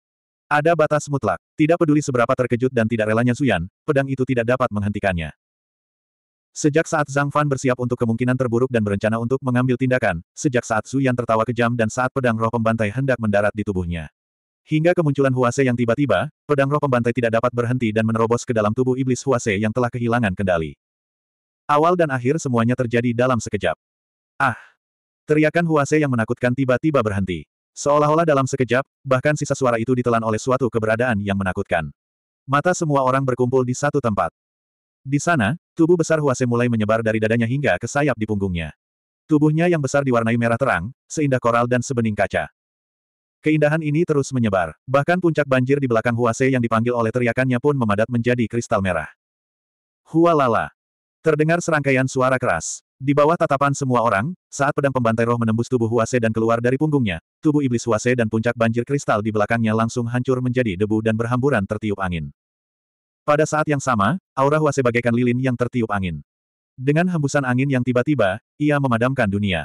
Ada batas mutlak. Tidak peduli seberapa terkejut dan tidak relanya Suyan, pedang itu tidak dapat menghentikannya. Sejak saat Zhang Fan bersiap untuk kemungkinan terburuk dan berencana untuk mengambil tindakan, sejak saat Su Yan tertawa kejam dan saat pedang roh pembantai hendak mendarat di tubuhnya. Hingga kemunculan Huase yang tiba-tiba, pedang roh pembantai tidak dapat berhenti dan menerobos ke dalam tubuh iblis Huase yang telah kehilangan kendali. Awal dan akhir semuanya terjadi dalam sekejap. Ah! Teriakan Huase yang menakutkan tiba-tiba berhenti. Seolah-olah dalam sekejap, bahkan sisa suara itu ditelan oleh suatu keberadaan yang menakutkan. Mata semua orang berkumpul di satu tempat. Di sana, tubuh besar Huase mulai menyebar dari dadanya hingga ke sayap di punggungnya. Tubuhnya yang besar diwarnai merah terang, seindah koral dan sebening kaca. Keindahan ini terus menyebar, bahkan puncak banjir di belakang Huase yang dipanggil oleh teriakannya pun memadat menjadi kristal merah. Hualala. Terdengar serangkaian suara keras. Di bawah tatapan semua orang, saat pedang pembantai roh menembus tubuh Huase dan keluar dari punggungnya, tubuh iblis Huase dan puncak banjir kristal di belakangnya langsung hancur menjadi debu dan berhamburan tertiup angin. Pada saat yang sama, aura Huase bagaikan lilin yang tertiup angin. Dengan hembusan angin yang tiba-tiba, ia memadamkan dunia.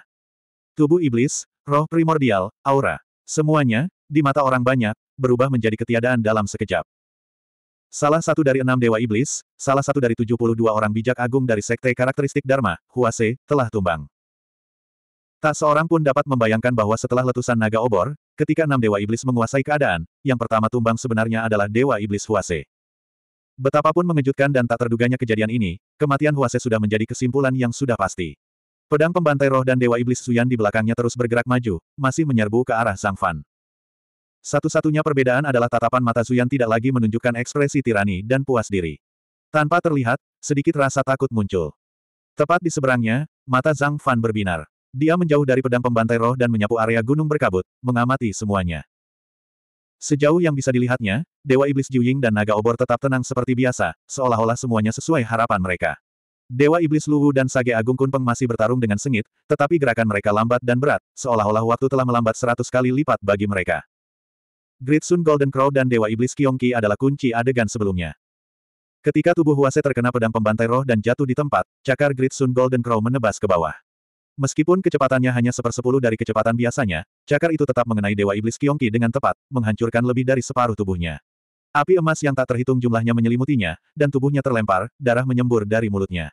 Tubuh iblis, roh primordial, aura. Semuanya, di mata orang banyak, berubah menjadi ketiadaan dalam sekejap. Salah satu dari enam dewa iblis, salah satu dari 72 orang bijak agung dari sekte karakteristik Dharma, Huase, telah tumbang. Tak seorang pun dapat membayangkan bahwa setelah letusan naga obor, ketika enam dewa iblis menguasai keadaan, yang pertama tumbang sebenarnya adalah dewa iblis Huase. Betapapun mengejutkan dan tak terduganya kejadian ini, kematian Huase sudah menjadi kesimpulan yang sudah pasti. Pedang pembantai roh dan Dewa Iblis Suyan di belakangnya terus bergerak maju, masih menyerbu ke arah Zhang Fan. Satu-satunya perbedaan adalah tatapan mata Suyan tidak lagi menunjukkan ekspresi tirani dan puas diri. Tanpa terlihat, sedikit rasa takut muncul. Tepat di seberangnya, mata Zhang Fan berbinar. Dia menjauh dari pedang pembantai roh dan menyapu area gunung berkabut, mengamati semuanya. Sejauh yang bisa dilihatnya, Dewa Iblis Juying dan Naga Obor tetap tenang seperti biasa, seolah-olah semuanya sesuai harapan mereka. Dewa Iblis Luwu dan Sage Agung Kunpeng masih bertarung dengan sengit, tetapi gerakan mereka lambat dan berat, seolah-olah waktu telah melambat seratus kali lipat bagi mereka. Gritsun Golden Crow dan Dewa Iblis Kiongki adalah kunci adegan sebelumnya. Ketika tubuh Huase terkena pedang pembantai roh dan jatuh di tempat, cakar Gritsun Golden Crow menebas ke bawah. Meskipun kecepatannya hanya sepersepuluh dari kecepatan biasanya, cakar itu tetap mengenai Dewa Iblis Kiongki dengan tepat, menghancurkan lebih dari separuh tubuhnya. Api emas yang tak terhitung jumlahnya menyelimutinya, dan tubuhnya terlempar, darah menyembur dari mulutnya.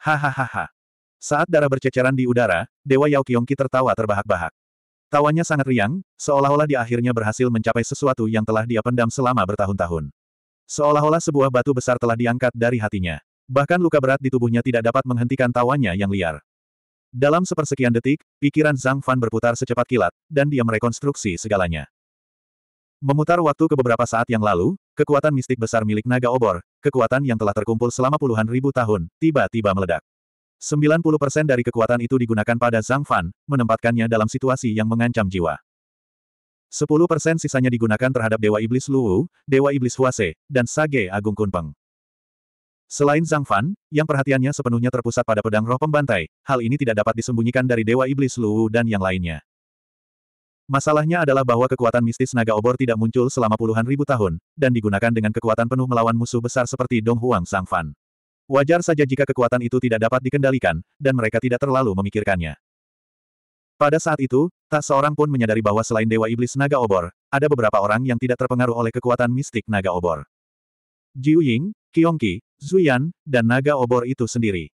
Hahaha. Saat darah berceceran di udara, Dewa Yao Kiongki tertawa terbahak-bahak. Tawanya sangat riang, seolah-olah dia akhirnya berhasil mencapai sesuatu yang telah dia pendam selama bertahun-tahun. Seolah-olah sebuah batu besar telah diangkat dari hatinya. Bahkan luka berat di tubuhnya tidak dapat menghentikan tawanya yang liar. Dalam sepersekian detik, pikiran Zhang Fan berputar secepat kilat, dan dia merekonstruksi segalanya. Memutar waktu ke beberapa saat yang lalu, kekuatan mistik besar milik naga obor, kekuatan yang telah terkumpul selama puluhan ribu tahun, tiba-tiba meledak. 90% dari kekuatan itu digunakan pada Zhang Fan, menempatkannya dalam situasi yang mengancam jiwa. 10% sisanya digunakan terhadap Dewa Iblis Luwu, Dewa Iblis Huase, dan Sage Agung Kunpeng. Selain Zhang Fan, yang perhatiannya sepenuhnya terpusat pada pedang roh pembantai, hal ini tidak dapat disembunyikan dari Dewa Iblis Lu dan yang lainnya. Masalahnya adalah bahwa kekuatan mistis naga obor tidak muncul selama puluhan ribu tahun, dan digunakan dengan kekuatan penuh melawan musuh besar seperti Dong Huang Zhang Fan. Wajar saja jika kekuatan itu tidak dapat dikendalikan, dan mereka tidak terlalu memikirkannya. Pada saat itu, tak seorang pun menyadari bahwa selain Dewa Iblis Naga Obor, ada beberapa orang yang tidak terpengaruh oleh kekuatan mistik Naga Obor. Jiu Ying, Kiongki, Zuyan, dan naga obor itu sendiri.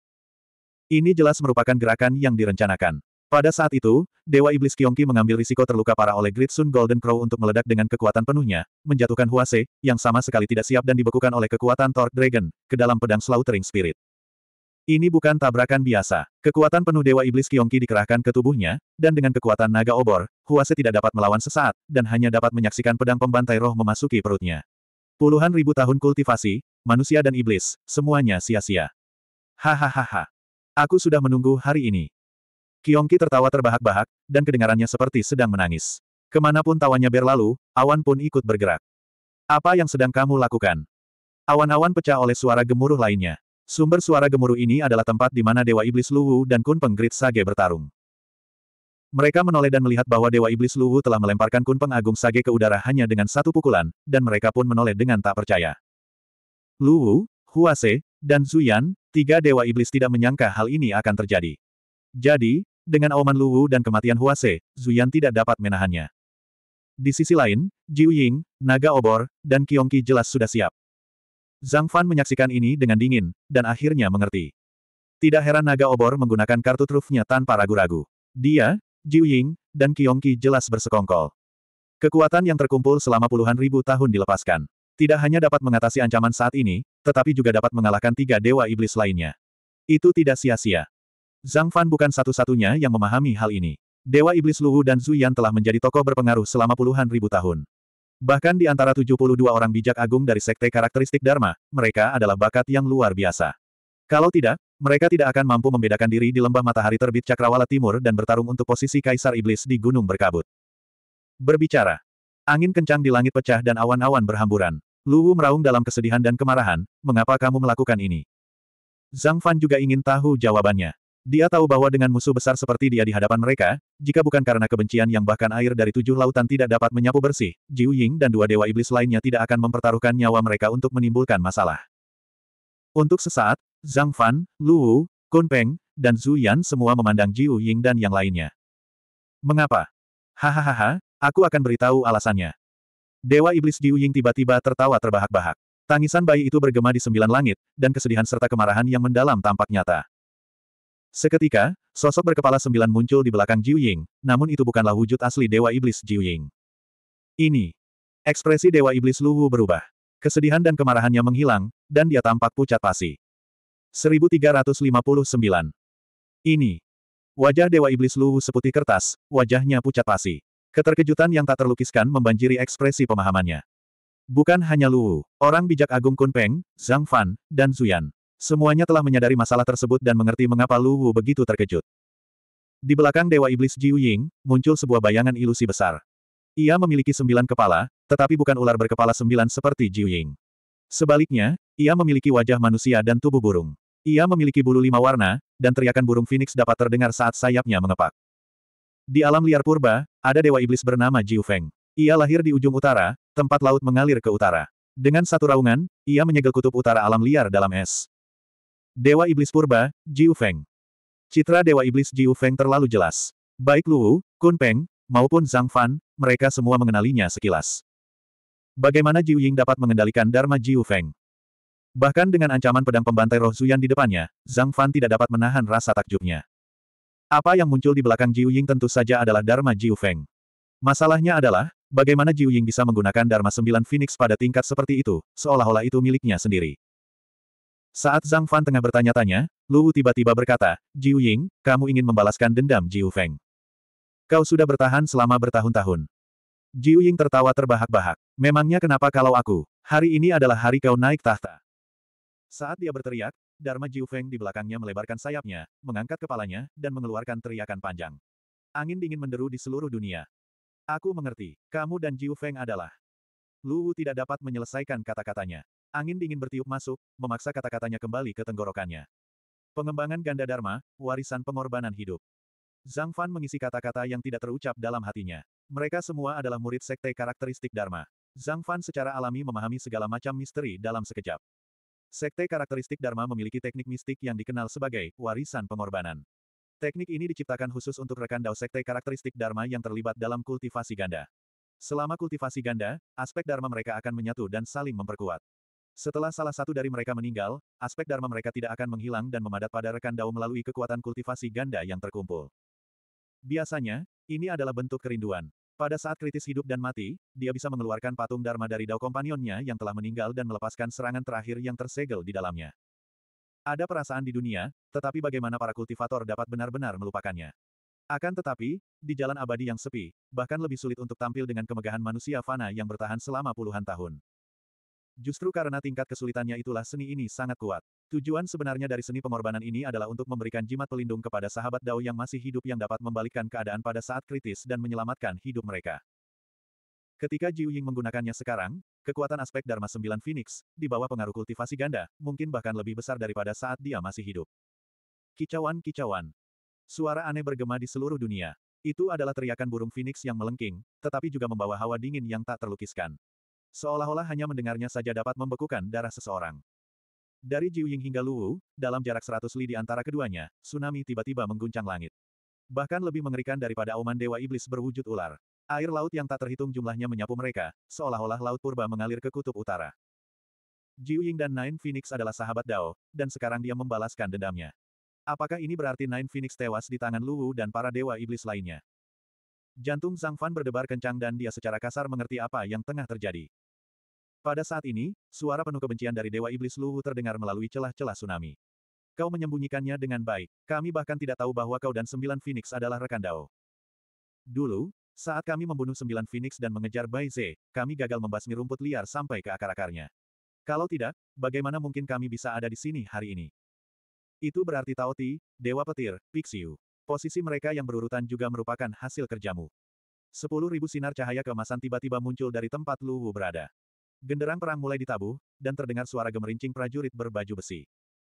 Ini jelas merupakan gerakan yang direncanakan. Pada saat itu, Dewa Iblis Kiongki mengambil risiko terluka parah oleh Great Sun Golden Crow untuk meledak dengan kekuatan penuhnya, menjatuhkan Huase, yang sama sekali tidak siap dan dibekukan oleh kekuatan Thor Dragon, ke dalam pedang Slaughtering Spirit. Ini bukan tabrakan biasa. Kekuatan penuh Dewa Iblis Kiongki dikerahkan ke tubuhnya, dan dengan kekuatan naga obor, Huase tidak dapat melawan sesaat, dan hanya dapat menyaksikan pedang pembantai roh memasuki perutnya. Puluhan ribu tahun kultivasi, manusia dan iblis, semuanya sia-sia. Hahaha. Aku sudah menunggu hari ini. Kiongki tertawa terbahak-bahak, dan kedengarannya seperti sedang menangis. Kemanapun tawanya berlalu, awan pun ikut bergerak. Apa yang sedang kamu lakukan? Awan-awan pecah oleh suara gemuruh lainnya. Sumber suara gemuruh ini adalah tempat di mana Dewa Iblis Luwu dan Kun Penggrit Sage bertarung. Mereka menoleh dan melihat bahwa Dewa Iblis Luwu telah melemparkan Kun Peng Agung Sage ke udara hanya dengan satu pukulan, dan mereka pun menoleh dengan tak percaya. Luwu, Huase, dan Zuyan, tiga dewa iblis tidak menyangka hal ini akan terjadi. Jadi, dengan auman Luwu dan kematian Huase, Zuyan tidak dapat menahannya. Di sisi lain, Jiu Ying, Naga Obor, dan Kiongki jelas sudah siap. Zhang Fan menyaksikan ini dengan dingin, dan akhirnya mengerti. Tidak heran Naga Obor menggunakan kartu trufnya tanpa ragu-ragu. Dia, Jiu Ying, dan Kiongki jelas bersekongkol. Kekuatan yang terkumpul selama puluhan ribu tahun dilepaskan. Tidak hanya dapat mengatasi ancaman saat ini, tetapi juga dapat mengalahkan tiga dewa iblis lainnya. Itu tidak sia-sia. Zhang Fan bukan satu-satunya yang memahami hal ini. Dewa Iblis Luwu dan Zhu Yan telah menjadi tokoh berpengaruh selama puluhan ribu tahun. Bahkan di antara 72 orang bijak agung dari sekte karakteristik Dharma, mereka adalah bakat yang luar biasa. Kalau tidak, mereka tidak akan mampu membedakan diri di lembah matahari terbit Cakrawala Timur dan bertarung untuk posisi Kaisar Iblis di Gunung Berkabut. Berbicara Angin kencang di langit pecah dan awan-awan berhamburan. Luwu meraung dalam kesedihan dan kemarahan, mengapa kamu melakukan ini? Zhang Fan juga ingin tahu jawabannya. Dia tahu bahwa dengan musuh besar seperti dia di hadapan mereka, jika bukan karena kebencian yang bahkan air dari tujuh lautan tidak dapat menyapu bersih, Jiu Ying dan dua dewa iblis lainnya tidak akan mempertaruhkan nyawa mereka untuk menimbulkan masalah. Untuk sesaat, Zhang Fan, Luwu, Kun Peng, dan Zhu Yan semua memandang Jiu Ying dan yang lainnya. Mengapa? Hahaha, Aku akan beritahu alasannya. Dewa Iblis Diu Ying tiba-tiba tertawa terbahak-bahak. Tangisan bayi itu bergema di sembilan langit, dan kesedihan serta kemarahan yang mendalam tampak nyata. Seketika, sosok berkepala sembilan muncul di belakang Jiu Ying, namun itu bukanlah wujud asli Dewa Iblis Jiu Ying. Ini. Ekspresi Dewa Iblis Luwu berubah. Kesedihan dan kemarahannya menghilang, dan dia tampak pucat pasi. 1359. Ini. Wajah Dewa Iblis Luwu seputih kertas, wajahnya pucat pasi. Keterkejutan yang tak terlukiskan membanjiri ekspresi pemahamannya. Bukan hanya Luwu, orang bijak Agung Kunpeng, Zhang Fan, dan Zuyan. Semuanya telah menyadari masalah tersebut dan mengerti mengapa Luwu begitu terkejut. Di belakang Dewa Iblis Jiu Ying, muncul sebuah bayangan ilusi besar. Ia memiliki sembilan kepala, tetapi bukan ular berkepala sembilan seperti Jiu Ying. Sebaliknya, ia memiliki wajah manusia dan tubuh burung. Ia memiliki bulu lima warna, dan teriakan burung phoenix dapat terdengar saat sayapnya mengepak. Di alam liar purba, ada dewa iblis bernama Jiu Feng. Ia lahir di ujung utara, tempat laut mengalir ke utara. Dengan satu raungan, ia menyegel kutub utara alam liar dalam es. Dewa Iblis Purba, Jiu Feng. Citra Dewa Iblis Jiu Feng terlalu jelas. Baik Luwu, Kun Peng, maupun Zhang Fan, mereka semua mengenalinya sekilas. Bagaimana Jiu Ying dapat mengendalikan Dharma Jiu Feng? Bahkan dengan ancaman pedang pembantai roh Zuyan di depannya, Zhang Fan tidak dapat menahan rasa takjubnya. Apa yang muncul di belakang Jiu Ying tentu saja adalah Dharma Jiu Feng. Masalahnya adalah, bagaimana Jiu Ying bisa menggunakan Dharma Sembilan Phoenix pada tingkat seperti itu, seolah-olah itu miliknya sendiri. Saat Zhang Fan tengah bertanya-tanya, Lu tiba-tiba berkata, Jiu Ying, kamu ingin membalaskan dendam Jiu Feng. Kau sudah bertahan selama bertahun-tahun. Jiu Ying tertawa terbahak-bahak. Memangnya kenapa kalau aku, hari ini adalah hari kau naik tahta. Saat dia berteriak, Dharma Jiufeng di belakangnya melebarkan sayapnya, mengangkat kepalanya, dan mengeluarkan teriakan panjang. Angin dingin menderu di seluruh dunia. Aku mengerti, kamu dan Jiufeng adalah. Luwu tidak dapat menyelesaikan kata-katanya. Angin dingin bertiup masuk, memaksa kata-katanya kembali ke tenggorokannya. Pengembangan ganda dharma, warisan pengorbanan hidup. Zhang Fan mengisi kata-kata yang tidak terucap dalam hatinya. Mereka semua adalah murid sekte karakteristik dharma. Zhang Fan secara alami memahami segala macam misteri dalam sekejap. Sekte karakteristik Dharma memiliki teknik mistik yang dikenal sebagai warisan pengorbanan. Teknik ini diciptakan khusus untuk rekan dao sekte karakteristik Dharma yang terlibat dalam kultivasi ganda. Selama kultivasi ganda, aspek Dharma mereka akan menyatu dan saling memperkuat. Setelah salah satu dari mereka meninggal, aspek Dharma mereka tidak akan menghilang dan memadat pada rekan dao melalui kekuatan kultivasi ganda yang terkumpul. Biasanya, ini adalah bentuk kerinduan. Pada saat kritis hidup dan mati, dia bisa mengeluarkan patung Dharma dari dao kompanionnya yang telah meninggal dan melepaskan serangan terakhir yang tersegel di dalamnya. Ada perasaan di dunia, tetapi bagaimana para kultivator dapat benar-benar melupakannya? Akan tetapi, di jalan abadi yang sepi, bahkan lebih sulit untuk tampil dengan kemegahan manusia fana yang bertahan selama puluhan tahun. Justru karena tingkat kesulitannya itulah seni ini sangat kuat. Tujuan sebenarnya dari seni pengorbanan ini adalah untuk memberikan jimat pelindung kepada sahabat Dao yang masih hidup yang dapat membalikkan keadaan pada saat kritis dan menyelamatkan hidup mereka. Ketika Jiu Ying menggunakannya sekarang, kekuatan aspek Dharma 9 Phoenix, di bawah pengaruh kultivasi ganda, mungkin bahkan lebih besar daripada saat dia masih hidup. Kicauan-kicauan. Suara aneh bergema di seluruh dunia. Itu adalah teriakan burung phoenix yang melengking, tetapi juga membawa hawa dingin yang tak terlukiskan. Seolah-olah hanya mendengarnya saja dapat membekukan darah seseorang. Dari Jiu Ying hingga Luwu, dalam jarak seratus li di antara keduanya, tsunami tiba-tiba mengguncang langit. Bahkan lebih mengerikan daripada auman dewa iblis berwujud ular. Air laut yang tak terhitung jumlahnya menyapu mereka, seolah-olah laut purba mengalir ke kutub utara. Jiu Ying dan Nine Phoenix adalah sahabat Dao, dan sekarang dia membalaskan dendamnya. Apakah ini berarti Nine Phoenix tewas di tangan Luwu dan para dewa iblis lainnya? Jantung Zhang Fan berdebar kencang dan dia secara kasar mengerti apa yang tengah terjadi. Pada saat ini, suara penuh kebencian dari Dewa Iblis Luwu terdengar melalui celah-celah tsunami. Kau menyembunyikannya dengan baik. Kami bahkan tidak tahu bahwa kau dan sembilan Phoenix adalah rekan Dao. Dulu, saat kami membunuh sembilan Phoenix dan mengejar Bai Ze, kami gagal membasmi rumput liar sampai ke akar-akarnya. Kalau tidak, bagaimana mungkin kami bisa ada di sini hari ini? Itu berarti Tao Ti, Dewa Petir, Pixiu. Posisi mereka yang berurutan juga merupakan hasil kerjamu. Sepuluh ribu sinar cahaya keemasan tiba-tiba muncul dari tempat Luhu berada. Genderang perang mulai ditabuh, dan terdengar suara gemerincing prajurit berbaju besi.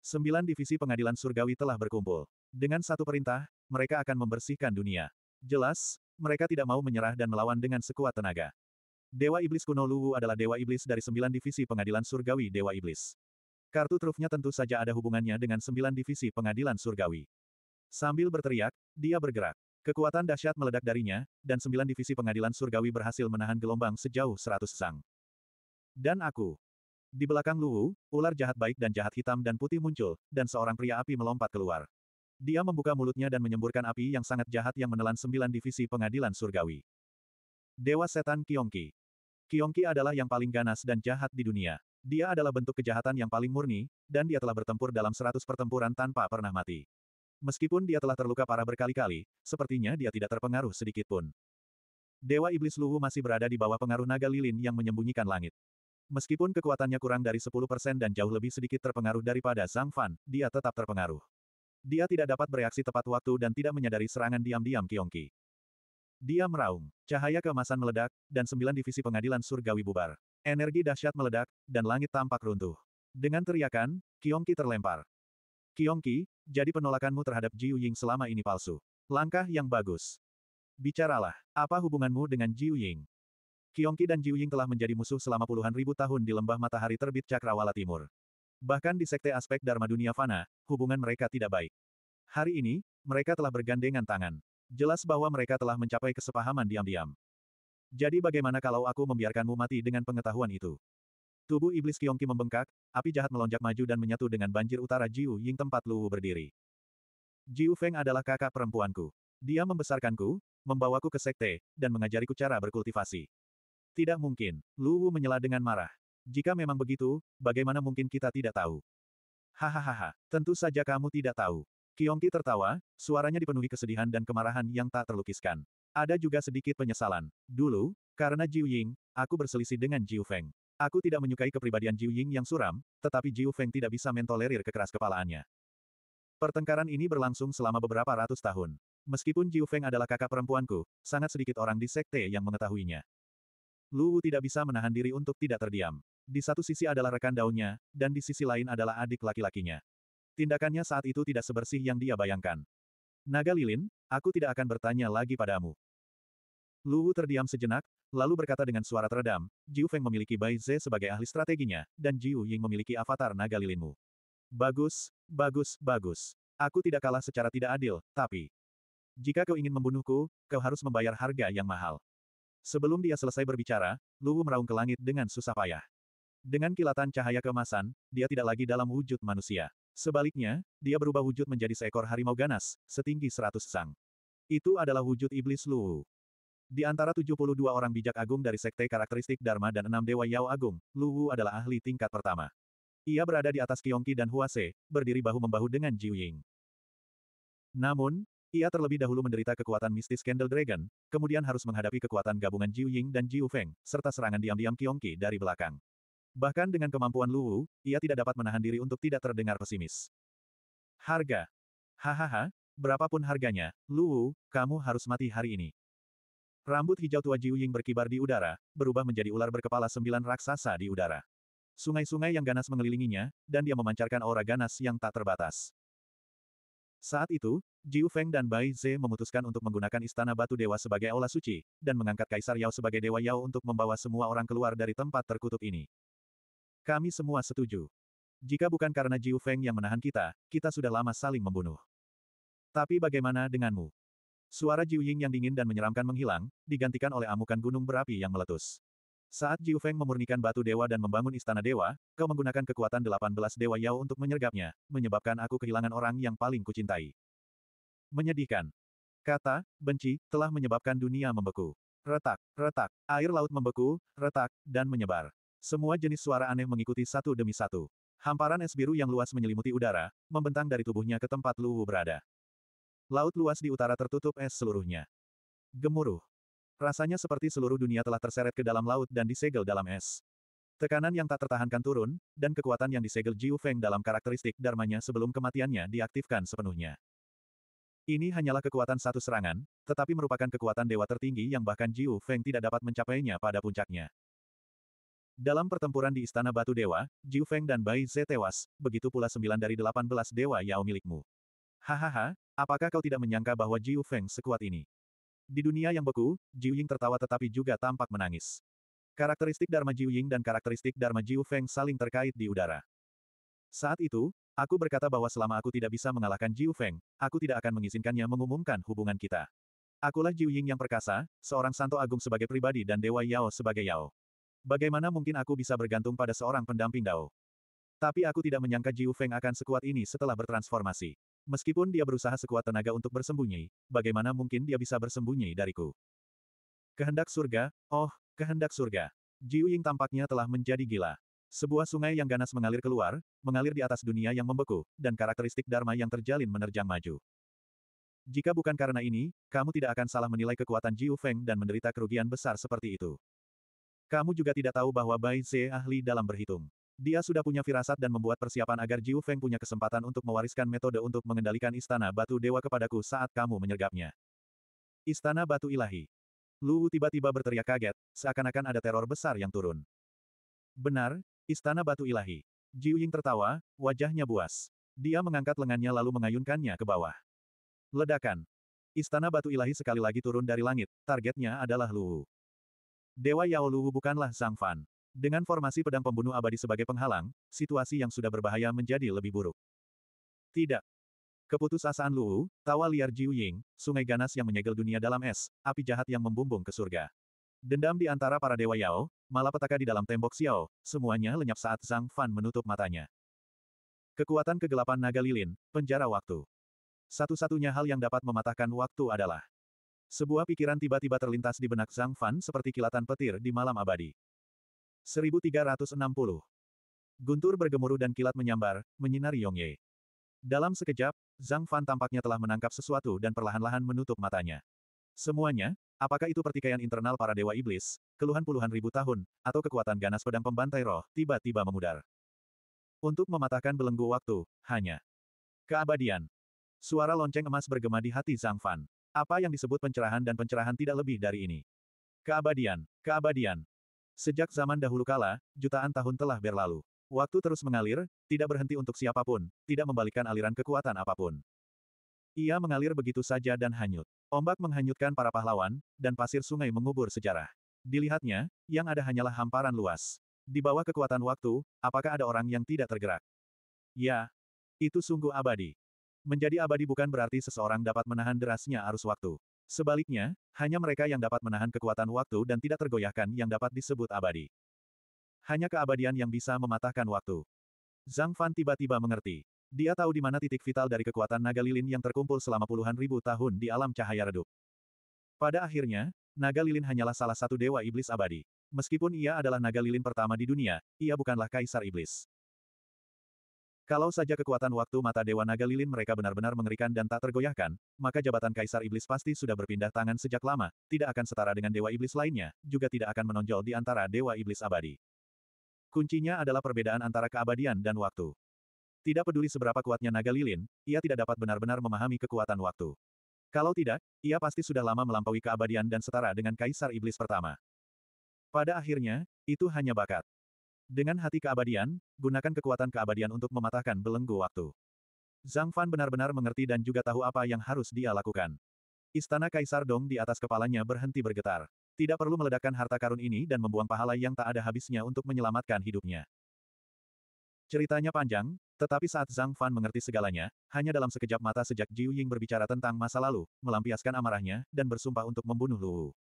Sembilan divisi pengadilan surgawi telah berkumpul. Dengan satu perintah, mereka akan membersihkan dunia. Jelas, mereka tidak mau menyerah dan melawan dengan sekuat tenaga. Dewa Iblis kuno Luwu adalah Dewa Iblis dari sembilan divisi pengadilan surgawi Dewa Iblis. Kartu trufnya tentu saja ada hubungannya dengan sembilan divisi pengadilan surgawi. Sambil berteriak, dia bergerak. Kekuatan dahsyat meledak darinya, dan sembilan divisi pengadilan surgawi berhasil menahan gelombang sejauh seratus sang. Dan aku. Di belakang Luwu, ular jahat baik dan jahat hitam dan putih muncul, dan seorang pria api melompat keluar. Dia membuka mulutnya dan menyemburkan api yang sangat jahat yang menelan sembilan divisi pengadilan surgawi. Dewa Setan Kiongki. Kiongki adalah yang paling ganas dan jahat di dunia. Dia adalah bentuk kejahatan yang paling murni, dan dia telah bertempur dalam seratus pertempuran tanpa pernah mati. Meskipun dia telah terluka parah berkali-kali, sepertinya dia tidak terpengaruh sedikitpun. Dewa Iblis Luwu masih berada di bawah pengaruh naga lilin yang menyembunyikan langit. Meskipun kekuatannya kurang dari 10% dan jauh lebih sedikit terpengaruh daripada Zhang Fan, dia tetap terpengaruh. Dia tidak dapat bereaksi tepat waktu dan tidak menyadari serangan diam-diam Kiongki. Dia meraung, cahaya keemasan meledak, dan sembilan divisi pengadilan surgawi bubar. Energi dahsyat meledak, dan langit tampak runtuh. Dengan teriakan, Kiongki terlempar. Kiongki, jadi penolakanmu terhadap Jiu Ying selama ini palsu. Langkah yang bagus. Bicaralah, apa hubunganmu dengan Jiu Ying? Kiongki dan Jiuying telah menjadi musuh selama puluhan ribu tahun di lembah matahari terbit Cakrawala Timur. Bahkan di sekte aspek Dharma Dunia Fana, hubungan mereka tidak baik. Hari ini, mereka telah bergandengan tangan. Jelas bahwa mereka telah mencapai kesepahaman diam-diam. Jadi bagaimana kalau aku membiarkanmu mati dengan pengetahuan itu? Tubuh iblis Kiongki membengkak, api jahat melonjak maju dan menyatu dengan banjir utara Jiu Ying tempat Luwu berdiri. Jiu Feng adalah kakak perempuanku. Dia membesarkanku, membawaku ke sekte, dan mengajariku cara berkultivasi. Tidak mungkin, Lu Wu menyela dengan marah. Jika memang begitu, bagaimana mungkin kita tidak tahu? Hahaha, tentu saja kamu tidak tahu. Kiongki tertawa, suaranya dipenuhi kesedihan dan kemarahan yang tak terlukiskan. Ada juga sedikit penyesalan. Dulu, karena Jiu Ying, aku berselisih dengan Jiu Feng. Aku tidak menyukai kepribadian Jiu Ying yang suram, tetapi Jiu Feng tidak bisa mentolerir kekeras kepalaannya. Pertengkaran ini berlangsung selama beberapa ratus tahun. Meskipun Jiu Feng adalah kakak perempuanku, sangat sedikit orang di sekte yang mengetahuinya. Luwu tidak bisa menahan diri untuk tidak terdiam. Di satu sisi adalah rekan daunnya, dan di sisi lain adalah adik laki-lakinya. Tindakannya saat itu tidak sebersih yang dia bayangkan. Naga Lilin, aku tidak akan bertanya lagi padamu. Luwu terdiam sejenak, lalu berkata dengan suara teredam, Jiu Feng memiliki Bai Ze sebagai ahli strateginya, dan Jiu Ying memiliki avatar naga lilinmu. Bagus, bagus, bagus. Aku tidak kalah secara tidak adil, tapi... Jika kau ingin membunuhku, kau harus membayar harga yang mahal. Sebelum dia selesai berbicara, Luwu meraung ke langit dengan susah payah. Dengan kilatan cahaya kemasan, dia tidak lagi dalam wujud manusia. Sebaliknya, dia berubah wujud menjadi seekor harimau ganas, setinggi seratus sang. Itu adalah wujud iblis Luwu. Di antara 72 orang bijak agung dari sekte karakteristik Dharma dan enam dewa Yao Agung, Luwu adalah ahli tingkat pertama. Ia berada di atas Kiongki dan Huase, berdiri bahu-membahu dengan Jiuying. Namun, ia terlebih dahulu menderita kekuatan mistis Candle Dragon, kemudian harus menghadapi kekuatan gabungan Jiu Ying dan Jiu Feng, serta serangan diam-diam Qi dari belakang. Bahkan dengan kemampuan Luwu, ia tidak dapat menahan diri untuk tidak terdengar pesimis. Harga. Hahaha, berapapun harganya, Luwu, kamu harus mati hari ini. Rambut hijau tua Jiu Ying berkibar di udara, berubah menjadi ular berkepala sembilan raksasa di udara. Sungai-sungai yang ganas mengelilinginya, dan dia memancarkan aura ganas yang tak terbatas. Saat itu, Jiu Feng dan Bai Ze memutuskan untuk menggunakan Istana Batu Dewa sebagai aula suci, dan mengangkat Kaisar Yao sebagai Dewa Yao untuk membawa semua orang keluar dari tempat terkutuk ini. Kami semua setuju. Jika bukan karena Jiu Feng yang menahan kita, kita sudah lama saling membunuh. Tapi bagaimana denganmu? Suara Jiu Ying yang dingin dan menyeramkan menghilang, digantikan oleh amukan gunung berapi yang meletus. Saat Jiu Feng memurnikan batu dewa dan membangun istana dewa, kau menggunakan kekuatan 18 dewa Yao untuk menyergapnya, menyebabkan aku kehilangan orang yang paling kucintai. Menyedihkan. Kata, benci, telah menyebabkan dunia membeku. Retak, retak, air laut membeku, retak, dan menyebar. Semua jenis suara aneh mengikuti satu demi satu. Hamparan es biru yang luas menyelimuti udara, membentang dari tubuhnya ke tempat Luwu berada. Laut luas di utara tertutup es seluruhnya. Gemuruh. Rasanya seperti seluruh dunia telah terseret ke dalam laut dan disegel dalam es. Tekanan yang tak tertahankan turun, dan kekuatan yang disegel Jiu Feng dalam karakteristik darmanya sebelum kematiannya diaktifkan sepenuhnya. Ini hanyalah kekuatan satu serangan, tetapi merupakan kekuatan dewa tertinggi yang bahkan Jiu Feng tidak dapat mencapainya pada puncaknya. Dalam pertempuran di Istana Batu Dewa, Jiu Feng dan Bai Ze tewas, begitu pula sembilan dari delapan belas dewa Yao milikmu. Hahaha, apakah kau tidak menyangka bahwa Jiu Feng sekuat ini? Di dunia yang beku, Jiu Ying tertawa tetapi juga tampak menangis. Karakteristik Dharma Jiu Ying dan karakteristik Dharma Jiu Feng saling terkait di udara. Saat itu, aku berkata bahwa selama aku tidak bisa mengalahkan Jiu Feng, aku tidak akan mengizinkannya mengumumkan hubungan kita. Akulah Jiu Ying yang perkasa, seorang Santo Agung sebagai pribadi dan Dewa Yao sebagai Yao. Bagaimana mungkin aku bisa bergantung pada seorang pendamping Dao? Tapi aku tidak menyangka Jiu Feng akan sekuat ini setelah bertransformasi. Meskipun dia berusaha sekuat tenaga untuk bersembunyi, bagaimana mungkin dia bisa bersembunyi dariku? Kehendak surga, oh, kehendak surga. Jiu Ying tampaknya telah menjadi gila. Sebuah sungai yang ganas mengalir keluar, mengalir di atas dunia yang membeku, dan karakteristik Dharma yang terjalin menerjang maju. Jika bukan karena ini, kamu tidak akan salah menilai kekuatan Jiu Feng dan menderita kerugian besar seperti itu. Kamu juga tidak tahu bahwa Bai Ze ahli dalam berhitung. Dia sudah punya firasat dan membuat persiapan agar Jiu Feng punya kesempatan untuk mewariskan metode untuk mengendalikan Istana Batu Dewa kepadaku saat kamu menyergapnya. Istana Batu Ilahi. Luwu tiba-tiba berteriak kaget, seakan-akan ada teror besar yang turun. Benar, Istana Batu Ilahi. Jiu Ying tertawa, wajahnya buas. Dia mengangkat lengannya lalu mengayunkannya ke bawah. Ledakan. Istana Batu Ilahi sekali lagi turun dari langit, targetnya adalah Luwu. Dewa Yao Lu bukanlah Zhang Fan. Dengan formasi pedang pembunuh abadi sebagai penghalang, situasi yang sudah berbahaya menjadi lebih buruk. Tidak. Keputusasaan Luwu, tawa liar Jiu Ying, sungai ganas yang menyegel dunia dalam es, api jahat yang membumbung ke surga. Dendam di antara para dewa Yao, malapetaka di dalam tembok Xiao, semuanya lenyap saat Zhang Fan menutup matanya. Kekuatan kegelapan naga lilin, penjara waktu. Satu-satunya hal yang dapat mematahkan waktu adalah sebuah pikiran tiba-tiba terlintas di benak Zhang Fan seperti kilatan petir di malam abadi. 1360. Guntur bergemuruh dan kilat menyambar, menyinari Yongye. Dalam sekejap, Zhang Fan tampaknya telah menangkap sesuatu dan perlahan-lahan menutup matanya. Semuanya, apakah itu pertikaian internal para dewa iblis, keluhan puluhan ribu tahun, atau kekuatan ganas pedang pembantai roh, tiba-tiba memudar. Untuk mematahkan belenggu waktu, hanya keabadian. Suara lonceng emas bergema di hati Zhang Fan. Apa yang disebut pencerahan dan pencerahan tidak lebih dari ini. Keabadian, keabadian, Sejak zaman dahulu kala, jutaan tahun telah berlalu. Waktu terus mengalir, tidak berhenti untuk siapapun, tidak membalikkan aliran kekuatan apapun. Ia mengalir begitu saja dan hanyut. Ombak menghanyutkan para pahlawan, dan pasir sungai mengubur sejarah. Dilihatnya, yang ada hanyalah hamparan luas. Di bawah kekuatan waktu, apakah ada orang yang tidak tergerak? Ya, itu sungguh abadi. Menjadi abadi bukan berarti seseorang dapat menahan derasnya arus waktu. Sebaliknya, hanya mereka yang dapat menahan kekuatan waktu dan tidak tergoyahkan yang dapat disebut abadi. Hanya keabadian yang bisa mematahkan waktu. Zhang Fan tiba-tiba mengerti. Dia tahu di mana titik vital dari kekuatan naga lilin yang terkumpul selama puluhan ribu tahun di alam cahaya redup. Pada akhirnya, naga lilin hanyalah salah satu dewa iblis abadi. Meskipun ia adalah naga lilin pertama di dunia, ia bukanlah kaisar iblis. Kalau saja kekuatan waktu mata Dewa Naga Lilin mereka benar-benar mengerikan dan tak tergoyahkan, maka jabatan Kaisar Iblis pasti sudah berpindah tangan sejak lama, tidak akan setara dengan Dewa Iblis lainnya, juga tidak akan menonjol di antara Dewa Iblis abadi. Kuncinya adalah perbedaan antara keabadian dan waktu. Tidak peduli seberapa kuatnya Naga Lilin, ia tidak dapat benar-benar memahami kekuatan waktu. Kalau tidak, ia pasti sudah lama melampaui keabadian dan setara dengan Kaisar Iblis pertama. Pada akhirnya, itu hanya bakat. Dengan hati keabadian, gunakan kekuatan keabadian untuk mematahkan belenggu waktu. Zhang Fan benar-benar mengerti dan juga tahu apa yang harus dia lakukan. Istana Kaisar Dong di atas kepalanya berhenti bergetar. Tidak perlu meledakkan harta karun ini dan membuang pahala yang tak ada habisnya untuk menyelamatkan hidupnya. Ceritanya panjang, tetapi saat Zhang Fan mengerti segalanya, hanya dalam sekejap mata sejak Jiu Ying berbicara tentang masa lalu, melampiaskan amarahnya, dan bersumpah untuk membunuh Lu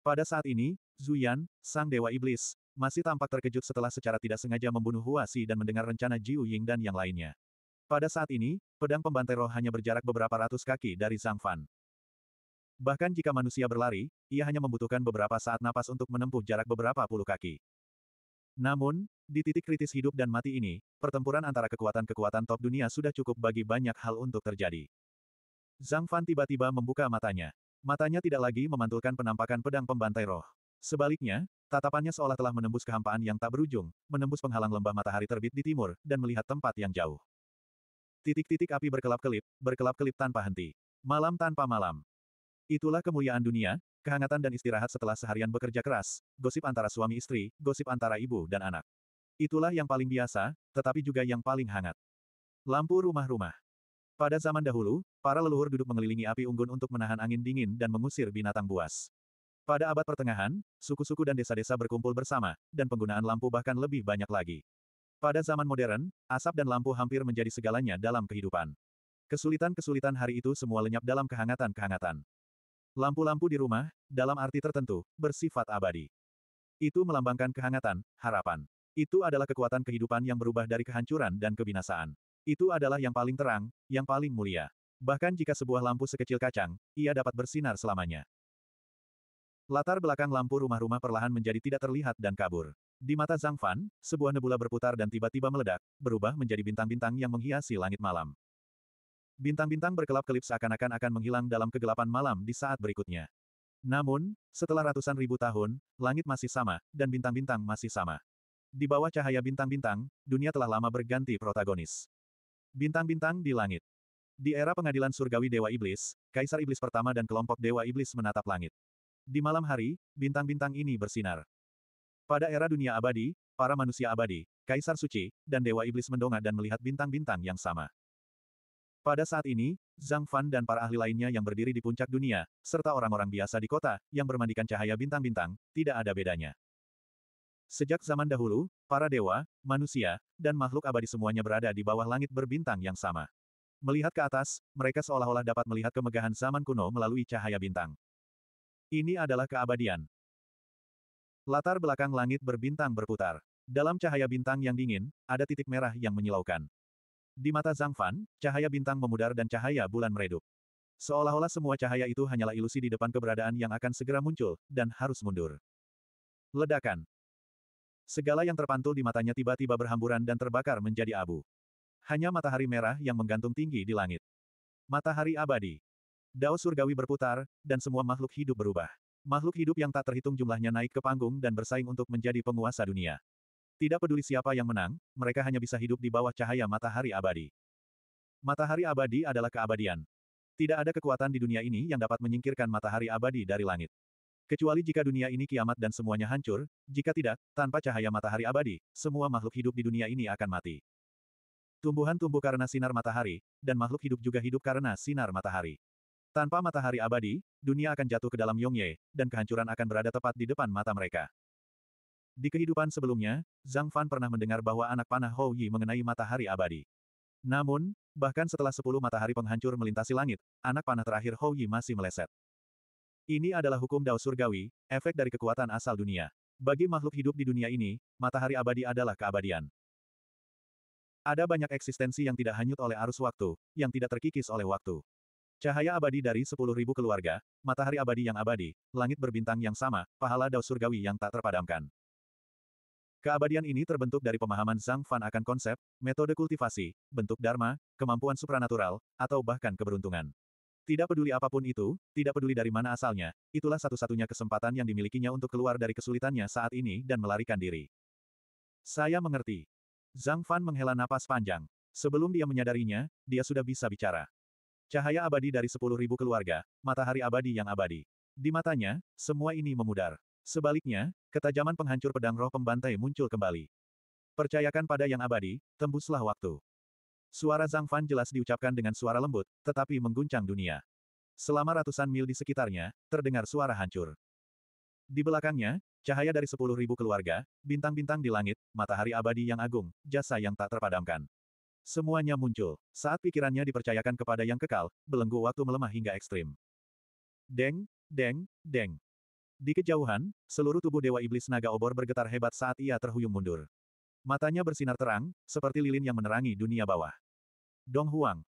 Pada saat ini, Zuyan, sang dewa iblis, masih tampak terkejut setelah secara tidak sengaja membunuh Huasi dan mendengar rencana Jiu Ying dan yang lainnya. Pada saat ini, pedang pembantai roh hanya berjarak beberapa ratus kaki dari Zhang Fan. Bahkan jika manusia berlari, ia hanya membutuhkan beberapa saat napas untuk menempuh jarak beberapa puluh kaki. Namun, di titik kritis hidup dan mati ini, pertempuran antara kekuatan-kekuatan top dunia sudah cukup bagi banyak hal untuk terjadi. Zhang Fan tiba-tiba membuka matanya. Matanya tidak lagi memantulkan penampakan pedang pembantai roh. Sebaliknya, tatapannya seolah telah menembus kehampaan yang tak berujung, menembus penghalang lembah matahari terbit di timur, dan melihat tempat yang jauh. Titik-titik api berkelap-kelip, berkelap-kelip tanpa henti. Malam tanpa malam. Itulah kemuliaan dunia, kehangatan dan istirahat setelah seharian bekerja keras, gosip antara suami istri, gosip antara ibu dan anak. Itulah yang paling biasa, tetapi juga yang paling hangat. Lampu rumah-rumah. Pada zaman dahulu, para leluhur duduk mengelilingi api unggun untuk menahan angin dingin dan mengusir binatang buas. Pada abad pertengahan, suku-suku dan desa-desa berkumpul bersama, dan penggunaan lampu bahkan lebih banyak lagi. Pada zaman modern, asap dan lampu hampir menjadi segalanya dalam kehidupan. Kesulitan-kesulitan hari itu semua lenyap dalam kehangatan-kehangatan. Lampu-lampu di rumah, dalam arti tertentu, bersifat abadi. Itu melambangkan kehangatan, harapan. Itu adalah kekuatan kehidupan yang berubah dari kehancuran dan kebinasaan. Itu adalah yang paling terang, yang paling mulia. Bahkan jika sebuah lampu sekecil kacang, ia dapat bersinar selamanya. Latar belakang lampu rumah-rumah perlahan menjadi tidak terlihat dan kabur. Di mata Zhang Fan, sebuah nebula berputar dan tiba-tiba meledak, berubah menjadi bintang-bintang yang menghiasi langit malam. Bintang-bintang berkelap-kelip seakan-akan akan menghilang dalam kegelapan malam di saat berikutnya. Namun, setelah ratusan ribu tahun, langit masih sama, dan bintang-bintang masih sama. Di bawah cahaya bintang-bintang, dunia telah lama berganti protagonis. Bintang-bintang di langit. Di era pengadilan surgawi Dewa Iblis, Kaisar Iblis pertama dan kelompok Dewa Iblis menatap langit. Di malam hari, bintang-bintang ini bersinar. Pada era dunia abadi, para manusia abadi, kaisar suci, dan dewa iblis mendongak dan melihat bintang-bintang yang sama. Pada saat ini, Zhang Fan dan para ahli lainnya yang berdiri di puncak dunia, serta orang-orang biasa di kota, yang bermandikan cahaya bintang-bintang, tidak ada bedanya. Sejak zaman dahulu, para dewa, manusia, dan makhluk abadi semuanya berada di bawah langit berbintang yang sama. Melihat ke atas, mereka seolah-olah dapat melihat kemegahan zaman kuno melalui cahaya bintang. Ini adalah keabadian. Latar belakang langit berbintang berputar. Dalam cahaya bintang yang dingin, ada titik merah yang menyilaukan. Di mata Zhang Fan, cahaya bintang memudar dan cahaya bulan meredup. Seolah-olah semua cahaya itu hanyalah ilusi di depan keberadaan yang akan segera muncul, dan harus mundur. Ledakan. Segala yang terpantul di matanya tiba-tiba berhamburan dan terbakar menjadi abu. Hanya matahari merah yang menggantung tinggi di langit. Matahari abadi. Dao surgawi berputar, dan semua makhluk hidup berubah. Makhluk hidup yang tak terhitung jumlahnya naik ke panggung dan bersaing untuk menjadi penguasa dunia. Tidak peduli siapa yang menang, mereka hanya bisa hidup di bawah cahaya matahari abadi. Matahari abadi adalah keabadian. Tidak ada kekuatan di dunia ini yang dapat menyingkirkan matahari abadi dari langit. Kecuali jika dunia ini kiamat dan semuanya hancur, jika tidak, tanpa cahaya matahari abadi, semua makhluk hidup di dunia ini akan mati. Tumbuhan tumbuh karena sinar matahari, dan makhluk hidup juga hidup karena sinar matahari. Tanpa matahari abadi, dunia akan jatuh ke dalam Yongye, dan kehancuran akan berada tepat di depan mata mereka. Di kehidupan sebelumnya, Zhang Fan pernah mendengar bahwa anak panah Hou Yi mengenai matahari abadi. Namun, bahkan setelah sepuluh matahari penghancur melintasi langit, anak panah terakhir Hou Yi masih meleset. Ini adalah hukum Dao Surgawi, efek dari kekuatan asal dunia. Bagi makhluk hidup di dunia ini, matahari abadi adalah keabadian. Ada banyak eksistensi yang tidak hanyut oleh arus waktu, yang tidak terkikis oleh waktu. Cahaya abadi dari sepuluh ribu keluarga, matahari abadi yang abadi, langit berbintang yang sama, pahala dao surgawi yang tak terpadamkan. Keabadian ini terbentuk dari pemahaman Zhang Fan akan konsep, metode kultivasi, bentuk dharma, kemampuan supranatural, atau bahkan keberuntungan. Tidak peduli apapun itu, tidak peduli dari mana asalnya, itulah satu-satunya kesempatan yang dimilikinya untuk keluar dari kesulitannya saat ini dan melarikan diri. Saya mengerti. Zhang Fan menghela napas panjang. Sebelum dia menyadarinya, dia sudah bisa bicara. Cahaya abadi dari sepuluh ribu keluarga, matahari abadi yang abadi. Di matanya, semua ini memudar. Sebaliknya, ketajaman penghancur pedang roh pembantai muncul kembali. Percayakan pada yang abadi, tembuslah waktu. Suara Zhang Fan jelas diucapkan dengan suara lembut, tetapi mengguncang dunia. Selama ratusan mil di sekitarnya, terdengar suara hancur. Di belakangnya, cahaya dari sepuluh ribu keluarga, bintang-bintang di langit, matahari abadi yang agung, jasa yang tak terpadamkan. Semuanya muncul. Saat pikirannya dipercayakan kepada yang kekal, belenggu waktu melemah hingga ekstrim. Deng, deng, deng. Di kejauhan, seluruh tubuh Dewa Iblis Naga Obor bergetar hebat saat ia terhuyung mundur. Matanya bersinar terang, seperti lilin yang menerangi dunia bawah. Dong Huang.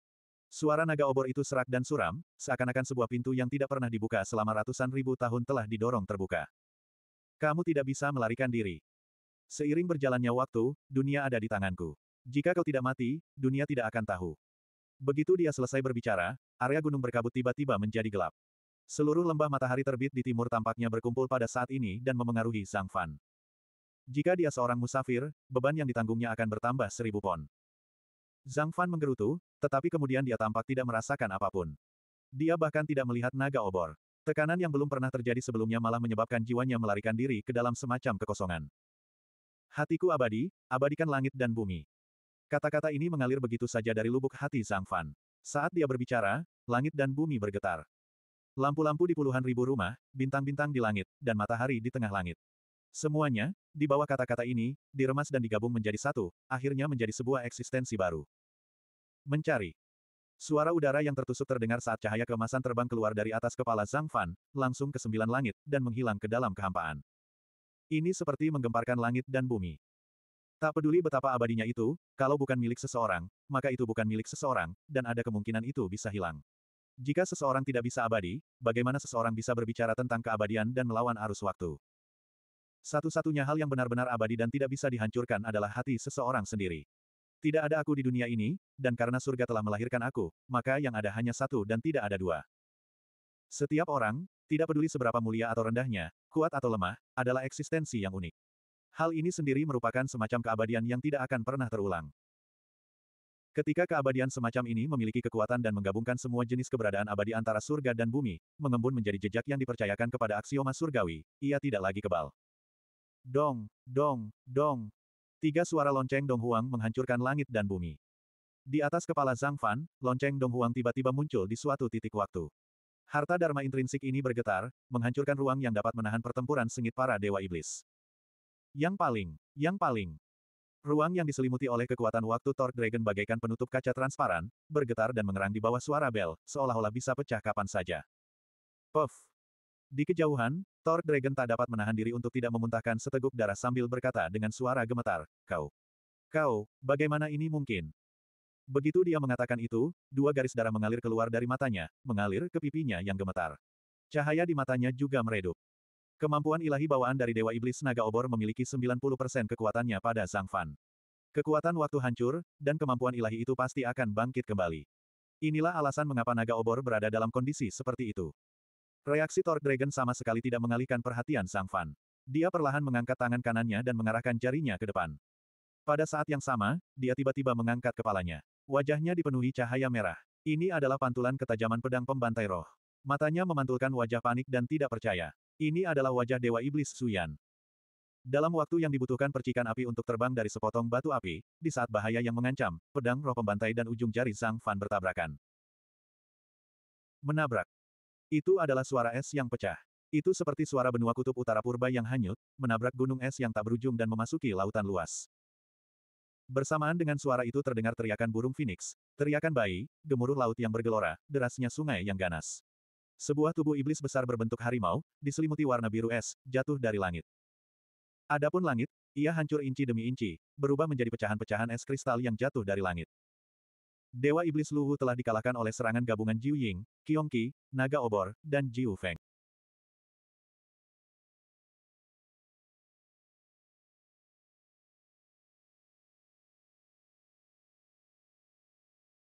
Suara naga obor itu serak dan suram, seakan-akan sebuah pintu yang tidak pernah dibuka selama ratusan ribu tahun telah didorong terbuka. Kamu tidak bisa melarikan diri. Seiring berjalannya waktu, dunia ada di tanganku. Jika kau tidak mati, dunia tidak akan tahu. Begitu dia selesai berbicara, area gunung berkabut tiba-tiba menjadi gelap. Seluruh lembah matahari terbit di timur tampaknya berkumpul pada saat ini dan memengaruhi Zhang Fan. Jika dia seorang musafir, beban yang ditanggungnya akan bertambah seribu pon. Zhang Fan menggerutu, tetapi kemudian dia tampak tidak merasakan apapun. Dia bahkan tidak melihat naga obor. Tekanan yang belum pernah terjadi sebelumnya malah menyebabkan jiwanya melarikan diri ke dalam semacam kekosongan. Hatiku abadi, abadikan langit dan bumi. Kata-kata ini mengalir begitu saja dari lubuk hati Zhang Fan. Saat dia berbicara, langit dan bumi bergetar. Lampu-lampu di puluhan ribu rumah, bintang-bintang di langit, dan matahari di tengah langit. Semuanya, di bawah kata-kata ini, diremas dan digabung menjadi satu, akhirnya menjadi sebuah eksistensi baru. Mencari. Suara udara yang tertusuk terdengar saat cahaya kemasan terbang keluar dari atas kepala Zhang Fan, langsung ke sembilan langit, dan menghilang ke dalam kehampaan. Ini seperti menggemparkan langit dan bumi. Tak peduli betapa abadinya itu, kalau bukan milik seseorang, maka itu bukan milik seseorang, dan ada kemungkinan itu bisa hilang. Jika seseorang tidak bisa abadi, bagaimana seseorang bisa berbicara tentang keabadian dan melawan arus waktu? Satu-satunya hal yang benar-benar abadi dan tidak bisa dihancurkan adalah hati seseorang sendiri. Tidak ada aku di dunia ini, dan karena surga telah melahirkan aku, maka yang ada hanya satu dan tidak ada dua. Setiap orang, tidak peduli seberapa mulia atau rendahnya, kuat atau lemah, adalah eksistensi yang unik. Hal ini sendiri merupakan semacam keabadian yang tidak akan pernah terulang. Ketika keabadian semacam ini memiliki kekuatan dan menggabungkan semua jenis keberadaan abadi antara surga dan bumi, mengembun menjadi jejak yang dipercayakan kepada aksioma surgawi, ia tidak lagi kebal. Dong, dong, dong. Tiga suara lonceng Dong Huang menghancurkan langit dan bumi. Di atas kepala Zhang Fan, lonceng Dong Huang tiba-tiba muncul di suatu titik waktu. Harta Dharma intrinsik ini bergetar, menghancurkan ruang yang dapat menahan pertempuran sengit para dewa iblis. Yang paling, yang paling. Ruang yang diselimuti oleh kekuatan waktu Thor Dragon bagaikan penutup kaca transparan, bergetar dan mengerang di bawah suara bel, seolah-olah bisa pecah kapan saja. Puff. Di kejauhan, Thor Dragon tak dapat menahan diri untuk tidak memuntahkan seteguk darah sambil berkata dengan suara gemetar, Kau. Kau, bagaimana ini mungkin? Begitu dia mengatakan itu, dua garis darah mengalir keluar dari matanya, mengalir ke pipinya yang gemetar. Cahaya di matanya juga meredup. Kemampuan ilahi bawaan dari Dewa Iblis Naga Obor memiliki 90% kekuatannya pada Sang Fan. Kekuatan waktu hancur, dan kemampuan ilahi itu pasti akan bangkit kembali. Inilah alasan mengapa Naga Obor berada dalam kondisi seperti itu. Reaksi Thor Dragon sama sekali tidak mengalihkan perhatian Sang Fan. Dia perlahan mengangkat tangan kanannya dan mengarahkan jarinya ke depan. Pada saat yang sama, dia tiba-tiba mengangkat kepalanya. Wajahnya dipenuhi cahaya merah. Ini adalah pantulan ketajaman pedang pembantai roh. Matanya memantulkan wajah panik dan tidak percaya. Ini adalah wajah Dewa Iblis Suyan. Dalam waktu yang dibutuhkan percikan api untuk terbang dari sepotong batu api, di saat bahaya yang mengancam, pedang roh pembantai dan ujung jari Zhang Fan bertabrakan. Menabrak. Itu adalah suara es yang pecah. Itu seperti suara benua kutub utara purba yang hanyut, menabrak gunung es yang tak berujung dan memasuki lautan luas. Bersamaan dengan suara itu terdengar teriakan burung phoenix, teriakan bayi, gemuruh laut yang bergelora, derasnya sungai yang ganas. Sebuah tubuh iblis besar berbentuk harimau, diselimuti warna biru es, jatuh dari langit. Adapun langit, ia hancur inci demi inci, berubah menjadi pecahan-pecahan es kristal yang jatuh dari langit. Dewa Iblis Luwu telah dikalahkan oleh serangan gabungan Jiu Ying, Qiong Qi, Naga Obor, dan Jiu Feng.